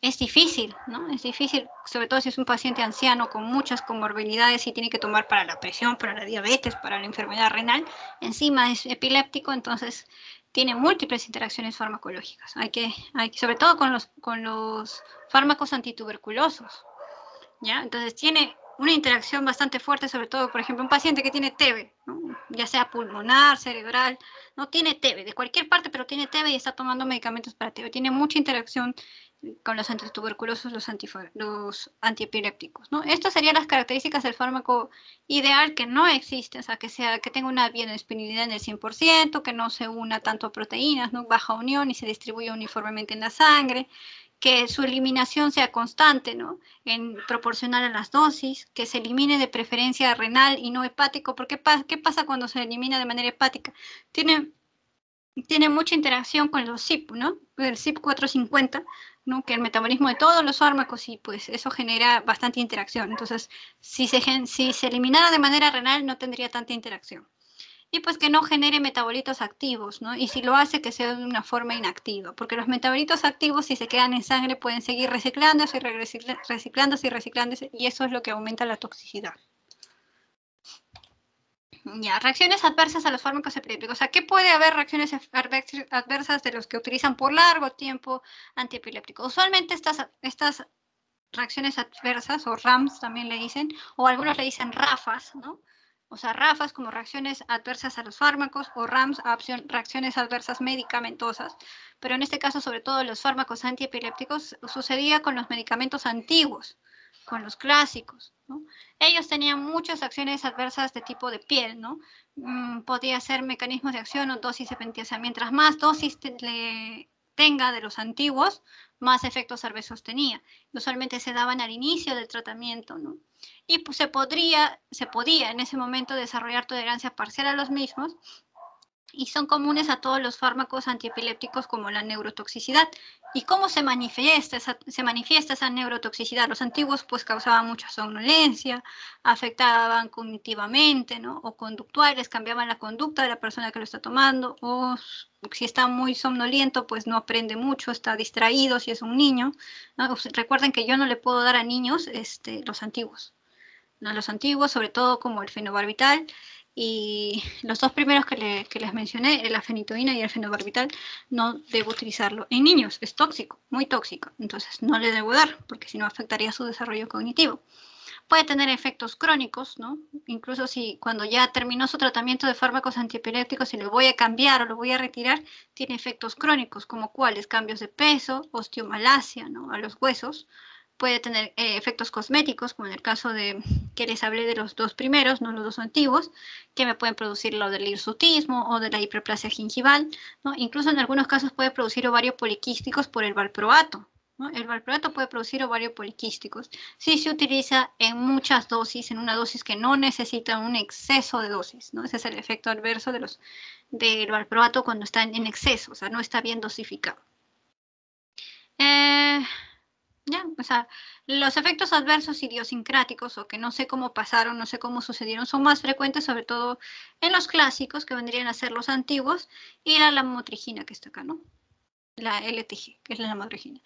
es difícil, ¿no? Es difícil, sobre todo si es un paciente anciano con muchas comorbilidades y tiene que tomar para la presión, para la diabetes, para la enfermedad renal. Encima es epiléptico, entonces tiene múltiples interacciones farmacológicas. Hay que, hay, sobre todo con los, con los fármacos antituberculosos, ¿ya? Entonces tiene una interacción bastante fuerte, sobre todo, por ejemplo, un paciente que tiene TB, ya sea pulmonar, cerebral, no tiene TB, de cualquier parte, pero tiene TB y está tomando medicamentos para TB. Tiene mucha interacción con los antituberculosos, los, los antiepilépticos. ¿no? Estas serían las características del fármaco ideal que no existe, o sea, que, sea, que tenga una biodisponibilidad en el 100%, que no se una tanto a proteínas, ¿no? baja unión y se distribuye uniformemente en la sangre, que su eliminación sea constante, ¿no? En proporcional a las dosis, que se elimine de preferencia renal y no hepático, porque ¿qué pasa cuando se elimina de manera hepática? Tiene, mucha interacción con los CIP, ¿no? El CIP 450, ¿no? Que el metabolismo de todos los fármacos y pues eso genera bastante interacción. Entonces, si se, si se eliminara de manera renal no tendría tanta interacción y pues que no genere metabolitos activos, ¿no? Y si lo hace, que sea de una forma inactiva, porque los metabolitos activos, si se quedan en sangre, pueden seguir reciclándose y reciclándose y reciclándose, y eso es lo que aumenta la toxicidad. Ya, reacciones adversas a los fármacos epilépticos. O sea, ¿qué puede haber reacciones adversas de los que utilizan por largo tiempo antiepilépticos? Usualmente estas, estas reacciones adversas, o RAMs también le dicen, o algunos le dicen RAFAS, ¿no? o sea, RAFAS como reacciones adversas a los fármacos o RAMS reacciones adversas medicamentosas. Pero en este caso, sobre todo los fármacos antiepilépticos, sucedía con los medicamentos antiguos, con los clásicos. Ellos tenían muchas acciones adversas de tipo de piel, ¿no? Mm, podía ser mecanismos de acción o dosis de Mientras más dosis le tenga de los antiguos, más efectos adversos tenía. Usualmente se daban al inicio del tratamiento, ¿no? Y pues, se, podría, se podía en ese momento desarrollar tolerancia parcial a los mismos y son comunes a todos los fármacos antiepilépticos como la neurotoxicidad. ¿Y cómo se manifiesta esa, se manifiesta esa neurotoxicidad? Los antiguos pues causaban mucha somnolencia, afectaban cognitivamente ¿no? o conductuales, cambiaban la conducta de la persona que lo está tomando o si está muy somnoliento, pues no aprende mucho, está distraído si es un niño. Recuerden que yo no le puedo dar a niños este, los antiguos. ¿no? Los antiguos, sobre todo como el fenobarbital y los dos primeros que, que les mencioné, la fenitoína y el fenobarbital, no debo utilizarlo en niños. Es tóxico, muy tóxico. Entonces no le debo dar porque si no afectaría su desarrollo cognitivo puede tener efectos crónicos, ¿no? Incluso si cuando ya terminó su tratamiento de fármacos antiepilépticos y si lo voy a cambiar o lo voy a retirar, tiene efectos crónicos, como cuáles, cambios de peso, osteomalacia, ¿no? A los huesos. Puede tener eh, efectos cosméticos, como en el caso de que les hablé de los dos primeros, no los dos antiguos, que me pueden producir lo del hirsutismo o de la hiperplasia gingival, ¿no? Incluso en algunos casos puede producir ovario poliquísticos por el valproato, el valproato puede producir ovarios poliquísticos si se utiliza en muchas dosis, en una dosis que no necesita un exceso de dosis. Ese es el efecto adverso de los, del valproato cuando está en, exceso, o sea, no está bien dosificado. Eh, los efectos adversos idiosincráticos o que no sé cómo pasaron, no sé cómo sucedieron, son más frecuentes sobre todo en los clásicos, que vendrían a ser los antiguos, y la lamotrigina que está acá, ¿no? La LTG, que es la lamotrigina.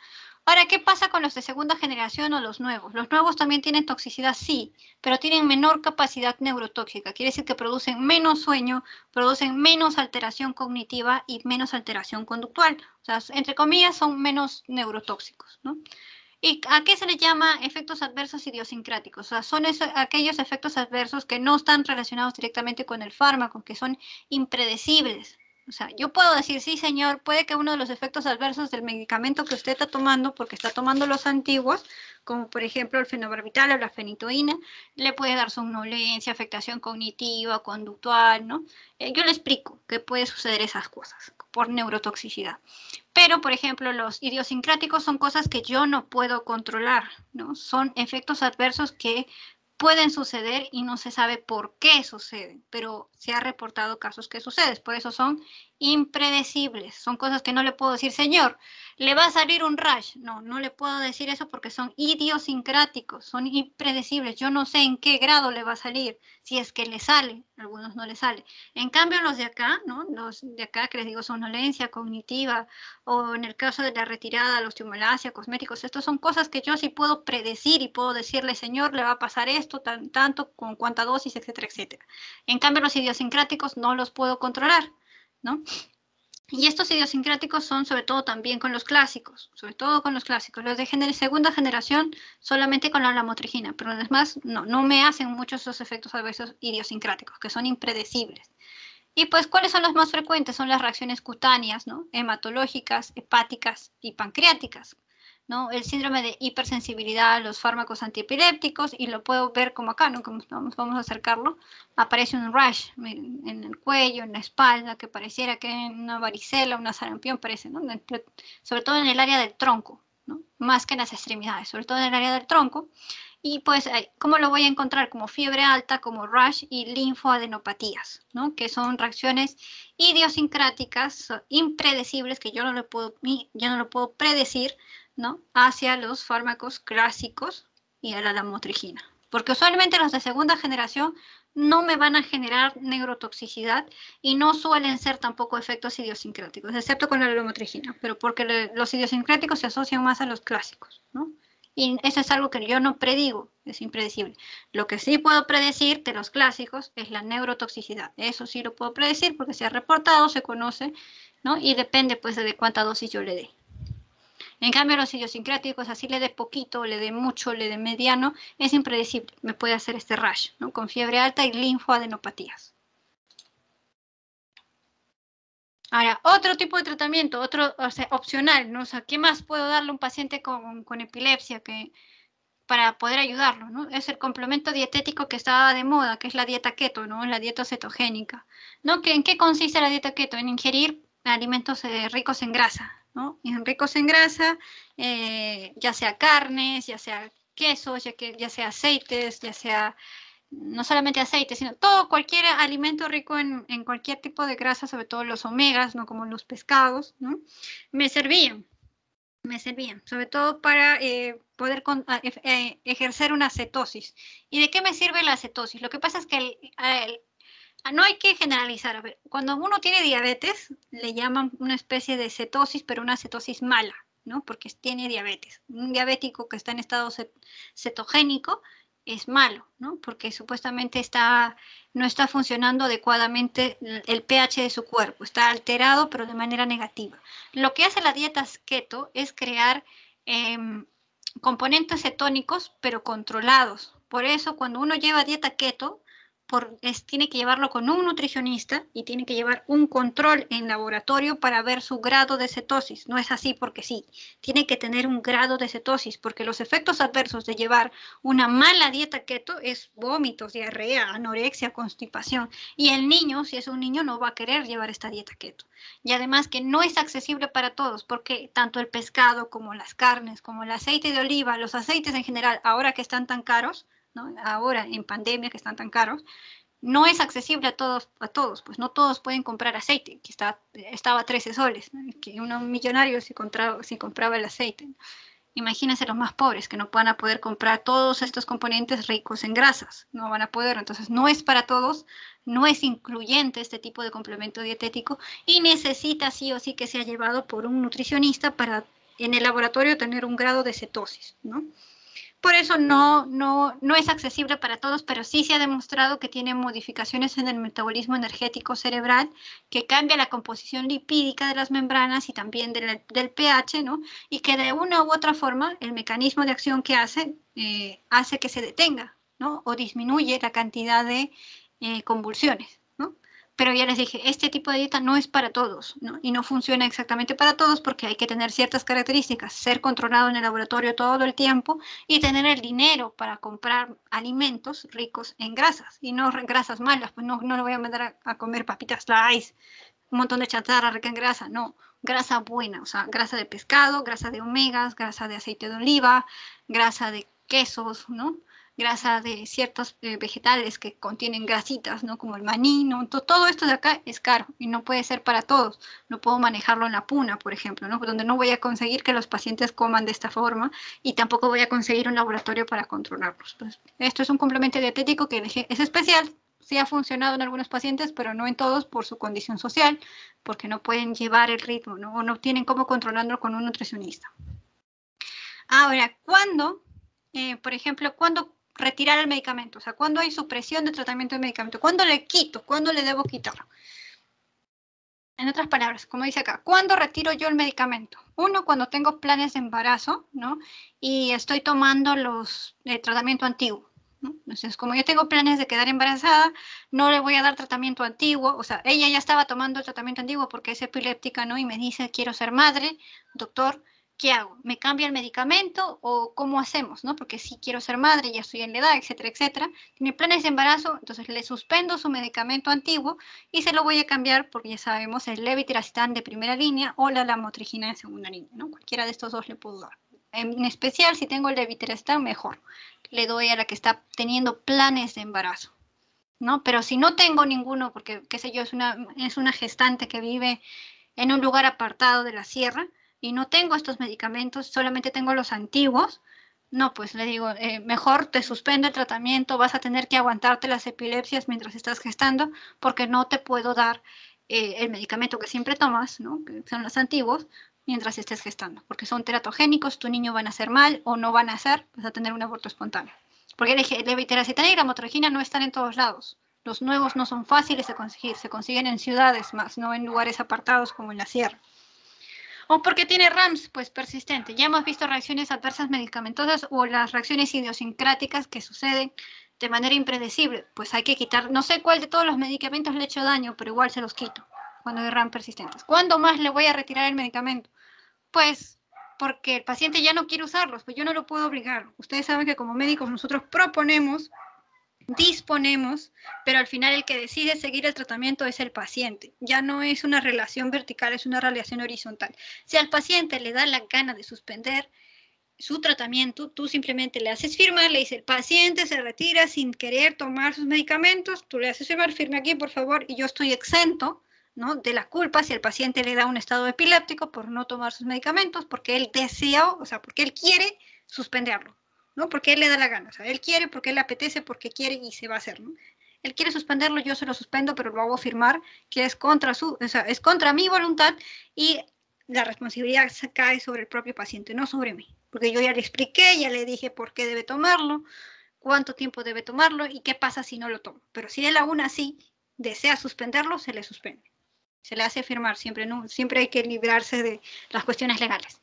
Ahora, ¿qué pasa con los de segunda generación o los nuevos? Los nuevos también tienen toxicidad, sí, pero tienen menor capacidad neurotóxica. Quiere decir que producen menos sueño, producen menos alteración cognitiva y menos alteración conductual. O sea, entre comillas, son menos neurotóxicos, ¿no? ¿Y a qué se le llama efectos adversos idiosincráticos? O sea, son aquellos efectos adversos que no están relacionados directamente con el fármaco, que son impredecibles, o sea, yo puedo decir, sí, señor, puede que uno de los efectos adversos del medicamento que usted está tomando, porque está tomando los antiguos, como por ejemplo el fenobarbital o la fenitoína, le puede dar somnolencia, afectación cognitiva, conductual, ¿no? Eh, yo le explico que puede suceder esas cosas por neurotoxicidad. Pero, por ejemplo, los idiosincráticos son cosas que yo no puedo controlar, ¿no? Son efectos adversos que pueden suceder y no se sabe por qué suceden, pero se ha reportado casos que suceden, por eso son impredecibles. Son cosas que no le puedo decir, señor, le va a salir un rash. No, no le puedo decir eso porque son idiosincráticos, son impredecibles. Yo no sé en qué grado le va a salir, si es que le sale, algunos no le sale. En cambio, los de acá, ¿no? Los de acá que les digo somnolencia cognitiva o en el caso de la retirada, los timolasia, cosméticos, estos son cosas que yo sí puedo predecir y puedo decirle, señor, le va a pasar esto, tan, tanto, con cuánta dosis, etcétera, etcétera. En cambio, los idiosincráticos no los puedo controlar. Y estos idiosincráticos son sobre todo también con los clásicos, sobre todo con los clásicos. Los de segunda generación solamente con la lamotrigina, pero además no, no me hacen muchos esos efectos adversos idiosincráticos, que son impredecibles. Y pues, ¿cuáles son los más frecuentes? Son las reacciones cutáneas, Hematológicas, hepáticas y pancreáticas. El síndrome de hipersensibilidad a los fármacos antiepilépticos y lo puedo ver como acá, ¿no? vamos, a acercarlo, aparece un rash en el cuello, en la espalda, que pareciera que una varicela, una sarampión, parece, ¿no? Sobre todo en el área del tronco, Más que en las extremidades, sobre todo en el área del tronco. Y pues, ¿cómo lo voy a encontrar? Como fiebre alta, como rash y linfoadenopatías, ¿no? Que son reacciones idiosincráticas, impredecibles, que yo no lo puedo, yo no lo puedo predecir, ¿no? hacia los fármacos clásicos y a la lamotrigina. Porque usualmente los de segunda generación no me van a generar neurotoxicidad y no suelen ser tampoco efectos idiosincráticos, excepto con la lamotrigina, pero porque los idiosincráticos se asocian más a los clásicos, Y eso es algo que yo no predigo, es impredecible. Lo que sí puedo predecir de los clásicos es la neurotoxicidad. Eso sí lo puedo predecir porque se ha reportado, se conoce, ¿no? Y depende pues de cuánta dosis yo le dé. En cambio, los idiosincráticos, así le dé poquito, le dé mucho, le dé mediano, es impredecible. Me puede hacer este rash, ¿no? Con fiebre alta y linfoadenopatías. Ahora, otro tipo de tratamiento, otro, opcional, ¿no? O ¿qué más puedo darle a un paciente con, epilepsia que, para poder ayudarlo, Es el complemento dietético que estaba de moda, que es la dieta keto, ¿no? La dieta cetogénica, ¿no? ¿En qué consiste la dieta keto? En ingerir alimentos eh, ricos en grasa, ¿no? ricos en grasa, eh, ya sea carnes, ya sea quesos, ya, que, ya sea aceites, ya sea no solamente aceites sino todo, cualquier alimento rico en, cualquier tipo de grasa, sobre todo los omegas, ¿no? Como los pescados, Me servían, me servían, sobre todo para eh, poder ah, ejercer una cetosis. ¿Y de qué me sirve la cetosis? Lo que pasa es que el, Ah, no hay que generalizar. A ver, cuando uno tiene diabetes, le llaman una especie de cetosis, pero una cetosis mala, ¿no? Porque tiene diabetes. Un diabético que está en estado cetogénico es malo, ¿no? Porque supuestamente está, no está funcionando adecuadamente el pH de su cuerpo, está alterado, pero de manera negativa. Lo que hace la dieta keto es crear em, componentes cetónicos, pero controlados. Por eso, cuando uno lleva dieta keto, tiene que llevarlo con un nutricionista y tiene que llevar un control en laboratorio para ver su grado de cetosis. No es así porque sí, tiene que tener un grado de cetosis porque los efectos adversos de llevar una mala dieta keto es vómitos, diarrea, anorexia, constipación. Y el niño, si es un niño, no va a querer llevar esta dieta keto. Y además que no es accesible para todos porque tanto el pescado como las carnes, como el aceite de oliva, los aceites en general, ahora que están tan caros, ahora en pandemia que están tan caros, no es accesible a todos, a todos, pues no todos pueden comprar aceite, que está, estaba a 13 soles, que unos millonarios si, si compraba el aceite. Imagínense los más pobres que no van a poder comprar todos estos componentes ricos en grasas, no van a poder, entonces no es para todos, no es incluyente este tipo de complemento dietético y necesita sí o sí que sea llevado por un nutricionista para en el laboratorio tener un grado de cetosis, ¿no? Por eso no, no, no es accesible para todos, pero sí se ha demostrado que tiene modificaciones en el metabolismo energético cerebral, que cambia la composición lipídica de las membranas y también del, pH, ¿no? Y que de una u otra forma el mecanismo de acción que hace eh, hace que se detenga, ¿no? O disminuye la cantidad de eh, convulsiones pero ya les dije, este tipo de dieta no es para todos, Y no funciona exactamente para todos porque hay que tener ciertas características, ser controlado en el laboratorio todo el tiempo y tener el dinero para comprar alimentos ricos en grasas y no grasas malas, pues no, no le voy a mandar a, comer papitas slice, un montón de chatarra rica en grasa, no, grasa buena, o sea, grasa de pescado, grasa de omegas, grasa de aceite de oliva, grasa de quesos, ¿no? grasa de ciertos eh, vegetales que contienen grasitas, ¿no? Como el maní, Todo esto de acá es caro y no puede ser para todos. No puedo manejarlo en la puna, por ejemplo, ¿no? Donde no voy a conseguir que los pacientes coman de esta forma y tampoco voy a conseguir un laboratorio para controlarlos. esto es un complemento dietético que es especial, sí ha funcionado en algunos pacientes, pero no en todos por su condición social, porque no pueden llevar el ritmo, ¿no? O no tienen cómo controlarlo con un nutricionista. Ahora, ¿cuándo? Eh, por ejemplo, ¿cuándo retirar el medicamento? O sea, ¿cuándo hay supresión de tratamiento de medicamento? ¿Cuándo le quito? ¿Cuándo le debo quitar? En otras palabras, como dice acá, ¿cuándo retiro yo el medicamento? Uno, cuando tengo planes de embarazo, ¿no? Y estoy tomando los eh, tratamiento antiguo. Entonces, como yo tengo planes de quedar embarazada, no le voy a dar tratamiento antiguo. O sea, ella ya estaba tomando el tratamiento antiguo porque es epiléptica, ¿no? Y me dice, quiero ser madre, doctor, ¿qué hago? ¿Me cambia el medicamento o cómo hacemos? ¿no? Porque si quiero ser madre, ya estoy en la edad, etcétera, etcétera. Tiene planes de embarazo, entonces le suspendo su medicamento antiguo y se lo voy a cambiar porque ya sabemos el levetiracetam de primera línea o la lamotrigina de segunda línea, ¿no? Cualquiera de estos dos le puedo dar. En especial, si tengo el levetiracetam, mejor. Le doy a la que está teniendo planes de embarazo. ¿No? Pero si no tengo ninguno, porque qué sé yo, es una, es una gestante que vive en un lugar apartado de la sierra, y no tengo estos medicamentos, solamente tengo los antiguos, no, pues le digo, eh, mejor te suspendo el tratamiento, vas a tener que aguantarte las epilepsias mientras estás gestando porque no te puedo dar eh, el medicamento que siempre tomas, ¿no? que son los antiguos, mientras estés gestando, porque son teratogénicos, tu niño va a nacer mal o no va a nacer, vas a tener un aborto espontáneo. Porque levetiracetam y la motrogina no están en todos lados. Los nuevos no son fáciles de conseguir, se consiguen en ciudades más, no en lugares apartados como en la sierra. ¿O porque tiene RAMS? Pues persistente. Ya hemos visto reacciones adversas medicamentosas o las reacciones idiosincráticas que suceden de manera impredecible. Pues hay que quitar, no sé cuál de todos los medicamentos le ha hecho daño, pero igual se los quito cuando hay RAM persistentes. ¿Cuándo más le voy a retirar el medicamento? Pues porque el paciente ya no quiere usarlos, pues yo no lo puedo obligar. Ustedes saben que como médicos nosotros proponemos disponemos, pero al final el que decide seguir el tratamiento es el paciente. Ya no es una relación vertical, es una relación horizontal. Si al paciente le da la gana de suspender su tratamiento, tú simplemente le haces firmar, le dices, el paciente se retira sin querer tomar sus medicamentos, tú le haces firmar, firme aquí, por favor, y yo estoy exento. ¿no? de la culpa si el paciente le da un estado epiléptico por no tomar sus medicamentos, porque él desea, o sea, porque él quiere suspenderlo. ¿no? Porque él le da la gana, o sea, él quiere porque le apetece, porque quiere y se va a hacer, Él quiere suspenderlo, yo se lo suspendo, pero lo hago firmar que es contra su, es contra mi voluntad y la responsabilidad cae sobre el propio paciente, no sobre mí, porque yo ya le expliqué, ya le dije por qué debe tomarlo, cuánto tiempo debe tomarlo y qué pasa si no lo tomo. Pero si él aún así desea suspenderlo, se le suspende. Se le hace firmar, siempre, siempre hay que librarse de las cuestiones legales.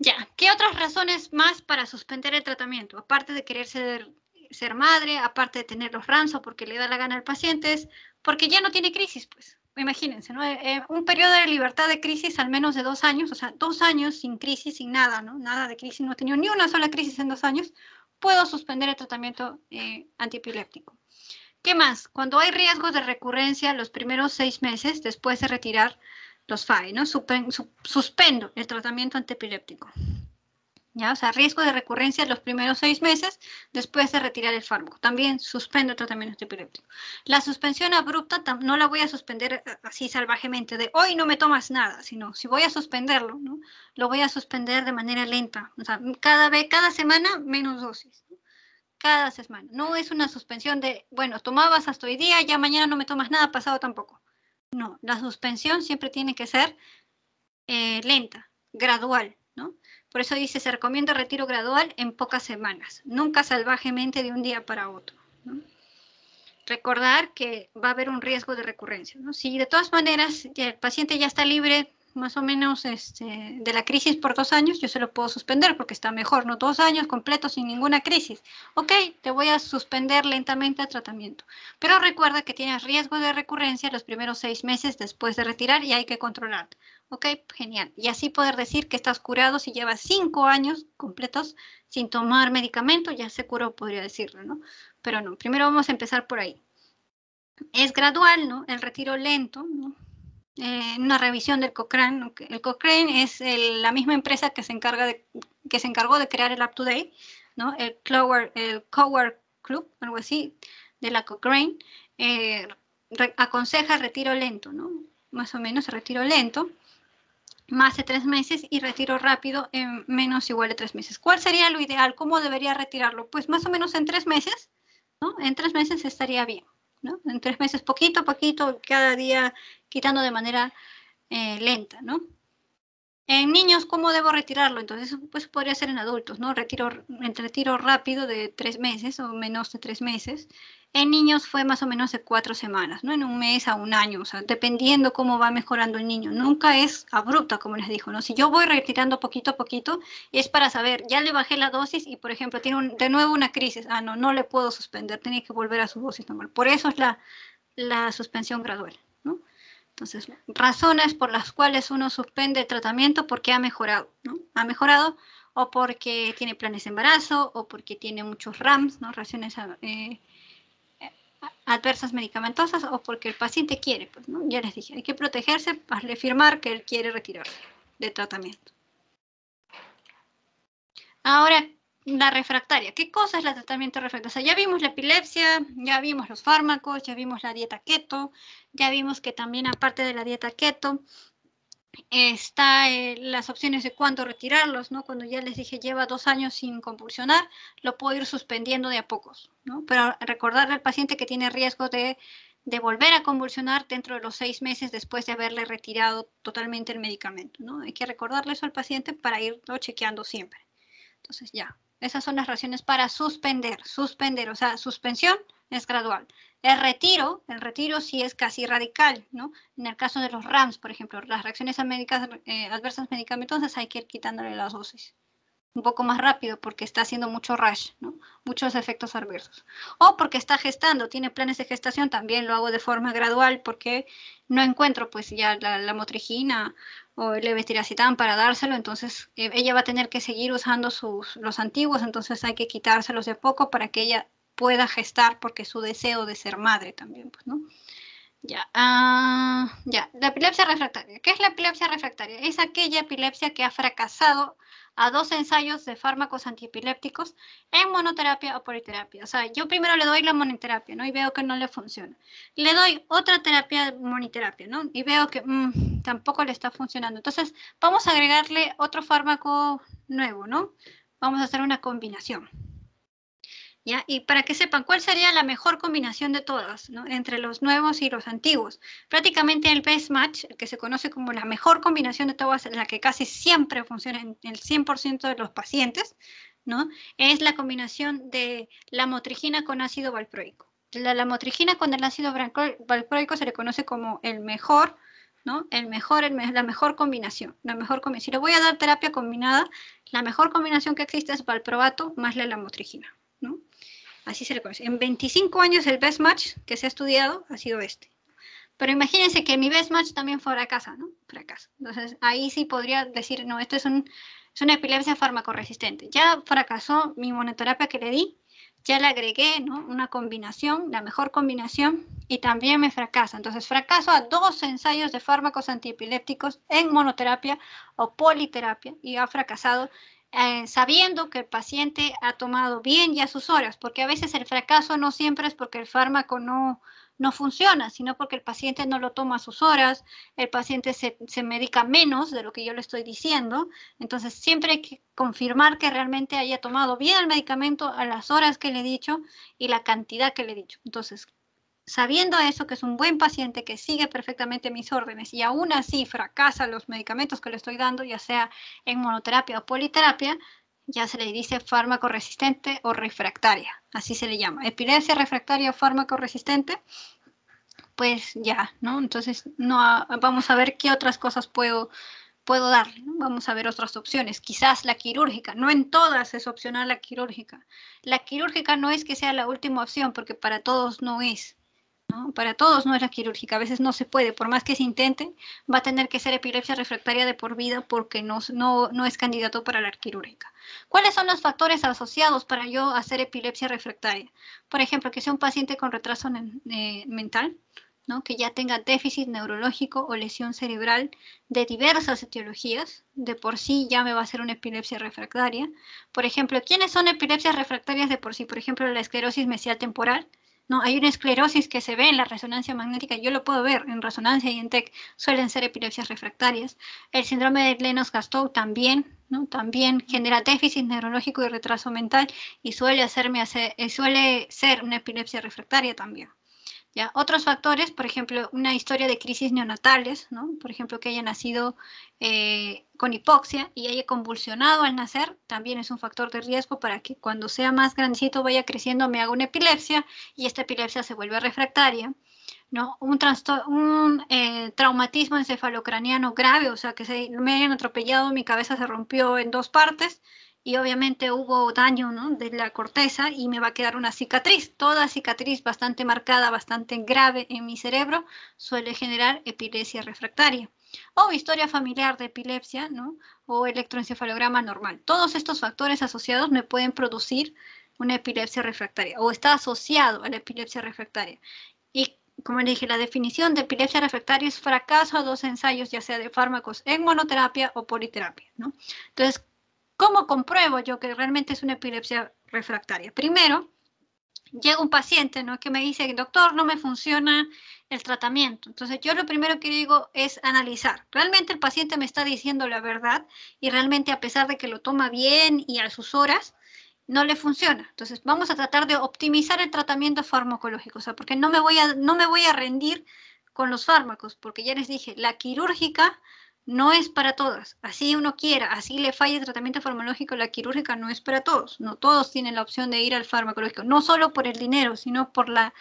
Ya, ¿qué otras razones más para suspender el tratamiento? Aparte de querer ser, ser madre, aparte de tener los ranzos porque le da la gana al paciente, porque ya no tiene crisis, pues. Imagínense, ¿no? Eh, eh, un periodo de libertad de crisis al menos de dos años, o sea, dos años sin crisis, sin nada, ¿no? Nada de crisis, no he tenido ni una sola crisis en dos años, puedo suspender el tratamiento eh, antiepiléptico. ¿Qué más? Cuando hay riesgos de recurrencia los primeros seis meses después de retirar los FAE, ¿no? suspendo el tratamiento antiepiléptico. ¿Ya? O sea, riesgo de recurrencia los primeros seis meses después de retirar el fármaco. También suspendo el tratamiento antiepiléptico. La suspensión abrupta no la voy a suspender eh, así salvajemente, de hoy no me tomas nada, sino si voy a suspenderlo, lo voy a suspender de manera lenta. O sea, cada, vez, cada semana menos dosis. Cada semana. No es una suspensión de, bueno, tomabas hasta hoy día, ya mañana no me tomas nada, pasado tampoco. No, la suspensión siempre tiene que ser eh, lenta, gradual, ¿no? Por eso dice, se recomienda retiro gradual en pocas semanas, nunca salvajemente de un día para otro. Recordar que va a haber un riesgo de recurrencia. ¿no? Si de todas maneras el paciente ya está libre más o menos este, de la crisis por dos años, yo se lo puedo suspender porque está mejor, ¿no? Dos años completos sin ninguna crisis. Ok, te voy a suspender lentamente el tratamiento. Pero recuerda que tienes riesgo de recurrencia los primeros seis meses después de retirar y hay que controlar. Ok, genial. Y así poder decir que estás curado si llevas cinco años completos sin tomar medicamento, ya se curó, podría decirlo, ¿no? Pero no, primero vamos a empezar por ahí. Es gradual, ¿no? El retiro lento, ¿no? Eh, una revisión del Cochrane. El Cochrane es la misma empresa que se, encarga de, que se encargó de crear el Up ¿no? el, Cowork el Club, algo así, de la Cochrane, eh, aconseja retiro lento, ¿no? más o menos retiro lento, más de tres meses y retiro rápido en menos igual de tres meses. ¿Cuál sería lo ideal? ¿Cómo debería retirarlo? Pues más o menos en tres meses, ¿no? En tres meses estaría bien. En tres meses, poquito a poquito, cada día quitando de manera eh, lenta, ¿no? En niños, ¿cómo debo retirarlo? Entonces, pues podría ser en adultos, ¿no? Retiro, entre rápido de tres meses o menos de tres meses. En niños fue más o menos de cuatro semanas, ¿no? En un mes a un año, o sea, dependiendo cómo va mejorando el niño. Nunca es abrupta, como les dijo, ¿no? Si yo voy retirando poquito a poquito, es para saber, ya le bajé la dosis y, por ejemplo, tiene de nuevo una crisis. Ah, no, no le puedo suspender, tiene que volver a su dosis normal. Por eso es la suspensión gradual. Entonces, razones por las cuales uno suspende el tratamiento porque ha mejorado, ¿no? Ha mejorado o porque tiene planes de embarazo o porque tiene muchos RAMs, ¿no? Reacciones eh, adversas medicamentosas o porque el paciente quiere, pues, ¿no? Ya les dije, hay que protegerse para firmar que él quiere retirarse de tratamiento. Ahora, la refractaria. ¿Qué cosa es la tratamiento refractario? O sea, ya vimos la epilepsia, ya vimos los fármacos, ya vimos la dieta keto, ya vimos que también aparte de la dieta keto está eh, las opciones de cuándo retirarlos, ¿no? Cuando ya les dije lleva dos años sin convulsionar, lo puedo ir suspendiendo de a pocos, ¿no? Pero recordarle al paciente que tiene riesgo de, de volver a convulsionar dentro de los seis meses después de haberle retirado totalmente el medicamento, ¿no? Hay que recordarle eso al paciente para irlo chequeando siempre. Entonces ya, esas son las reacciones para suspender, suspender, o sea, suspensión es gradual. El retiro, el retiro sí es casi radical, ¿no? En el caso de los RAMS, por ejemplo, las reacciones médicas, eh, adversas medicamentosas hay que ir quitándole las dosis un poco más rápido porque está haciendo mucho rash, ¿no? muchos efectos adversos. O porque está gestando, tiene planes de gestación, también lo hago de forma gradual porque no encuentro pues ya la, la motrigina o le vestiracitaban para dárselo, entonces eh, ella va a tener que seguir usando sus, los antiguos, entonces hay que quitárselos de poco para que ella pueda gestar, porque su deseo de ser madre también, pues, ¿no? Ya, ah, ya, la epilepsia refractaria. ¿Qué es la epilepsia refractaria? Es aquella epilepsia que ha fracasado a dos ensayos de fármacos antiepilépticos en monoterapia o politerapia. O sea, yo primero le doy la monoterapia, ¿no? Y veo que no le funciona. Le doy otra terapia monoterapia, ¿no? Y veo que mm, tampoco le está funcionando. Entonces, vamos a agregarle otro fármaco nuevo, ¿no? Vamos a hacer una combinación. Y para que sepan cuál sería la mejor combinación de todas, Entre los nuevos y los antiguos. Prácticamente el best match, que se conoce como la mejor combinación de todas, la que casi siempre funciona en el 100% de los pacientes, ¿no? Es la combinación de la motrigina con ácido valproico. La lamotrigina con el ácido valproico se le conoce como el mejor, ¿no? El mejor, la mejor combinación. La mejor combinación. Si le voy a dar terapia combinada, la mejor combinación que existe es valproato más la lamotrigina. Así se le conoce. En 25 años el best match que se ha estudiado ha sido este. Pero imagínense que mi best match también fracasa, ¿no? Fracasa. Entonces ahí sí podría decir, no, esto es, un, es una epilepsia farmacoresistente. Ya fracasó mi monoterapia que le di, ya le agregué ¿no? una combinación, la mejor combinación, y también me fracasa. Entonces, fracaso a dos ensayos de fármacos antiepilépticos en monoterapia o politerapia y ha fracasado eh, sabiendo que el paciente ha tomado bien ya sus horas, porque a veces el fracaso no siempre es porque el fármaco no, no funciona, sino porque el paciente no lo toma a sus horas, el paciente se, se medica menos de lo que yo le estoy diciendo, entonces siempre hay que confirmar que realmente haya tomado bien el medicamento a las horas que le he dicho y la cantidad que le he dicho. Entonces, sabiendo eso, que es un buen paciente, que sigue perfectamente mis órdenes y aún así fracasa los medicamentos que le estoy dando, ya sea en monoterapia o politerapia, ya se le dice fármaco resistente o refractaria, así se le llama. Epilepsia refractaria o fármaco resistente, pues ya, ¿no? Entonces no, ah, vamos a ver qué otras cosas puedo puedo darle. Vamos a ver otras opciones. Quizás la quirúrgica. No en todas es opcional la quirúrgica. La quirúrgica no es que sea la última opción, porque para todos no es. Para todos no es la quirúrgica, a veces no se puede, por más que se intente, va a tener que ser epilepsia refractaria de por vida porque no, es candidato para la quirúrgica. ¿Cuáles son los factores asociados para yo hacer epilepsia refractaria? Por ejemplo, que sea un paciente con retraso eh, mental, que ya tenga déficit neurológico o lesión cerebral de diversas etiologías, de por sí ya me va a hacer una epilepsia refractaria. Por ejemplo, ¿quiénes son epilepsias refractarias de por sí? Por ejemplo, la esclerosis mesial temporal, ¿no? Hay una esclerosis que se ve en la resonancia magnética, yo lo puedo ver en resonancia y en TEC, suelen ser epilepsias refractarias. El síndrome de Lennox-Gastaut también, ¿no? También genera déficit neurológico y retraso mental y suele, hacerme eh, suele ser una epilepsia refractaria también. Otros factores, por ejemplo, una historia de crisis neonatales, Por ejemplo, que haya nacido eh, con hipoxia y haya convulsionado al nacer, también es un factor de riesgo para que cuando sea más grandecito vaya creciendo, me haga una epilepsia y esta epilepsia se vuelve refractaria. Un, eh, traumatismo encefalocraniano grave, o sea, que me hayan atropellado, mi cabeza se rompió en dos partes y obviamente hubo daño de la corteza y me va a quedar una cicatriz. Toda cicatriz bastante marcada, bastante grave en mi cerebro suele generar epilepsia refractaria o historia familiar de epilepsia, O electroencefalograma normal. Todos estos factores asociados me pueden producir una epilepsia refractaria o está asociado a la epilepsia refractaria. Y como le dije, la definición de epilepsia refractaria es fracaso a dos ensayos, ya sea de fármacos en monoterapia o politerapia, ¿no? Entonces, ¿Cómo compruebo yo que realmente es una epilepsia refractaria? Primero, llega un paciente, ¿no? Que me dice, doctor, no me funciona el tratamiento. Entonces, yo lo primero que digo es analizar. ¿Realmente el paciente me está diciendo la verdad y realmente a pesar de que lo toma bien y a sus horas, no le funciona? Entonces, vamos a tratar de optimizar el tratamiento farmacológico, o sea, porque no me voy a, no me voy a rendir con los fármacos, porque ya les dije, la quirúrgica no es para todas. Así uno quiera, así le falle el tratamiento farmacológico, la quirúrgica no es para todos. No todos tienen la opción de ir al farmacológico, no solo por el dinero, sino por la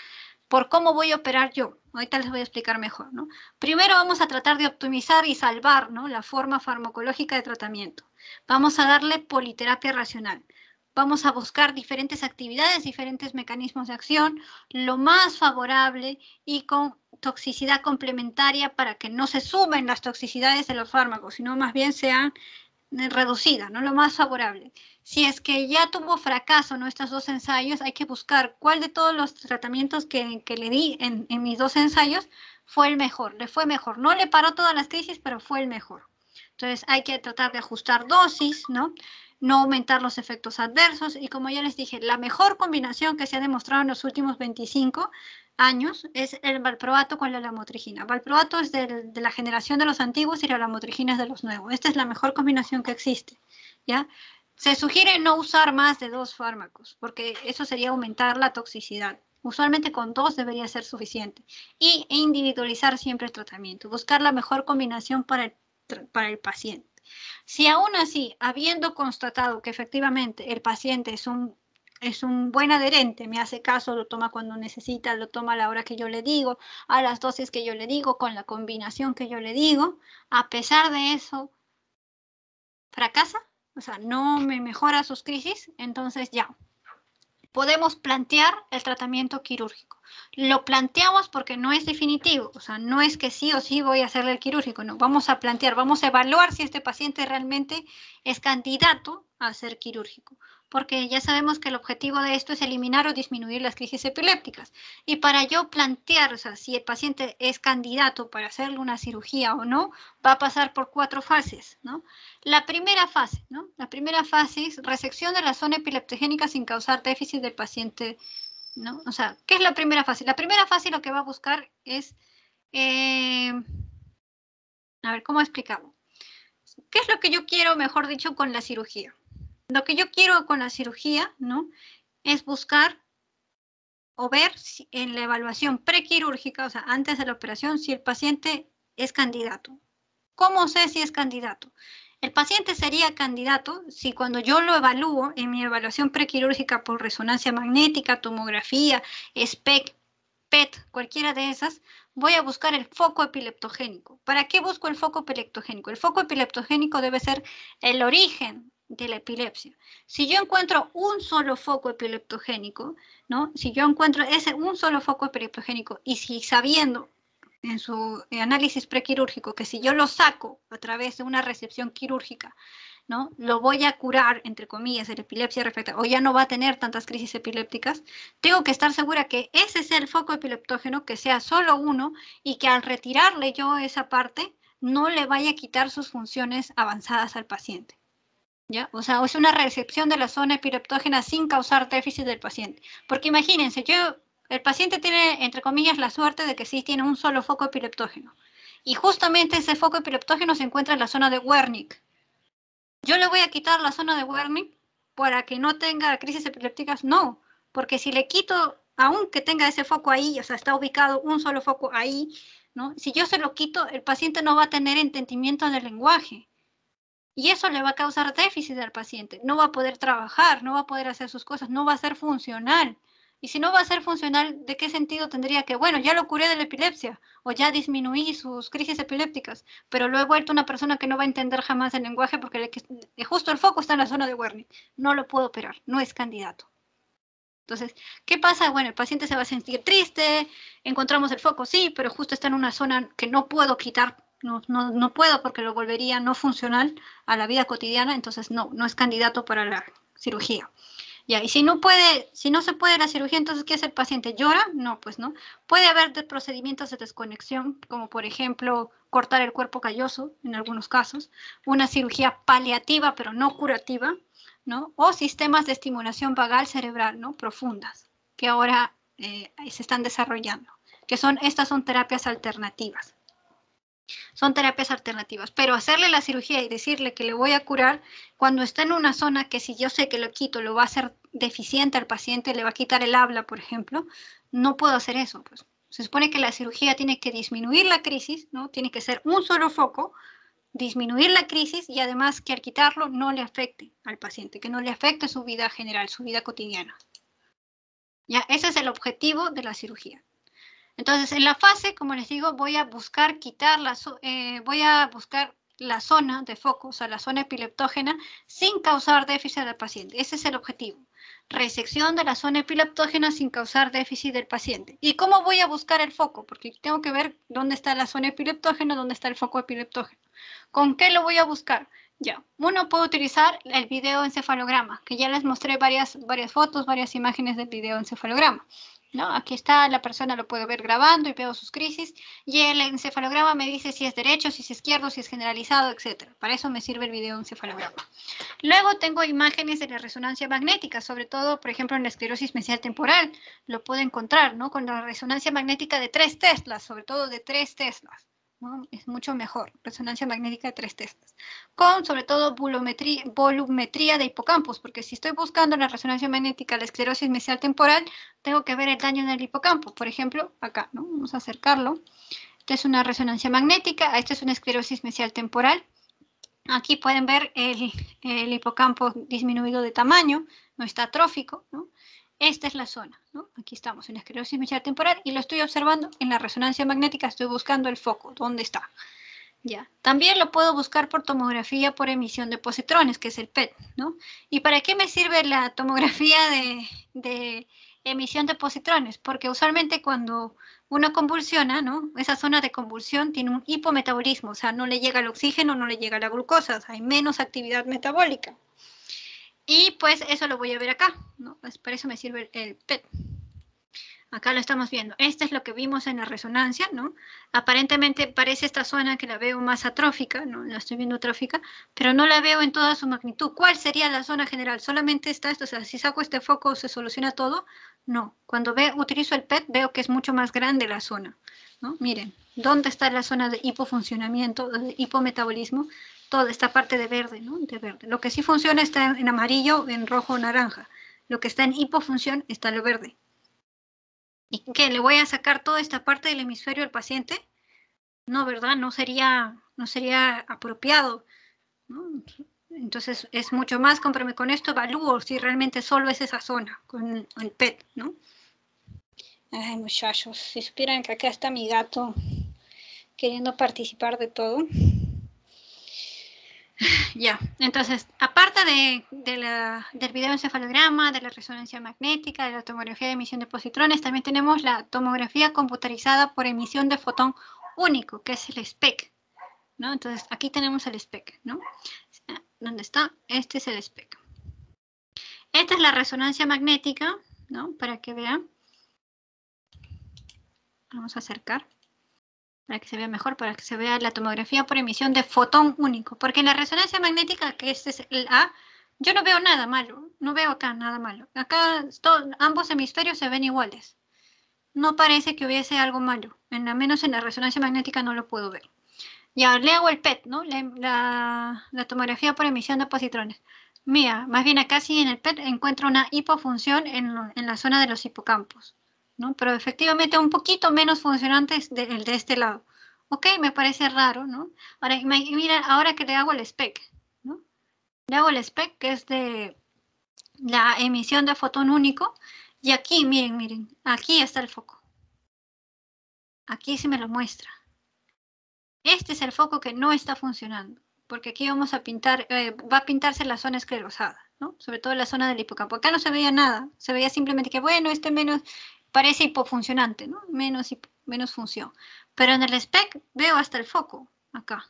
por cómo voy a operar yo. Ahorita les voy a explicar mejor, ¿no? Primero vamos a tratar de optimizar y salvar, La forma farmacológica de tratamiento. Vamos a darle politerapia racional. Vamos a buscar diferentes actividades, diferentes mecanismos de acción, lo más favorable y con toxicidad complementaria para que no se sumen las toxicidades de los fármacos, sino más bien sean eh, reducidas, ¿no? Lo más favorable. Si es que ya tuvo fracaso nuestros dos ensayos, hay que buscar cuál de todos los tratamientos que, le di en, en mis dos ensayos fue el mejor, le fue mejor. No le paró todas las crisis, pero fue el mejor. Entonces hay que tratar de ajustar dosis, ¿no? no aumentar los efectos adversos y como ya les dije, la mejor combinación que se ha demostrado en los últimos 25 años es el valproato con la lamotrigina. Valproato es de la generación de los antiguos y la lamotrigina es de los nuevos. Esta es la mejor combinación que existe, ¿ya? Se sugiere no usar más de dos fármacos porque eso sería aumentar la toxicidad. Usualmente con dos debería ser suficiente. Y individualizar siempre el tratamiento, buscar la mejor combinación para para el paciente. Si aún así, habiendo constatado que efectivamente el paciente es un, es un buen adherente, me hace caso, lo toma cuando necesita, lo toma a la hora que yo le digo, a las dosis que yo le digo, con la combinación que yo le digo, a pesar de eso, fracasa, o sea, no me mejora sus crisis, entonces ya, podemos plantear el tratamiento quirúrgico. Lo planteamos porque no es definitivo, o sea, no es que sí o sí voy a hacerle el quirúrgico, no, vamos a plantear, vamos a evaluar si este paciente realmente es candidato a ser quirúrgico porque ya sabemos que el objetivo de esto es eliminar o disminuir las crisis epilépticas. Y para yo plantear o sea, si el paciente es candidato para hacerle una cirugía o no, va a pasar por cuatro fases. ¿no? La primera fase, ¿no? la primera fase es resección de la zona epileptogénica sin causar déficit del paciente. ¿no? O sea, ¿qué es la primera fase? La primera fase lo que va a buscar es... Eh, a ver, ¿cómo explicamos? ¿Qué es lo que yo quiero, mejor dicho, con la cirugía? Lo que yo quiero con la cirugía, ¿no? Es buscar o ver en la evaluación prequirúrgica, o sea, antes de la operación, si el paciente es candidato. ¿Cómo sé si es candidato? El paciente sería candidato si cuando yo lo evalúo en mi evaluación prequirúrgica por resonancia magnética, tomografía, SPEC, PET, cualquiera de esas, voy a buscar el foco epileptogénico. ¿Para qué busco el foco epileptogénico? El foco epileptogénico debe ser el origen de la epilepsia. Si yo encuentro un solo foco epileptogénico, ¿no? Si yo encuentro ese un solo foco epileptogénico y si sabiendo en su análisis prequirúrgico que si yo lo saco a través de una recepción quirúrgica, ¿no? Lo voy a curar, entre comillas, la epilepsia refractaria, o ya no va a tener tantas crisis epilépticas, tengo que estar segura que ese es el foco epileptógeno, que sea solo uno, y que al retirarle yo esa parte, no le vaya a quitar sus funciones avanzadas al paciente. ¿Ya? O sea, es una recepción de la zona epileptógena sin causar déficit del paciente. Porque imagínense, yo, el paciente tiene, entre comillas, la suerte de que sí tiene un solo foco epileptógeno. Y justamente ese foco epileptógeno se encuentra en la zona de Wernicke. Yo le voy a quitar la zona de Wernicke para que no tenga crisis epilépticas. No, porque si le quito, aunque tenga ese foco ahí, o sea, está ubicado un solo foco ahí, ¿no? Si yo se lo quito, el paciente no va a tener entendimiento del lenguaje y eso le va a causar déficit al paciente. No va a poder trabajar, no va a poder hacer sus cosas, no va a ser funcional. Y si no va a ser funcional, ¿de qué sentido tendría que, bueno, ya lo curé de la epilepsia o ya disminuí sus crisis epilépticas, pero lo he vuelto una persona que no va a entender jamás el lenguaje porque justo el foco está en la zona de Wernicke. No lo puedo operar, no es candidato. Entonces, ¿qué pasa? Bueno, el paciente se va a sentir triste, encontramos el foco, sí, pero justo está en una zona que no puedo quitar no, no, puedo porque lo volvería no funcional a la vida cotidiana, entonces no, no es candidato para la cirugía. y si no puede, si no se puede la cirugía, entonces ¿qué hace el paciente? ¿Llora? No, pues no. Puede haber procedimientos de desconexión, como por ejemplo cortar el cuerpo calloso en algunos casos, una cirugía paliativa pero no curativa, O sistemas de estimulación vagal cerebral, ¿no? Profundas, que ahora eh, se están desarrollando, que son, estas son terapias alternativas. Son terapias alternativas, pero hacerle la cirugía y decirle que le voy a curar cuando está en una zona que si yo sé que lo quito lo va a hacer deficiente al paciente, le va a quitar el habla, por ejemplo, no puedo hacer eso. Pues. Se supone que la cirugía tiene que disminuir la crisis, ¿no? Tiene que ser un solo foco, disminuir la crisis y además que al quitarlo no le afecte al paciente, que no le afecte su vida general, su vida cotidiana. Ya, ese es el objetivo de la cirugía. Entonces, en la fase, como les digo, voy a buscar quitar la, eh, voy a buscar la zona de foco, o sea, la zona epileptógena, sin causar déficit del paciente. Ese es el objetivo. Resección de la zona epileptógena sin causar déficit del paciente. ¿Y cómo voy a buscar el foco? Porque tengo que ver dónde está la zona epileptógena, dónde está el foco epileptógeno. ¿Con qué lo voy a buscar? Ya, uno puede utilizar el videoencefalograma, que ya les mostré varias, varias fotos, varias imágenes del videoencefalograma. Aquí está, la persona lo puedo ver grabando y veo sus crisis, y el encefalograma me dice si es derecho, si es izquierdo, si es generalizado, etc. Para eso me sirve el video encefalograma. Luego tengo imágenes de la resonancia magnética, sobre todo, por ejemplo, en la esclerosis mesial temporal, lo puedo encontrar, ¿no? Con la resonancia magnética de tres teslas, sobre todo de tres teslas. Es mucho mejor, resonancia magnética de tres testas, con sobre todo volumetría, volumetría de hipocampos, porque si estoy buscando la resonancia magnética la esclerosis mesial temporal, tengo que ver el daño en el hipocampo, por ejemplo, acá, ¿no? Vamos a acercarlo. Esta es una resonancia magnética, esta es una esclerosis mesial temporal. Aquí pueden ver el, el hipocampo disminuido de tamaño, no está atrófico, ¿no? esta es la zona, ¿no? Aquí estamos en esclerosis mesial temporal y lo estoy observando en la resonancia magnética, estoy buscando el foco, ¿dónde está? Ya. También lo puedo buscar por tomografía por emisión de positrones, que es el PET, ¿no? ¿Y para qué me sirve la tomografía de, emisión de positrones? Porque usualmente cuando uno convulsiona, ¿no? Esa zona de convulsión tiene un hipometabolismo, o sea, no le llega el oxígeno, no le llega la glucosa, hay menos actividad metabólica. Y pues eso lo voy a ver acá, ¿no? para pues, eso me sirve el PET. Acá lo estamos viendo. Este es lo que vimos en la resonancia, ¿no? Aparentemente parece esta zona que la veo más atrófica, ¿no? La estoy viendo atrófica, pero no la veo en toda su magnitud. ¿Cuál sería la zona general? ¿Solamente está esto? O sea, si saco este foco, ¿se soluciona todo? No. Cuando ve, utilizo el PET, veo que es mucho más grande la zona, ¿no? Miren, ¿dónde está la zona de hipofuncionamiento, de hipometabolismo? toda esta parte de verde, ¿no? De verde. Lo que sí funciona está en amarillo, en rojo, naranja. Lo que está en hipofunción está en lo verde. ¿Y qué? ¿Le voy a sacar toda esta parte del hemisferio al paciente? No, ¿verdad? No sería, no sería apropiado. Entonces es mucho más, cómprame con esto, evalúo si realmente solo es esa zona con el PET, ¿no? Ay, muchachos, si supieran que acá está mi gato queriendo participar de todo. Ya, entonces, aparte de, del videoencefalograma, de la resonancia magnética, de la tomografía de emisión de positrones, también tenemos la tomografía computarizada por emisión de fotón único, que es el SPEC. Entonces, aquí tenemos el SPEC, ¿no? ¿Dónde está? Este es el SPEC. Esta es la resonancia magnética, ¿no? Para que vean. Vamos a acercar para que se vea mejor, para que se vea la tomografía por emisión de fotón único, porque en la resonancia magnética, que este es el A, yo no veo nada malo, no veo acá nada malo. Acá ambos hemisferios se ven iguales. No parece que hubiese algo malo, al menos en la resonancia magnética no lo puedo ver. Ya le hago el PET, ¿no? La, tomografía por emisión de positrones. Mira, más bien acá sí en el PET encuentro una hipofunción en, en la zona de los hipocampos. Pero efectivamente un poquito menos funcionante es de, el de este lado. Ok, me parece raro, ¿no? Ahora, mira, ahora que le hago el spec, Le hago el spec que es de la emisión de fotón único y aquí, miren, miren, aquí está el foco. Aquí se me lo muestra. Este es el foco que no está funcionando, porque aquí vamos a pintar, eh, va a pintarse la zona esclerosada. Sobre todo la zona del hipocampo. Acá no se veía nada, se veía simplemente que, bueno, este menos, parece hipofuncionante, ¿no? Menos, menos función. Pero en el spec veo hasta el foco, acá.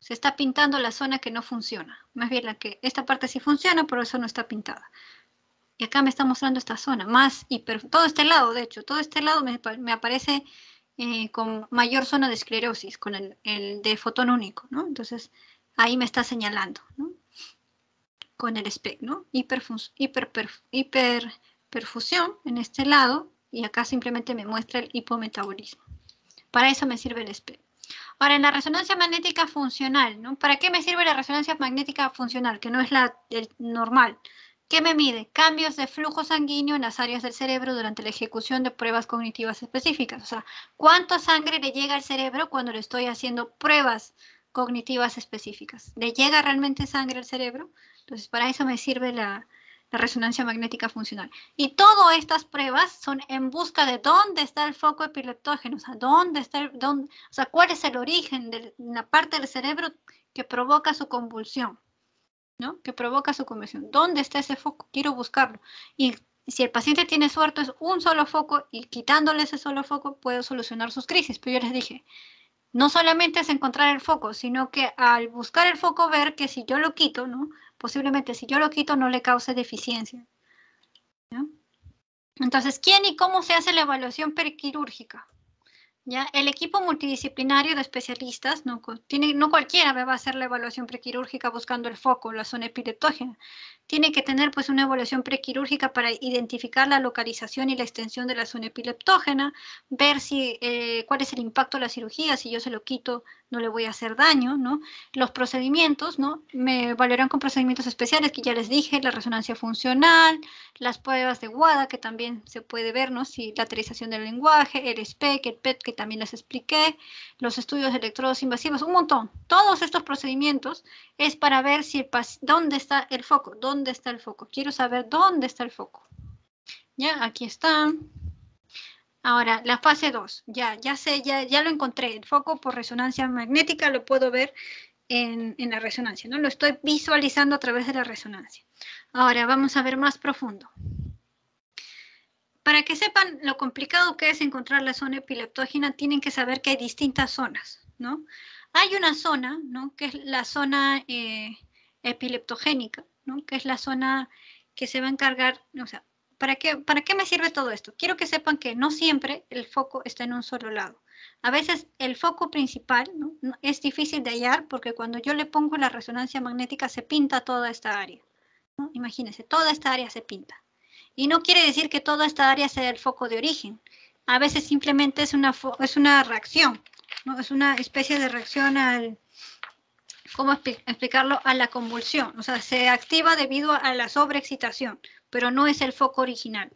Se está pintando la zona que no funciona. Más bien la que, esta parte sí funciona, pero eso no está pintada. Y acá me está mostrando esta zona, más hiper, todo este lado, de hecho, todo este lado me, aparece eh, con mayor zona de esclerosis, con el, de fotón único, ¿no? Entonces, ahí me está señalando, ¿no? Con el SPEC, ¿no? Hiper, hiper perfusión en este lado y acá simplemente me muestra el hipometabolismo. Para eso me sirve el espejo. Ahora, en la resonancia magnética funcional, ¿no? ¿Para qué me sirve la resonancia magnética funcional, que no es la del normal? ¿Qué me mide? Cambios de flujo sanguíneo en las áreas del cerebro durante la ejecución de pruebas cognitivas específicas. O sea, ¿cuánta sangre le llega al cerebro cuando le estoy haciendo pruebas cognitivas específicas? ¿Le llega realmente sangre al cerebro? Entonces, para eso me sirve la, la resonancia magnética funcional. Y todas estas pruebas son en busca de dónde está el foco epileptógeno, o sea, dónde está dónde, o sea, cuál es el origen de la parte del cerebro que provoca su convulsión, ¿no? Que provoca su convulsión. ¿Dónde está ese foco? Quiero buscarlo. Y si el paciente tiene suerte es un solo foco y quitándole ese solo foco puedo solucionar sus crisis. Pero yo les dije, no solamente es encontrar el foco, sino que al buscar el foco ver que si yo lo quito, ¿no? posiblemente si yo lo quito no le cause deficiencia. Entonces, ¿quién y cómo se hace la evaluación prequirúrgica? ¿Ya? El equipo multidisciplinario de especialistas, no, tiene, no cualquiera va a hacer la evaluación prequirúrgica buscando el foco, la zona epileptógena tiene que tener pues una evaluación prequirúrgica para identificar la localización y la extensión de la zona epileptógena, ver si eh, cuál es el impacto de la cirugía, si yo se lo quito no le voy a hacer daño, ¿no? Los procedimientos, ¿no? Me evaluarán con procedimientos especiales que ya les dije, la resonancia funcional, las pruebas de WADA que también se puede ver, ¿no? Si lateralización del lenguaje, el SPEC, el PET que también les expliqué, los estudios de electrodos invasivos, un montón. Todos estos procedimientos es para ver si el dónde está el foco, dónde está el foco. Quiero saber dónde está el foco. Ya, aquí está. Ahora, la fase 2. Ya, ya sé, ya, lo encontré. El foco por resonancia magnética lo puedo ver en, la resonancia, ¿no? Lo estoy visualizando a través de la resonancia. Ahora, vamos a ver más profundo. Para que sepan lo complicado que es encontrar la zona epileptógena, tienen que saber que hay distintas zonas, ¿no? Hay una zona, ¿no? Que es la zona eh, epileptogénica, que es la zona que se va a encargar, o sea, ¿para qué, ¿para qué me sirve todo esto? Quiero que sepan que no siempre el foco está en un solo lado. A veces el foco principal ¿no? es difícil de hallar porque cuando yo le pongo la resonancia magnética se pinta toda esta área. Imagínense, toda esta área se pinta. Y no quiere decir que toda esta área sea el foco de origen. A veces simplemente es una, es una reacción, ¿no? es una especie de reacción al, ¿cómo explicarlo? A la convulsión, o sea, se activa debido a la sobreexcitación, pero no es el foco original.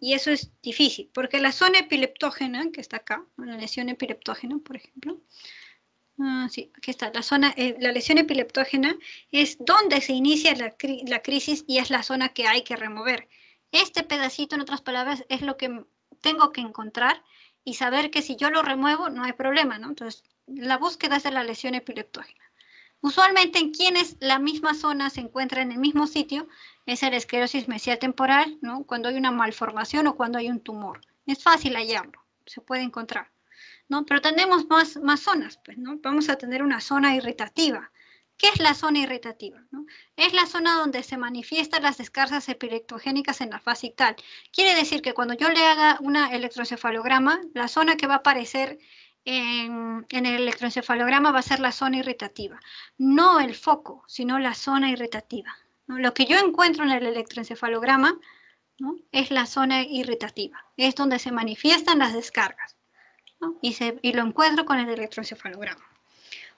Y eso es difícil, porque la zona epileptógena, que está acá, la lesión epileptógena, por ejemplo, ah, sí, aquí está, la, zona, eh, la lesión epileptógena es donde se inicia la, la crisis y es la zona que hay que remover. Este pedacito, en otras palabras, es lo que tengo que encontrar y saber que si yo lo remuevo no hay problema, ¿no? Entonces, la búsqueda es de la lesión epileptógena. Usualmente en quienes la misma zona se encuentra en el mismo sitio es el esclerosis mesial temporal, ¿no? cuando hay una malformación o cuando hay un tumor. Es fácil hallarlo, se puede encontrar. ¿no? Pero tenemos más, más zonas, pues, ¿no? vamos a tener una zona irritativa. ¿Qué es la zona irritativa? Es la zona donde se manifiestan las descargas epileptogénicas en la fase ictal. Quiere decir que cuando yo le haga una electrocefalograma, la zona que va a aparecer en, el electroencefalograma va a ser la zona irritativa, no el foco, sino la zona irritativa. Lo que yo encuentro en el electroencefalograma es la zona irritativa, es donde se manifiestan las descargas y, y, lo encuentro con el electroencefalograma.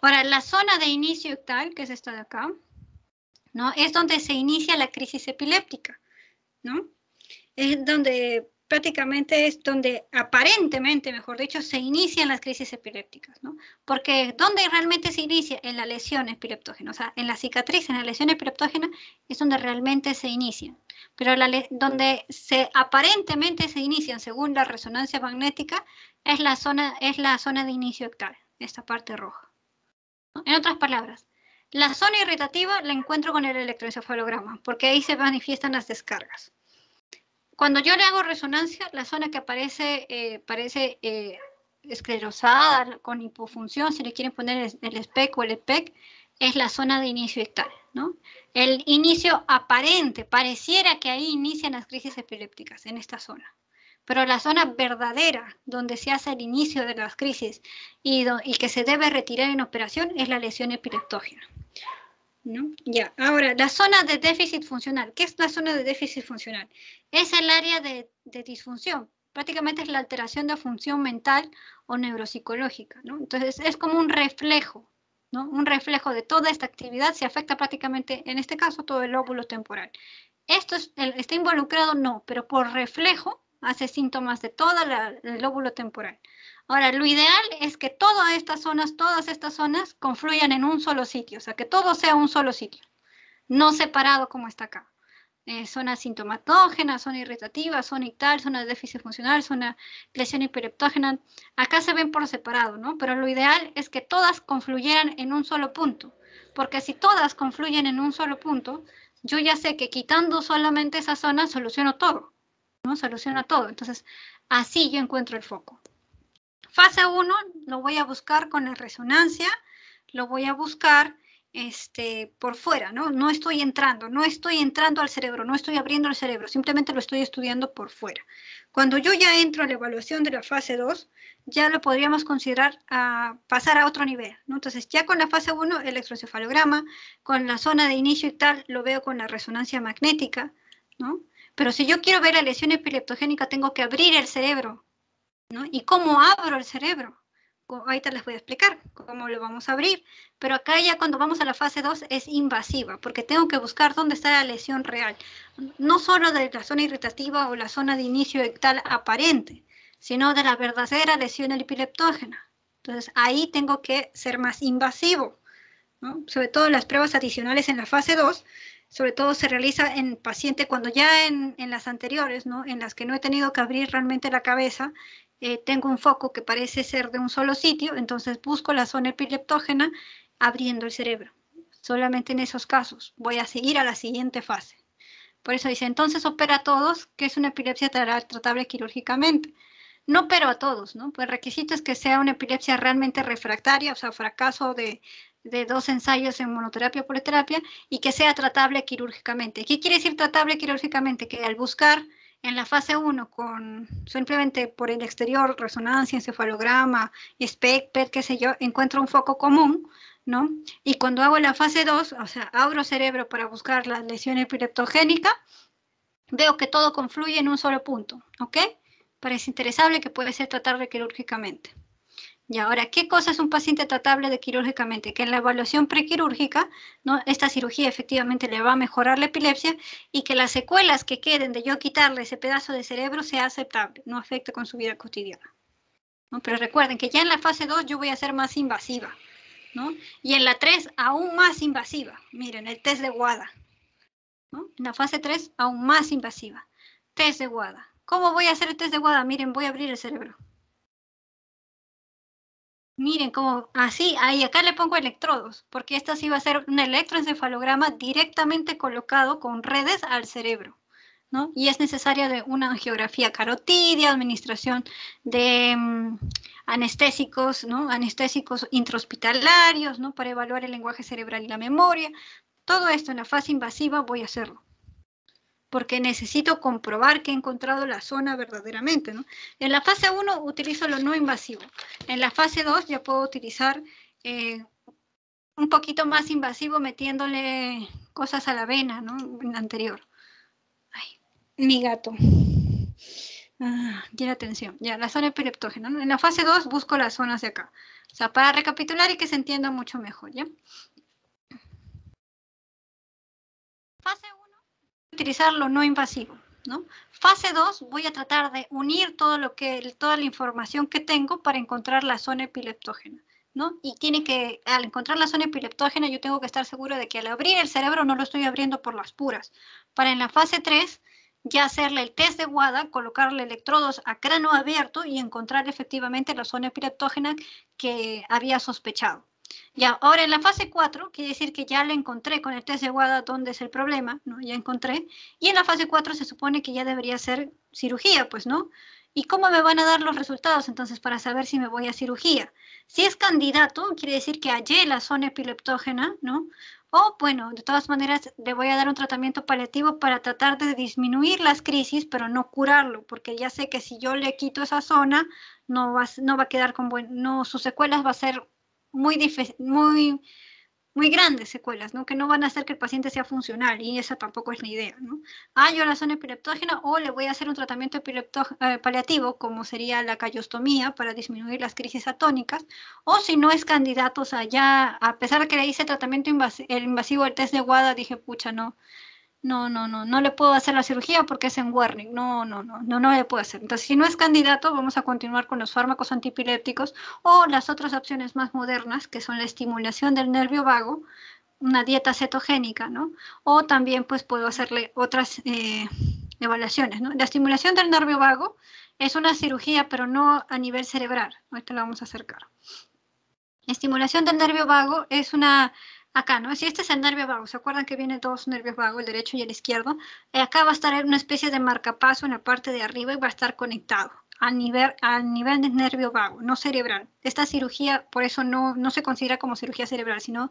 Ahora, la zona de inicio tal, que es esta de acá, ¿no? es donde se inicia la crisis epiléptica, ¿no? es donde prácticamente es donde aparentemente, mejor dicho, se inician las crisis epilépticas, ¿no? Porque donde realmente se inicia en la lesión epileptógena, o sea, en la cicatriz, en la lesión epileptógena es donde realmente se inicia. Pero donde se aparentemente se inician según la resonancia magnética es la zona es la zona de inicio hectal, esta parte roja. En otras palabras, la zona irritativa la encuentro con el electroencefalograma, porque ahí se manifiestan las descargas. Cuando yo le hago resonancia, la zona que aparece eh, parece eh, esclerosada, con hipofunción, si le quieren poner el SPEC o el spec, es la zona de inicio ictal, El inicio aparente, pareciera que ahí inician las crisis epilépticas, en esta zona. Pero la zona verdadera, donde se hace el inicio de las crisis y, y que se debe retirar en operación, es la lesión epileptógena. ¿No? Ya, ahora, la zona de déficit funcional. ¿Qué es la zona de déficit funcional? Es el área de, disfunción. Prácticamente es la alteración de función mental o neuropsicológica, Entonces, es como un reflejo, ¿no? Un reflejo de toda esta actividad se afecta prácticamente, en este caso, todo el lóbulo temporal. ¿Esto está involucrado? No, pero por reflejo hace síntomas de todo el lóbulo temporal. Ahora, lo ideal es que todas estas zonas, todas estas zonas confluyan en un solo sitio, o sea, que todo sea un solo sitio, no separado como está acá. Eh, zona sintomatógena, zona irritativa, zona ictal, zona de déficit funcional, zona lesión hipereptógena. Acá se ven por separado, ¿no? Pero lo ideal es que todas confluyeran en un solo punto, porque si todas confluyen en un solo punto, yo ya sé que quitando solamente esa zona soluciono todo, ¿no? Soluciona todo. Entonces, así yo encuentro el foco. Fase 1 lo voy a buscar con la resonancia, lo voy a buscar este, por fuera, ¿no? No estoy entrando, no estoy entrando al cerebro, no estoy abriendo el cerebro, simplemente lo estoy estudiando por fuera. Cuando yo ya entro a la evaluación de la fase 2, ya lo podríamos considerar a ah, pasar a otro nivel, ¿no? Entonces, ya con la fase 1, electroencefalograma, con la zona de inicio y tal, lo veo con la resonancia magnética, ¿no? Pero si yo quiero ver la lesión epileptogénica, tengo que abrir el cerebro, ¿Y cómo abro el cerebro? Ahorita les voy a explicar cómo lo vamos a abrir, pero acá ya cuando vamos a la fase 2 es invasiva, porque tengo que buscar dónde está la lesión real, no solo de la zona irritativa o la zona de inicio tal aparente, sino de la verdadera lesión epileptógena. Entonces ahí tengo que ser más invasivo, sobre todo las pruebas adicionales en la fase 2, sobre todo se realiza en paciente cuando ya en, las anteriores, en las que no he tenido que abrir realmente la cabeza eh, tengo un foco que parece ser de un solo sitio, entonces busco la zona epileptógena abriendo el cerebro. Solamente en esos casos voy a seguir a la siguiente fase. Por eso dice, entonces opera a todos, que es una epilepsia tratable quirúrgicamente. No pero a todos, ¿no? Pues el requisito es que sea una epilepsia realmente refractaria, o sea, fracaso de, de dos ensayos en monoterapia o terapia y que sea tratable quirúrgicamente. ¿Qué quiere decir tratable quirúrgicamente? Que al buscar en la fase 1 con simplemente por el exterior, resonancia, encefalograma, SPECT, qué sé yo, encuentro un foco común, ¿no? Y cuando hago la fase 2, o sea, abro cerebro para buscar la lesión epileptogénica, veo que todo confluye en un solo punto, ¿ok? Parece interesable que puede ser tratar quirúrgicamente. Y ahora, ¿qué cosa es un paciente tratable de quirúrgicamente? Que en la evaluación prequirúrgica, ¿no? esta cirugía efectivamente le va a mejorar la epilepsia y que las secuelas que queden de yo quitarle ese pedazo de cerebro sea aceptable, no afecte con su vida cotidiana. Pero recuerden que ya en la fase 2 yo voy a ser más invasiva, Y en la 3 aún más invasiva. Miren, el test de Guada En la fase 3 aún más invasiva. Test de Guada ¿Cómo voy a hacer el test de Guada Miren, voy a abrir el cerebro. Miren, como así, ahí acá le pongo electrodos, porque esta sí va a ser un electroencefalograma directamente colocado con redes al cerebro, ¿no? Y es necesaria de una angiografía carotidia, administración de mm, anestésicos, ¿no? Anestésicos intrahospitalarios, ¿no? Para evaluar el lenguaje cerebral y la memoria. Todo esto en la fase invasiva voy a hacerlo porque necesito comprobar que he encontrado la zona verdaderamente. En la fase 1 utilizo lo no invasivo. En la fase 2 ya puedo utilizar eh, un poquito más invasivo metiéndole cosas a la vena, ¿no? En anterior. mi gato. Ah, atención. Ya, la zona epileptógena. En la fase 2 busco las zonas de acá. O sea, para recapitular y que se entienda mucho mejor, ¿ya? Fase 1. Utilizarlo no invasivo. ¿no? Fase 2, voy a tratar de unir todo lo que, toda la información que tengo para encontrar la zona epileptógena. ¿no? Y tiene que, al encontrar la zona epileptógena, yo tengo que estar seguro de que al abrir el cerebro no lo estoy abriendo por las puras. Para en la fase 3, ya hacerle el test de WADA, colocarle electrodos a cráneo abierto y encontrar efectivamente la zona epileptógena que había sospechado. Ya, ahora en la fase 4, quiere decir que ya le encontré con el test de WADA dónde es el problema, ¿no? Ya encontré. Y en la fase 4 se supone que ya debería ser cirugía, pues, ¿no? ¿Y cómo me van a dar los resultados entonces para saber si me voy a cirugía? Si es candidato, quiere decir que hallé la zona epileptógena, ¿no? O bueno, de todas maneras le voy a dar un tratamiento paliativo para tratar de disminuir las crisis, pero no curarlo, porque ya sé que si yo le quito esa zona, no va, no va a quedar con buen, no, sus secuelas va a ser muy, muy, muy grandes secuelas, ¿no? que no van a hacer que el paciente sea funcional y esa tampoco es la idea. ¿no? Ah, yo la zona epileptógena o le voy a hacer un tratamiento eh, paliativo como sería la callostomía para disminuir las crisis atónicas o si no es candidato, o sea, a pesar de que le hice el tratamiento el invasivo, el test de WADA, dije, pucha, no, no, no, no, no le puedo hacer la cirugía porque es en warning, no, no, no, no, no le puedo hacer. Entonces, si no es candidato, vamos a continuar con los fármacos antipilépticos o las otras opciones más modernas, que son la estimulación del nervio vago, una dieta cetogénica, ¿no? O también, pues, puedo hacerle otras eh, evaluaciones, ¿no? La estimulación del nervio vago es una cirugía, pero no a nivel cerebral, ahorita la vamos a acercar. La estimulación del nervio vago es una acá, ¿no? Si este es el nervio vago, ¿se acuerdan que viene dos nervios vagos, el derecho y el izquierdo? Eh, acá va a estar una especie de marcapaso en la parte de arriba y va a estar conectado nivel, al nivel del nervio vago, no cerebral. Esta cirugía, por eso no, no se considera como cirugía cerebral, sino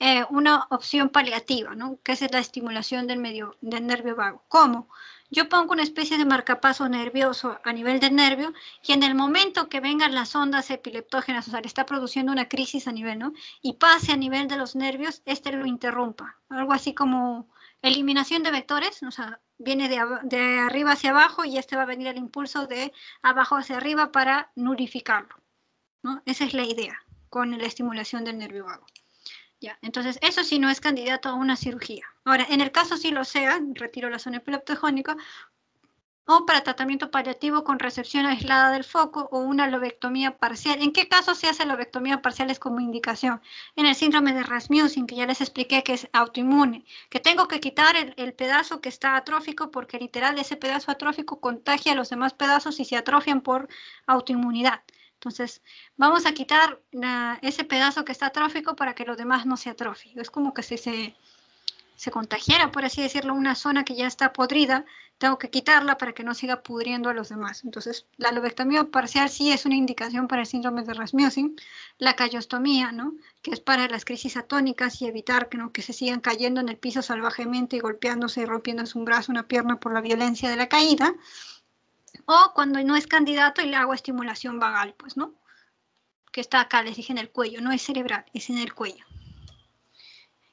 eh, una opción paliativa, ¿no? Que es la estimulación del, medio, del nervio vago. ¿Cómo? yo pongo una especie de marcapaso nervioso a nivel del nervio y en el momento que vengan las ondas epileptógenas, o sea, le está produciendo una crisis a nivel, ¿no? Y pase a nivel de los nervios, este lo interrumpa. Algo así como eliminación de vectores, o sea, viene de, arriba hacia abajo y este va a venir el impulso de abajo hacia arriba para nurificarlo, ¿no? Esa es la idea con la estimulación del nervio vago entonces eso sí no es candidato a una cirugía. Ahora, en el caso si lo sea, retiro la zona epileptojónica, o para tratamiento paliativo con recepción aislada del foco o una lobectomía parcial. ¿En qué caso se hace lobectomía parcial es como indicación? En el síndrome de Rasmussen, que ya les expliqué que es autoinmune, que tengo que quitar el, pedazo que está atrófico porque literal ese pedazo atrófico contagia a los demás pedazos y se atrofian por autoinmunidad. Entonces, vamos a quitar ese pedazo que está atrófico para que los demás no se atrófico. Es como que si se, se contagiara, por así decirlo, una zona que ya está podrida, tengo que quitarla para que no siga pudriendo a los demás. Entonces, la lobectomía parcial sí es una indicación para el síndrome de Rasmussen, la callostomía, ¿no? que es para las crisis atónicas y evitar ¿no? que se sigan cayendo en el piso salvajemente y golpeándose y rompiéndose un brazo, una pierna por la violencia de la caída. O cuando no es candidato y le hago estimulación vagal, pues, ¿no? Que está acá, les dije, en el cuello, no es cerebral, es en el cuello.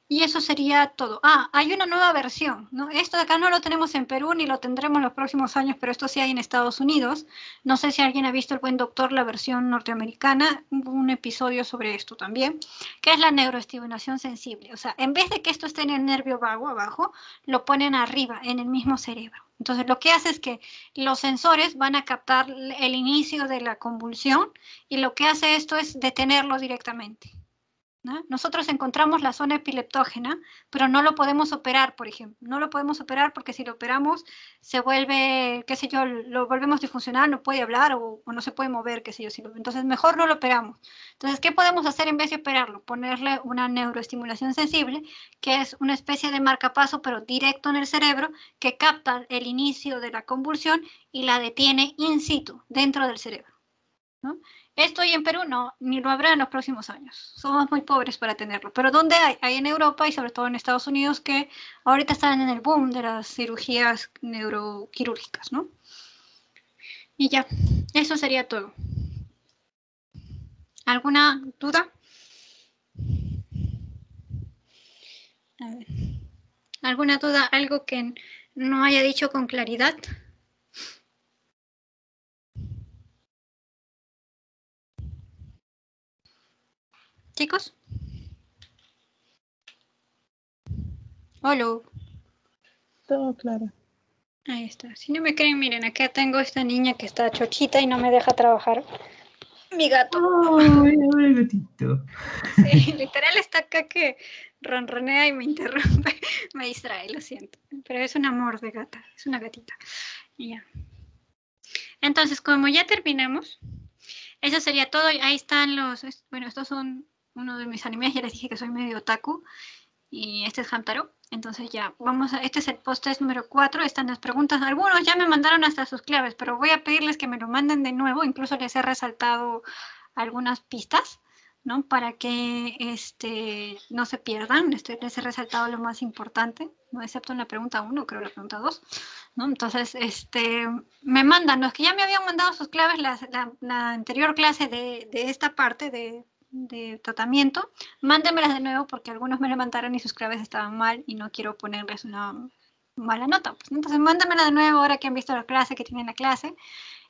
Y eso sería todo. Ah, hay una nueva versión, ¿no? Esto de acá no lo tenemos en Perú ni lo tendremos en los próximos años, pero esto sí hay en Estados Unidos. No sé si alguien ha visto El Buen Doctor, la versión norteamericana, un episodio sobre esto también, que es la neuroestimulación sensible. O sea, en vez de que esto esté en el nervio vago abajo, lo ponen arriba, en el mismo cerebro. Entonces, lo que hace es que los sensores van a captar el inicio de la convulsión y lo que hace esto es detenerlo directamente. Nosotros encontramos la zona epileptógena, pero no lo podemos operar, por ejemplo. No lo podemos operar porque si lo operamos se vuelve, qué sé yo, lo volvemos disfuncional, no puede hablar o, no se puede mover, qué sé yo. entonces, mejor no lo operamos. Entonces, ¿qué podemos hacer en vez de operarlo? Ponerle una neuroestimulación sensible, que es una especie de marcapaso, pero directo en el cerebro, que capta el inicio de la convulsión y la detiene in situ, dentro del cerebro. ¿no? Esto y en Perú no, ni lo habrá en los próximos años. Somos muy pobres para tenerlo. Pero ¿dónde hay? Hay en Europa y sobre todo en Estados Unidos que ahorita están en el boom de las cirugías neuroquirúrgicas, ¿no? Y ya, eso sería todo. ¿Alguna duda? ¿Alguna duda? ¿Algo que no haya dicho con claridad? Chicos. Hola. Todo claro. Ahí está. Si no me creen, miren, acá tengo esta niña que está chochita y no me deja trabajar. Mi gato. gatito. literal está acá que ronronea y me interrumpe. Me distrae, lo siento. Pero es un amor de gata, es una gatita. Y ya. Entonces, como ya terminamos, eso sería todo. Ahí están los, bueno, estos son uno de mis animales ya les dije que soy medio otaku, y este es Hamtaro. Entonces ya, vamos a, este es el post test número 4, están las preguntas, algunos ya me mandaron hasta sus claves, pero voy a pedirles que me lo manden de nuevo, incluso les he resaltado algunas pistas, ¿no? Para que este, no se pierdan, este, les he resaltado lo más importante, ¿no? excepto en la pregunta 1, creo la pregunta 2, ¿no? Entonces, este, me mandan, los que ya me habían mandado sus claves la, la, la anterior clase de, de esta parte, de de tratamiento. Mándenmelas de nuevo porque algunos me levantaron y sus claves estaban mal y no quiero ponerles una mala nota. Pues, entonces, mándenmelas de nuevo ahora que han visto la clase, que tienen la clase.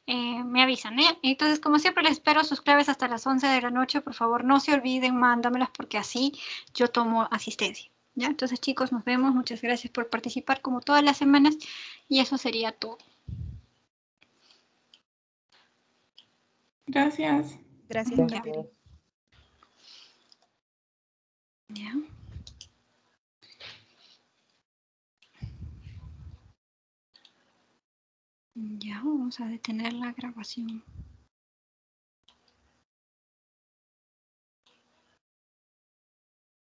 Eh, me avisan, ¿eh? Entonces, como siempre, les espero sus claves hasta las 11 de la noche. Por favor, no se olviden, mándamelas porque así yo tomo asistencia. ¿ya? Entonces, chicos, nos vemos. Muchas gracias por participar como todas las semanas y eso sería todo. Gracias. Gracias. ¿Ya? Ya vamos a detener la grabación.